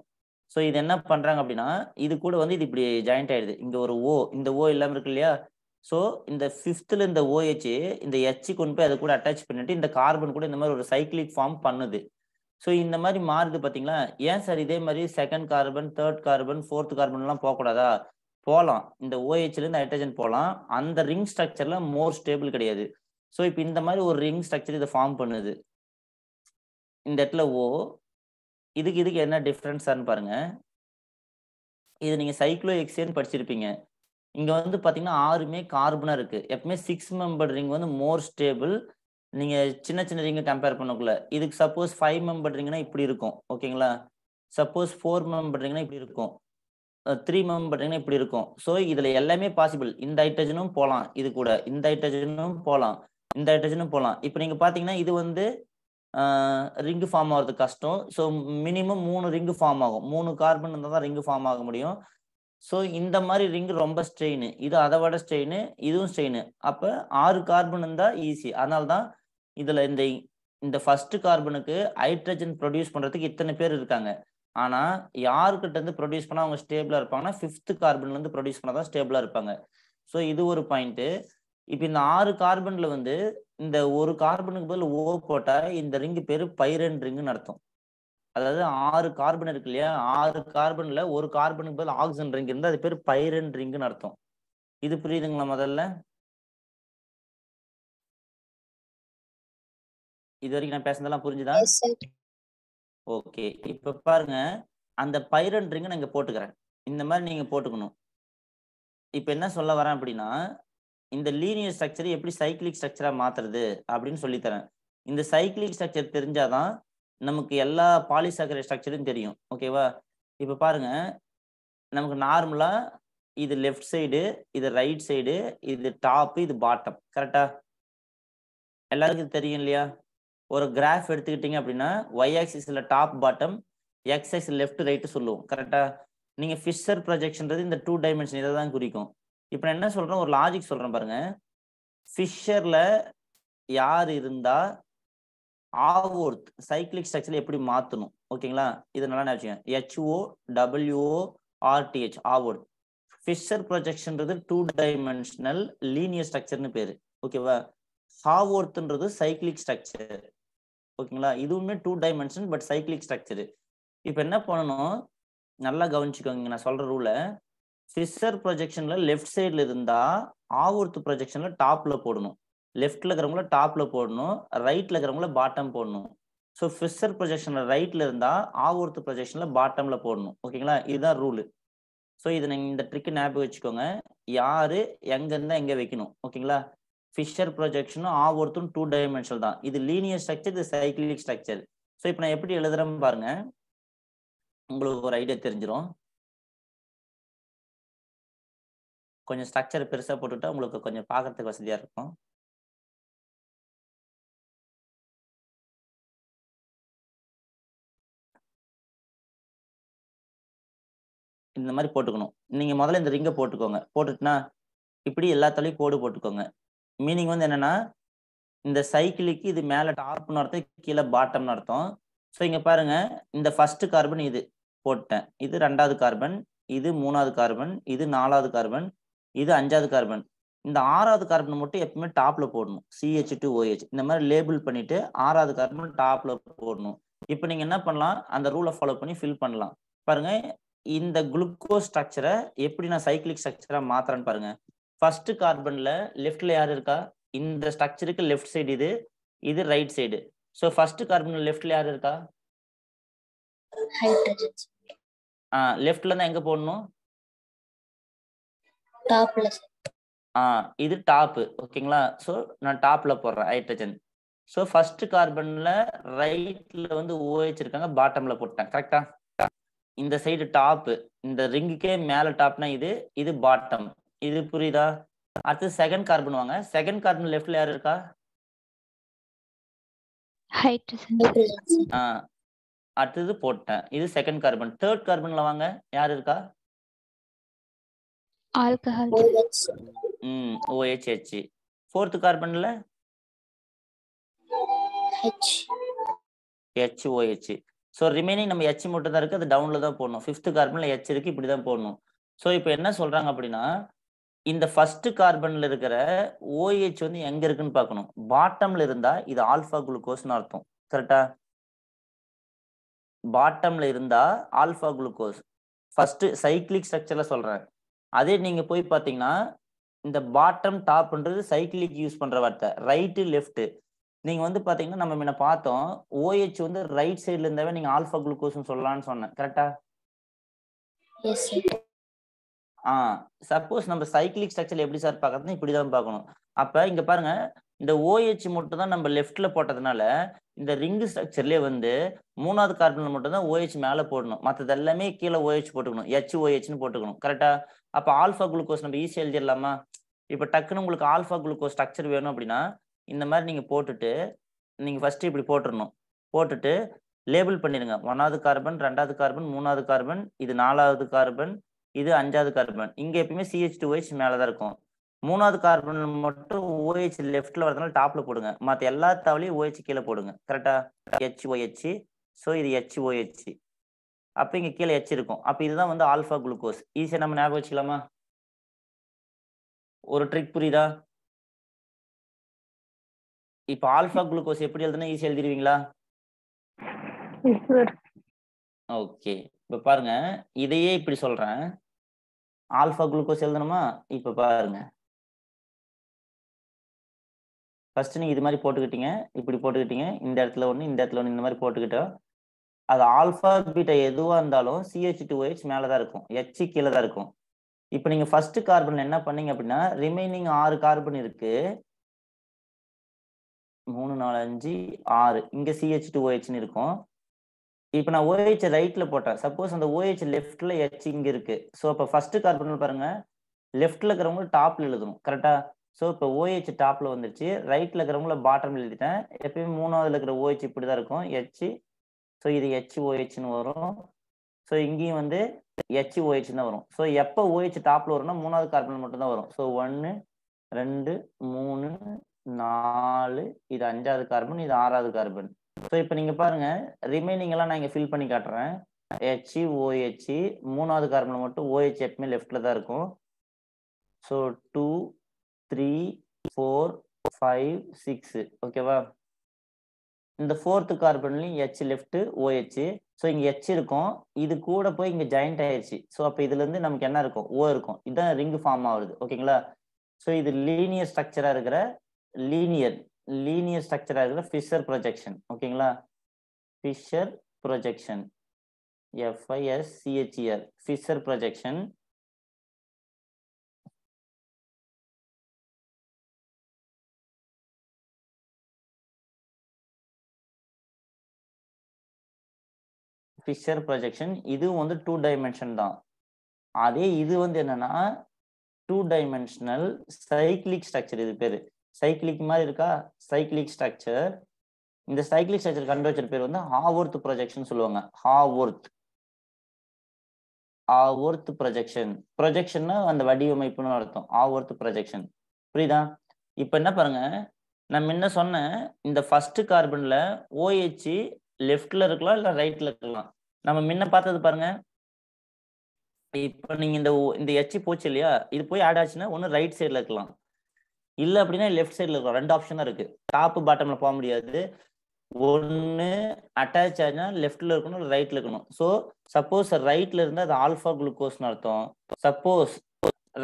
ஸோ இது என்ன பண்ணுறாங்க அப்படின்னா இது கூட வந்து இது இப்படி ஜாயிண்ட் ஆயிடுது இங்கே ஒரு ஓ இந்த ஓ இல்லாமல் இருக்கு இல்லையா ஸோ இந்த ஃபிஃப்த்தில் இந்த ஓஹெச் இந்த ஹெச்சு கொண்டு போய் அதை கூட அட்டாச் பண்ணிட்டு இந்த கார்பன் கூட இந்த மாதிரி ஒரு சைக்கிளிக் ஃபார்ம் பண்ணுது ஸோ இந்த மாதிரி மாறுது பார்த்தீங்களா ஏன் சார் இதே மாதிரி second carbon third carbon fourth கார்பன்லாம் போகக்கூடாதா போகலாம் இந்த ஓஹெச்லேருந்து ஹைட்ரஜன் போகலாம் அந்த ரிங் ஸ்ட்ரக்சரில் மோர் ஸ்டேபிள் கிடையாது ஸோ இப்போ இந்த மாதிரி ஒரு ரிங் ஸ்ட்ரக்சர் இதை ஃபார்ம் பண்ணுது இந்த இடத்துல ஓ இதுக்கு இதுக்கு என்ன டிஃப்ரென்ஸான்னு பாருங்க இது நீங்கள் சைக்ளோ எக்ஸேன்னு படிச்சிருப்பீங்க இங்க வந்து பாத்தீங்கன்னா ஆறுமே கார்பனா இருக்கு எப்பவுமே சிக்ஸ் மெம்பர் ரிங் வந்து மோர் ஸ்டேபிள் நீங்க சின்ன சின்ன ரிங்கை கம்பேர் பண்ணக்குள்ள இதுக்கு சப்போஸ் ஃபைவ் மெம்பர் ரிங்னா இப்படி இருக்கும் ஓகேங்களா சப்போஸ் ஃபோர் மெம்பர் ரிங்னா இப்படி இருக்கும் த்ரீ மெம்பர் ரிங்னா இப்படி இருக்கும் ஸோ இதுல எல்லாமே பாசிபிள் இந்த ஹைட்ரஜனும் போகலாம் இது கூட இந்த ஹைட்ரஜனும் போகலாம் இந்த ஹைட்ரஜனும் போகலாம் இப்போ நீங்க பாத்தீங்கன்னா இது வந்து ரிங்கு ஃபார்ம் ஆகிறது கஷ்டம் ஸோ மினிமம் மூணு ரிங்கு ஃபார்ம் ஆகும் மூணு கார்பன் இருந்தால் தான் ரிங்கு ஃபார்ம் ஆக முடியும் ஸோ இந்த மாதிரி ரிங் ரொம்ப ஸ்ட்ரெயின் இது அதை விட ஸ்ட்ரெயின் இதுவும் ஸ்ட்ரெயின் அப்போ ஆறு கார்பன் இருந்தால் ஈஸி அதனால தான் இதில் இந்த இந்த ஃபஸ்ட்டு கார்பனுக்கு ஹைட்ரஜன் ப்ரொடியூஸ் பண்ணுறதுக்கு இத்தனை பேர் இருக்காங்க ஆனால் யாருக்கிட்ட இருந்து ப்ரொடியூஸ் பண்ணால் அவங்க ஸ்டேபிளாக இருப்பாங்கன்னா ஃபிஃப்த்து கார்பன்லேருந்து ப்ரொடியூஸ் பண்ணால் தான் ஸ்டேபிளாக இருப்பாங்க ஸோ இது ஒரு பாயிண்ட்டு இப்போ இந்த ஆறு கார்பனில் வந்து இந்த ஒரு கார்பனுக்கு பதில் ஓ போட்டால் இந்த ரிங்கு பேர் பைரன் ரிங்கு நடத்தும் அதாவது ஆறு கார்பன் இருக்கு இல்லையா ஆறு கார்பன்ல ஒரு கார்பனுக்கு பதில் ஆக்சிஜன் ரிங் இருந்தால் அது பேர் பைரன் ரிங்குன்னு அர்த்தம் இது புரியுதுங்களா முதல்ல இது வரைக்கும் நான் பேசுனதெல்லாம் புரிஞ்சுதா ஓகே இப்ப பாருங்க அந்த பைரன் ரிங்கை நான் போட்டுக்கிறேன் இந்த மாதிரி நீங்க போட்டுக்கணும் இப்ப என்ன சொல்ல வரேன் அப்படின்னா இந்த லீனியர் ஸ்ட்ரக்சர் எப்படி சைக்கிளிக் ஸ்ட்ரக்சரா மாத்துறது அப்படின்னு சொல்லித்தரேன் இந்த சைக்கிளிக் ஸ்ட்ரக்சர் தெரிஞ்சாதான் நமக்கு எல்லா பாலிசாக்கரை ஸ்ட்ரக்சரும் தெரியும் ஓகேவா இப்போ பாருங்க நமக்கு நார்மலா இது லெஃப்ட் சைடு இது ரைட் சைடு இது டாப் இது பாட்டம் கரெக்டா எல்லாருக்கும் தெரியும் இல்லையா ஒரு கிராஃப் எடுத்துக்கிட்டீங்க அப்படின்னா ஒய் ஆக்சிஸில் top bottom X axis left right சொல்லுவோம் கரெக்டா நீங்க ஃபிஷர் ப்ரொஜெக்ஷன்றது இந்த டூ டைமென்ஷன் இதை தான் குறிக்கும் இப்போ நான் என்ன சொல்றேன் ஒரு லாஜிக் சொல்றேன் பாருங்க ஃபிஷர்ல யார் இருந்தா ஆவோர்த் சைக்கிளிக் ஸ்ட்ரக்சர் எப்படி மாற்றணும் ஓகேங்களா இது நல்லா நினச்சிங்க H O W O R T H Haworth Fischer ப்ரொஜெக்ஷன்றது டூ டைமென்ஷனல் லீனியர் ஸ்ட்ரக்சர்னு பேர் ஓகேவா ஹாவோர்த்ன்றது சைக்கிளிக் ஸ்ட்ரக்சர் ஓகேங்களா இதுவுமே two dimension but cyclic structure இப்போ என்ன பண்ணணும் நல்லா கவனிச்சுக்கோங்க நான் சொல்கிற ரூல ஃபிஷர் ப்ரொஜெக்ஷனில் லெஃப்ட் சைடில் இருந்தால் ஆவூர்த்து ப்ரொஜெக்ஷனில் டாப்பில் போடணும் லெஃப்ட்ல இருக்கிறவங்கள டாப்ல போடணும் ரைட்ல இருக்கிறவங்கள பாட்டம் போடணும் ஸோ ஃபிஷர் ப்ரொஜெக்ஷன்ல ரைட்ல இருந்தா ஆவூர்த்து ப்ரொஜெக்ஷன்ல பாட்டம்ல போடணும் ஓகேங்களா இதுதான் ரூலு ஸோ இதை நீங்கள் இந்த ட்ரிக்கு ஞாபகம் வச்சுக்கோங்க யாரு எங்கேருந்தா எங்கே வைக்கணும் ஓகேங்களா ஃபிஷர் ப்ரொஜெக்ஷனும் ஆவூர்த்தும் டூ டைமென்ஷனல் தான் இது லீனியர் ஸ்ட்ரக்சர் இது சைக்கிளிக் ஸ்ட்ரக்சர் ஸோ இப்போ நான் எப்படி எழுதுறேன்னு பாருங்க உங்களுக்கு ஒரு ஐடியா தெரிஞ்சிடும் கொஞ்சம் ஸ்ட்ரக்சர் பெருசாக போட்டுவிட்டா உங்களுக்கு கொஞ்சம் பார்க்கறதுக்கு வசதியாக இருக்கும் இந்த மாதிரி போட்டுக்கணும் நீங்கள் முதல்ல இந்த ரிங்கை போட்டுக்கோங்க போட்டுட்டுனா இப்படி எல்லாத்தாலையும் கோடு போட்டுக்கோங்க மீனிங் வந்து என்னன்னா இந்த சைக்கிளுக்கு இது மேலே டாப்னு அர்த்தம் கீழே பாட்டம்னு அர்த்தம் ஸோ இங்கே பாருங்க இந்த ஃபஸ்ட்டு கார்பன் இது போட்டேன் இது ரெண்டாவது கார்பன் இது மூணாவது கார்பன் இது நாலாவது கார்பன் இது அஞ்சாவது கார்பன் இந்த ஆறாவது கார்பன் மட்டும் எப்பவுமே டாப்ல போடணும் சிஹெச் டு ஓஹெச் இந்த மாதிரி லேபிள் பண்ணிட்டு ஆறாவது கார்பன் டாப்ல போடணும் இப்போ நீங்க என்ன பண்ணலாம் அந்த ரூலை ஃபாலோ பண்ணி ஃபில் பண்ணலாம் பாருங்க இந்த குளுக்கோஸ் ஸ்ட்ரக்சரை எப்படி நான் சைக்கிளிக் ஸ்ட்ரக்சரா மாத்துறேன்னு பாருங்க ஃபர்ஸ்ட் கார்பன்ல லெஃப்ட்ல யார் இருக்கா இந்த ஸ்ட்ரக்சருக்கு லெஃப்ட் சைடு இது இது right side so first carbon லெஃப்ட்ல யார் இருக்கா ஆ லெஃப்ட்ல இருந்து எங்க போடணும் டாப்ல ஆ இது டாப் ஓகேங்களா ஸோ நான் டாப்ல போடுறேன் ஹைட்ரஜன் ஸோ ஃபர்ஸ்ட் கார்பன்ல ரைட்ல வந்து ஓஹெச் இருக்காங்க பாட்டம்ல போட்டேன் கரெக்டா இந்த சைடு டாப்பு இந்த ரிங்குக்கே மேலே டாப்னா இது இது பாட்டம் இது புரியுதா அடுத்து செகண்ட் கார்பன் வாங்க செகண்ட் கார்பன் லெஃப்ட்ல யார் இருக்கா அடுத்தது போட்டேன் இது செகண்ட் கார்பன் தேர்ட் கார்பன்ல வாங்க யார் இருக்கா ஆல்கஹால் ம் ஓஹெச்ஹெச் ஃபோர்த் கார்பன்ல ஹெச் ஹெச்ஓஹெச் ஸோ ரிமைனிங் நம்ம எச் மட்டும் தான் இருக்குது அது டவுனில் தான் போடணும் ஃபிஃப்த் கார்பனில் எச் இருக்குது இப்படி தான் போடணும் ஸோ இப்போ என்ன சொல்கிறாங்க அப்படின்னா இந்த ஃபர்ஸ்ட் கார்பனில் இருக்கிற ஓஹெச் வந்து எங்கே இருக்குன்னு பார்க்கணும் பாட்டமில் இருந்தால் இது ஆல்ஃபா குளுக்கோஸ்னு அர்த்தம் கரெக்டா பாட்டமில் இருந்தால் ஆல்ஃபா குளுக்கோஸ் ஃபஸ்ட்டு சைக்கிளிக் ஸ்ட்ரக்சரில் சொல்கிறேன் அதே நீங்கள் போய் பார்த்தீங்கன்னா இந்த பாட்டம் டாப்ன்றது சைக்கிளிக் யூஸ் பண்ணுற வார்த்தை ரைட்டு லெஃப்ட்டு நீங்க வந்து பாத்தீங்கன்னா நம்ம முன்ன பார்த்தோம் ஓஹெச் வந்து ரைட் சைடுல இருந்தாவே நீங்க ஆல்ஃபா குளுக்கோஸ்னு சொல்லலாம்னு சொன்னேன் கரெக்டா ஆ சப்போஸ் நம்ம சைக்கிளிக் ஸ்ட்ரக்சர் எப்படி சார் பார்க்கறதுன்னு இப்படிதான் பார்க்கணும் அப்ப இங்க பாருங்க இந்த ஓஹெச் மட்டும் தான் நம்ம லெஃப்ட்ல போட்டதுனால இந்த ரிங்கு ஸ்ட்ரக்சர்லயே வந்து மூணாவது கார்பனில் மட்டும் தான் ஓஹெச் மேலே போடணும் மற்றது எல்லாமே கீழே ஓஹெச் போட்டுக்கணும் ஹெச் ஓஹெச்னு போட்டுக்கணும் கரெக்டா அப்போ ஆல்ஃபா குளுக்கோஸ் நம்ம ஈஸியாக எழுதிடலாமா இப்போ டக்குன்னு உங்களுக்கு ஆல்ஃபா குளுக்கோஸ் ஸ்ட்ரக்சர் வேணும் அப்படின்னா இந்த மாதிரி நீங்கள் போட்டுட்டு நீங்கள் ஃபஸ்ட்டு இப்படி போட்டுடணும் போட்டுட்டு லேபிள் பண்ணிடுங்க ஒன்றாவது கார்பன் ரெண்டாவது கார்பன் மூணாவது கார்பன் இது நாலாவது கார்பன் இது அஞ்சாவது கார்பன் இங்கே எப்பயுமே சிஹெச் டூ ஒய்ச் மேலே தான் இருக்கும் மூணாவது கார்பன் மட்டும் ஓஹெச் லெஃப்டில் வரதுனால டாப்பில் போடுங்க மற்ற எல்லா தவளையும் ஓஹெச் கீழே போடுங்க கரெக்டாக ஹெச் ஓஹெச் ஸோ இது ஹெச் ஓஹெச் அப்போ இங்கே கீழே ஹெச் இருக்கும் அப்போ இதுதான் வந்து ஆல்ஃபா குளுக்கோஸ் ஈஸியாக நம்ம ஞாபகம் வச்சுக்கலாமா ஒரு ட்ரிக் புரியுதா இப்ப ஆல்பா குளுக்கோஸ் எப்படி எழுதுனா ஈஸி எழுதிருவீங்களா ஓகே இப்ப பாருங்க இதையே இப்படி சொல்றேன் ஆல்பா குளுக்கோஸ் எழுதணுமா இப்ப பாருங்க ஃபர்ஸ்ட் நீங்க இது மாதிரி போட்டுக்கிட்டீங்க இப்படி போட்டுக்கிட்டீங்க இந்த இடத்துல ஒன்று இந்த இடத்துல ஒன்று இந்த மாதிரி போட்டுக்கிட்டோம் அது ஆல்ஃபா பீட்டா எதுவாக இருந்தாலும் சிஹெச் டூ ஹெச் மேலே தான் இருக்கும் ஹெச் கீழே தான் இருக்கும் இப்போ நீங்கள் ஃபர்ஸ்ட் கார்பன் என்ன பண்ணீங்க அப்படின்னா ரிமைனிங் ஆறு கார்பன் இருக்கு மூணு நாலு அஞ்சு ஆறு இங்கே சிஹெச் டூ ஓஹெச்னு இருக்கும் இப்போ நான் ஓஹெச் ரைட்டில் போட்டேன் சப்போஸ் அந்த ஓஹெச் லெஃப்டில் ஹெச் இங்கே இருக்குது ஸோ இப்போ ஃபஸ்ட்டு கார்பன் பாருங்கள் லெஃப்ட்ல இருக்கிறவங்க டாப்பில் எழுதணும் கரெக்டாக ஸோ இப்போ ஓஹெச் டாப்பில் வந்துருச்சு ரைட்டில் இருக்கிறவங்கள பாட்டம் எழுதிட்டேன் எப்பயுமே மூணாவதுல இருக்கிற ஓஹெச் இப்படி தான் இருக்கும் ஹெச் ஸோ இது ஹெச் ஓஹெச்னு வரும் ஸோ இங்கேயும் வந்து ஹெச் ஓஹெச் தான் வரும் ஸோ எப்போ ஓஹெச் டாப்பில் வரும்னா மூணாவது கார்பன் மட்டும் தான் வரும் ஸோ ஒன்று ரெண்டு மூணு நாலு இது அஞ்சாவது கார்பன் இது ஆறாவது கார்பன் ஸோ இப்போ நீங்கள் பாருங்க ரிமைனிங் எல்லாம் நான் இங்கே ஃபில் பண்ணி காட்டுறேன் ஹெச்சி ஓஹெச்சி மூணாவது கார்பனில் மட்டும் ஓஹெச் எப்பவுமே லெஃப்ட்ல தான் இருக்கும் so two three four five six ஓகேவா இந்த ஃபோர்த்து கார்பன்லையும் ஹெச் லெஃப்ட்டு ஓஹெச் ஸோ இங்கே ஹெச் இருக்கும் இது கூட போய் இங்கே ஜாயிண்ட் ஆயிடுச்சு ஸோ அப்போ இதுலேருந்து நமக்கு என்ன இருக்கும் ஓ இருக்கும் இதுதான் ரிங்கு ஃபார்ம் ஆகுது ஓகேங்களா ஸோ இது லீனியர் ஸ்ட்ரக்சராக இருக்கிற லீனியர் லீனியர் ஸ்ட்ரக்சராக இருக்கிற ஃபிஷர் ப்ரொஜெக்ஷன் ஓகேங்களா Fischer projection F I S C H E R Fischer projection Fischer projection இதுவும் வந்து டூ டைமென்ஷன் தான் அதே இது வந்து என்னன்னா டூ டைமென்ஷனல் சைக்ளிக் ஸ்ட்ரக்சர் இது பேர் சைக்கிளிக் மாதிரி இருக்கா சைக்கிளிக் ஸ்ட்ரக்சர் இந்த சைக்கிளிக் ஸ்ட்ரக்சர் வச்சிருக்க பேர் வந்து ஹாவோர்த் ப்ரொஜெக்ஷன் சொல்லுவாங்க ஹாவோர்த் ஆவோர்த் ப்ரொஜெக்ஷன் ப்ரொஜெக்ஷன்னா அந்த வடிவமைப்புன்னு அர்த்தம் ஆவோர்த் ப்ரொஜெக்ஷன் புரியுதா இப்போ என்ன பாருங்க நம்ம என்ன சொன்ன இந்த ஃபர்ஸ்ட் கார்பன்ல ஓஹெச் லெஃப்ட்ல இருக்கலாம் இல்லை ரைட்ல இருக்கலாம் நம்ம முன்ன பார்த்தது பாருங்க இப்போ நீங்க இந்த இந்த எச்சி போச்சு இல்லையா இது போய் ஆட் ஆச்சுன்னா ஒன்று ரைட் சைடில் இருக்கலாம் இல்லை அப்படின்னா லெஃப்ட் சைடில் இருக்கும் ரெண்டு ஆப்ஷன் தான் இருக்குது டாப் பாட்டமில் போக முடியாது ஒன்னு அட்டாச் ஆச்சுன்னா லெஃப்டில் இருக்கணும் ரைட்ல ரைட்டில் இருக்கணும் ஸோ சப்போஸ் ரைட்டில் இருந்தால் அது ஆல்ஃபா குளுக்கோஸ்னு அர்த்தம் சப்போஸ்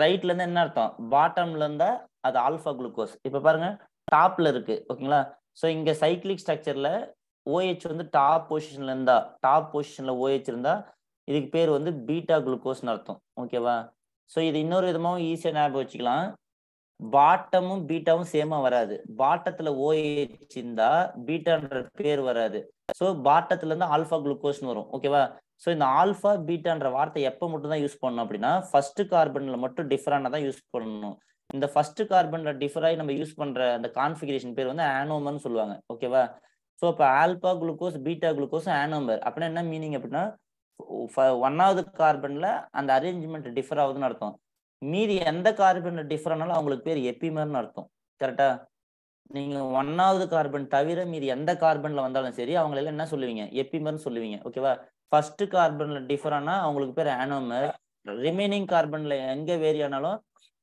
ரைட்ல இருந்தா என்ன அர்த்தம் பாட்டம்ல இருந்தா அது ஆல்ஃபா குளுக்கோஸ் இப்ப பாருங்க டாப்ல இருக்கு ஓகேங்களா ஸோ இங்க சைக்கிளிக் ஸ்ட்ரக்சர்ல ஓஹெச் வந்து டாப் பொசிஷன்ல இருந்தா டாப் பொசிஷன்ல ஓஹெச் இருந்தா இதுக்கு பேர் வந்து பீட்டா குளுக்கோஸ்னு அர்த்தம் ஓகேவா ஸோ இது இன்னொரு விதமாகவும் ஈஸியாக ஞாபகம் வச்சுக்கலாம் பாட்டமும் பீட்டாவும் சேமா வராது பாட்டத்துல ஓஏஹெச் இருந்தா பீட்டான்ற பேர் வராது ஸோ பாட்டத்துல இருந்து ஆல்ஃபா குளுக்கோஸ்னு வரும் ஓகேவா ஸோ இந்த ஆல்ஃபா பீட்டான்ற வார்த்தை எப்போ மட்டும் தான் யூஸ் பண்ணணும் அப்படின்னா ஃபர்ஸ்ட் கார்பன்ல மட்டும் டிஃபரான தான் யூஸ் பண்ணணும் இந்த ஃபர்ஸ்ட் கார்பன்ல ஆகி நம்ம யூஸ் பண்ற அந்த கான்ஃபிகரேஷன் பேர் வந்து ஆனோமர்னு சொல்லுவாங்க ஓகேவா ஸோ இப்போ alpha glucose beta glucose anomer அப்படின்னா என்ன மீனிங் அப்படின்னா ஒன்னாவது கார்பன்ல அந்த அரேஞ்ச்மெண்ட் டிஃபர் ஆகுதுன்னு அர்த்தம் மீதி எந்த கார்பன் டிஃபரெண்ட்னாலும் அவங்களுக்கு பேர் எப்பிமர்னு அர்த்தம் கரெக்டா நீங்க ஒன்னாவது கார்பன் தவிர மீதி எந்த கார்பன்ல வந்தாலும் சரி அவங்களெல்லாம் என்ன சொல்லுவீங்க எப்பிமர்னு சொல்லுவீங்க ஓகேவா ஃபர்ஸ்ட் கார்பன்ல டிஃபரெண்ட்னா அவங்களுக்கு பேர் ஆனோமர் ரிமைனிங் கார்பன்ல எங்க வேரி ஆனாலும்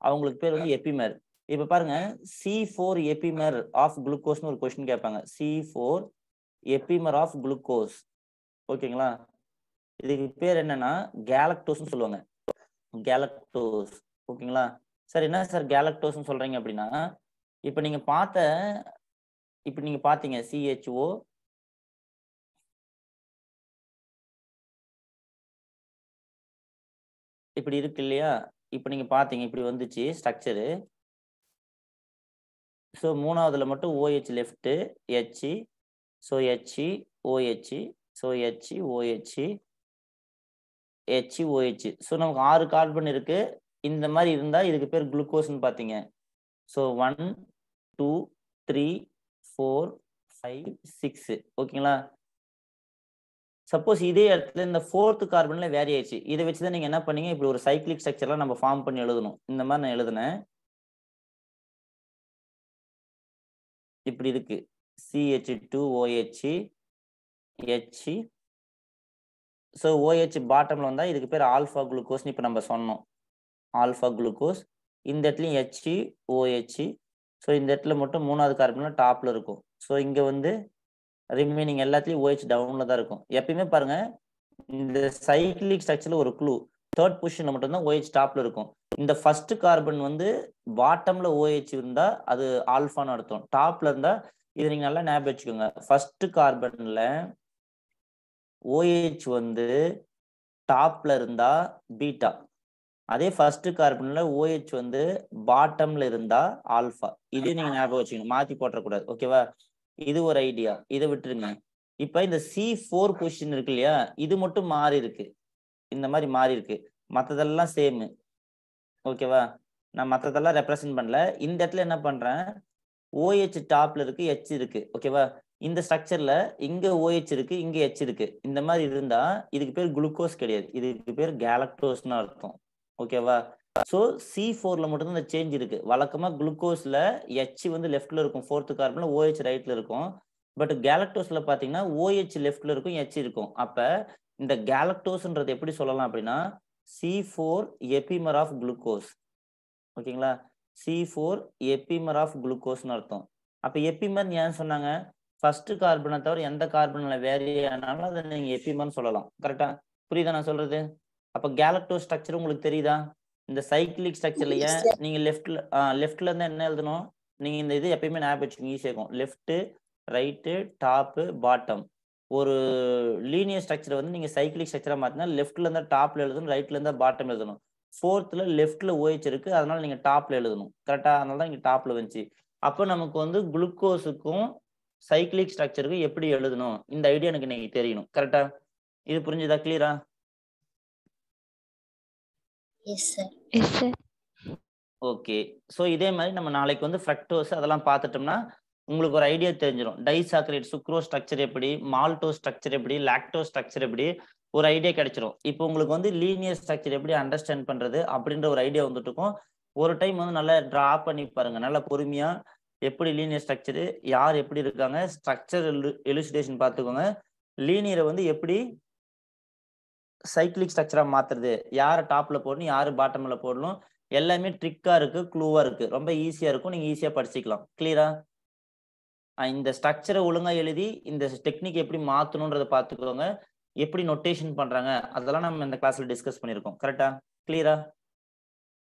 அவங்களுக்கு பேர் வந்து எப்பிமர் இப்ப பாருங்க சி ஃபோர் எப்பிமர் ஆஃப் குளுக்கோஸ்னு ஒரு கொஸ்டின் கேட்பாங்க C four epimer of glucose ஓகேங்களா இதுக்கு பேர் என்னன்னா கேலக்டோஸ்னு சொல்லுவாங்க கேலக்டோஸ் ஓகேங்களா சார் என்ன சார் கேலக்டோஸ்ன்னு சொல்கிறீங்க அப்படின்னா இப்போ நீங்கள் பார்த்த இப்போ நீங்கள் பார்த்தீங்க சிஹெச்ஓ இப்படி இருக்கு இல்லையா இப்போ நீங்கள் பார்த்தீங்க இப்படி வந்துச்சு ஸ்ட்ரக்சரு ஸோ மூணாவதுல மட்டும் OH left HC so HC OHC so HC OHC HC OHC so நமக்கு ஆறு கார்பன் இருக்குது இந்த மாதிரி இருந்தால் இதுக்கு பேர் குளுக்கோஸ்ன்னு பார்த்தீங்க so one two three four five six ஓகேங்களா சப்போஸ் இதே இடத்துல இந்த ஃபோர்த்து கார்பன்ல வேற ஆயிடுச்சு இதை வச்சு தான் நீங்கள் என்ன பண்ணீங்க இப்படி ஒரு சைக்கிளிக் ஸ்ட்ரக்சர்லாம் நம்ம ஃபார்ம் பண்ணி எழுதணும் இந்த மாதிரி நான் எழுதுனேன் இப்படி இருக்கு CH two OH H so OH பாட்டம்ல வந்தால் இதுக்கு பேர் ஆல்ஃபா குளுக்கோஸ்னு இப்போ நம்ம சொன்னோம் ஆல்ஃபா குளுக்கோஸ் இந்த இடத்துலையும் ஹெச்சு ஓஹெச்சு ஸோ இந்த இடத்துல மட்டும் மூணாவது கார்பன்லாம் டாப்பில் இருக்கும் ஸோ இங்கே வந்து ரிமைனிங் எல்லாத்துலேயும் ஓஹெச் டவுனில் தான் இருக்கும் எப்பயுமே பாருங்கள் இந்த சைக்கிளிக் ஸ்ட்ரக்சரில் ஒரு க்ளூ தேர்ட் பொசிஷனில் மட்டும்தான் ஓஹெச் டாப்பில் இருக்கும் இந்த ஃபர்ஸ்ட் கார்பன் வந்து பாட்டமில் ஓஹெச் இருந்தால் அது ஆல்ஃபான்னு அர்த்தம் டாப்பில் இருந்தால் இது நீங்கள் நல்லா ஞாபகம் வச்சுக்கோங்க ஃபர்ஸ்ட் கார்பனில் ஓஹெச் வந்து டாப்பில் இருந்தால் பீட்டா அதே ஃபர்ஸ்ட் கார்பன்ல ஓஹெச் வந்து பாட்டம்ல இருந்தா ஆல்ஃபா இதே நீங்க ஞாபகம் வச்சுக்கணும் மாத்தி போட்டக்கூடாது ஓகேவா இது ஒரு ஐடியா இதை விட்டுருங்க இப்ப இந்த சி ஃபோர் கொஸ்டின் இருக்கு இல்லையா இது மட்டும் மாறி இருக்கு இந்த மாதிரி மாறி இருக்கு மற்றதெல்லாம் சேமு ஓகேவா நான் மற்றதெல்லாம் ரெப்ரசன்ட் பண்ணல இந்த இடத்துல என்ன பண்றேன் ஓஹெச் டாப்ல இருக்கு ஹெச் இருக்கு ஓகேவா இந்த ஸ்ட்ரக்சர்ல இங்க ஓஹெச் இருக்கு இங்க ஹெச் இருக்கு இந்த மாதிரி இருந்தா இதுக்கு பேர் குளுக்கோஸ் கிடையாது இதுக்கு பேர் கேலக்டோஸ்னு அர்த்தம் ஓகேவா ஸோ சி ஃபோர்ல மட்டும்தான் இந்த சேஞ்ச் இருக்கு வழக்கமா குளுக்கோஸ்ல எச் வந்து லெஃப்ட்ல இருக்கும் ஃபோர்த்து கார்பன்ல ஓஹெச் ரைட்ல இருக்கும் பட் கேலக்டோஸ்ல பாத்தீங்கன்னா ஓஹெச் லெஃப்ட்ல இருக்கும் எச் இருக்கும் அப்ப இந்த கேலக்டோஸ்ன்றது எப்படி சொல்லலாம் அப்படின்னா C four epimer of glucose ஓகேங்களா சி ஃபோர் எபிமர் ஆஃப் குளுக்கோஸ்னு அர்த்தம் அப்போ எபிமர் ஏன் சொன்னாங்க ஃபர்ஸ்ட் கார்பனை தவிர எந்த கார்பனில் வேரி ஆனாலும் அதை நீங்கள் எபிமர்னு சொல்லலாம் கரெக்டா புரியுதா நான் சொல்றது அப்ப கேலக்டோ ஸ்ட்ரக்சர் உங்களுக்கு தெரியுதா இந்த சைக்கிளிக் ஸ்ட்ரக்சர்லயே நீங்க லெஃப்ட்ல லெஃப்ட்ல இருந்தா என்ன எழுதணும் நீங்க இந்த இது எப்பயுமே ஞாபகம் வச்சுக்கோங்க ஈஸியாக இருக்கும் லெஃப்ட் ரைட்டு டாப்பு பாட்டம் ஒரு லீனியர் ஸ்ட்ரக்சரை வந்து நீங்க சைக்கிளிக் ஸ்ட்ரக்சரா மாத்தினா லெஃப்ட்ல இருந்தா டாப்ல எழுதணும் ரைட்ல இருந்தா பாட்டம் எழுதணும் ஃபோர்த்ல லெஃப்ட்ல ஓஹெச் இருக்கு அதனால நீங்க டாப்ல எழுதணும் கரெக்டா அதனால தான் இங்க டாப்ல வந்துச்சு அப்போ நமக்கு வந்து குளுக்கோஸுக்கும் சைக்கிளிக் ஸ்ட்ரக்சருக்கும் எப்படி எழுதணும் இந்த ஐடியா எனக்கு இன்னைக்கு தெரியணும் கரெக்டா இது புரிஞ்சுதா கிளியரா ஓகே ஸோ இதே மாதிரி நம்ம நாளைக்கு வந்து ஃப்ரக்டோஸ் அதெல்லாம் பார்த்துட்டோம்னா உங்களுக்கு ஒரு ஐடியா தெரிஞ்சிடும் டைசாக்ரேட் சுக்ரோ ஸ்ட்ரக்சர் எப்படி மால்டோ ஸ்ட்ரக்சர் எப்படி லாக்டோ ஸ்ட்ரக்சர் எப்படி ஒரு ஐடியா கிடைச்சிரும் இப்போ உங்களுக்கு வந்து லீனியர் ஸ்ட்ரக்சர் எப்படி அண்டர்ஸ்டாண்ட் பண்ணுறது அப்படின்ற ஒரு ஐடியா வந்துட்டு இருக்கும் ஒரு டைம் வந்து நல்லா ட்ரா பண்ணி பாருங்க நல்லா பொறுமையாக எப்படி லீனியர் ஸ்ட்ரக்சரு யார் எப்படி இருக்காங்க ஸ்ட்ரக்சர் எலுசிடேஷன் பார்த்துக்கோங்க லீனியரை வந்து எப்படி சைக்கிளிக் ஸ்ட்ரக்சராக மாற்றுறது யார் டாப்பில் போடணும் யார் பாட்டமில் போடணும் எல்லாமே ட்ரிக்காக இருக்குது க்ளூவாக இருக்குது ரொம்ப ஈஸியாக இருக்கும் நீங்கள் ஈஸியாக படிச்சுக்கலாம் கிளியரா இந்த ஸ்ட்ரக்சரை ஒழுங்காக எழுதி இந்த டெக்னிக் எப்படி மாற்றணுன்றதை பார்த்துக்கோங்க எப்படி நொட்டேஷன் பண்ணுறாங்க அதெல்லாம் நம்ம இந்த கிளாஸில் டிஸ்கஸ் பண்ணியிருக்கோம் கரெக்டா கிளியரா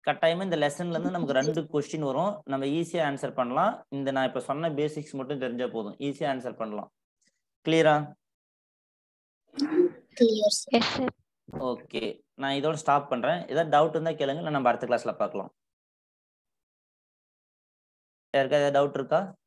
கட்டாயமாக இந்த லெசன்லேருந்து நமக்கு ரெண்டு கொஸ்டின் வரும் நம்ம ஈஸியாக ஆன்சர் பண்ணலாம் இந்த நான் இப்போ சொன்ன பேசிக்ஸ் மட்டும் தெரிஞ்சால் போதும் ஈஸியாக ஆன்சர் பண்ணலாம் கிளியரா ஓகே நான் இதோட ஸ்டாப் பண்றேன் ஏதாவது டவுட் இருந்தா கேளுங்க நம்ம அடுத்த கிளாஸ்ல பார்க்கலாம் யாருக்கா ஏதாவது டவுட் இருக்கா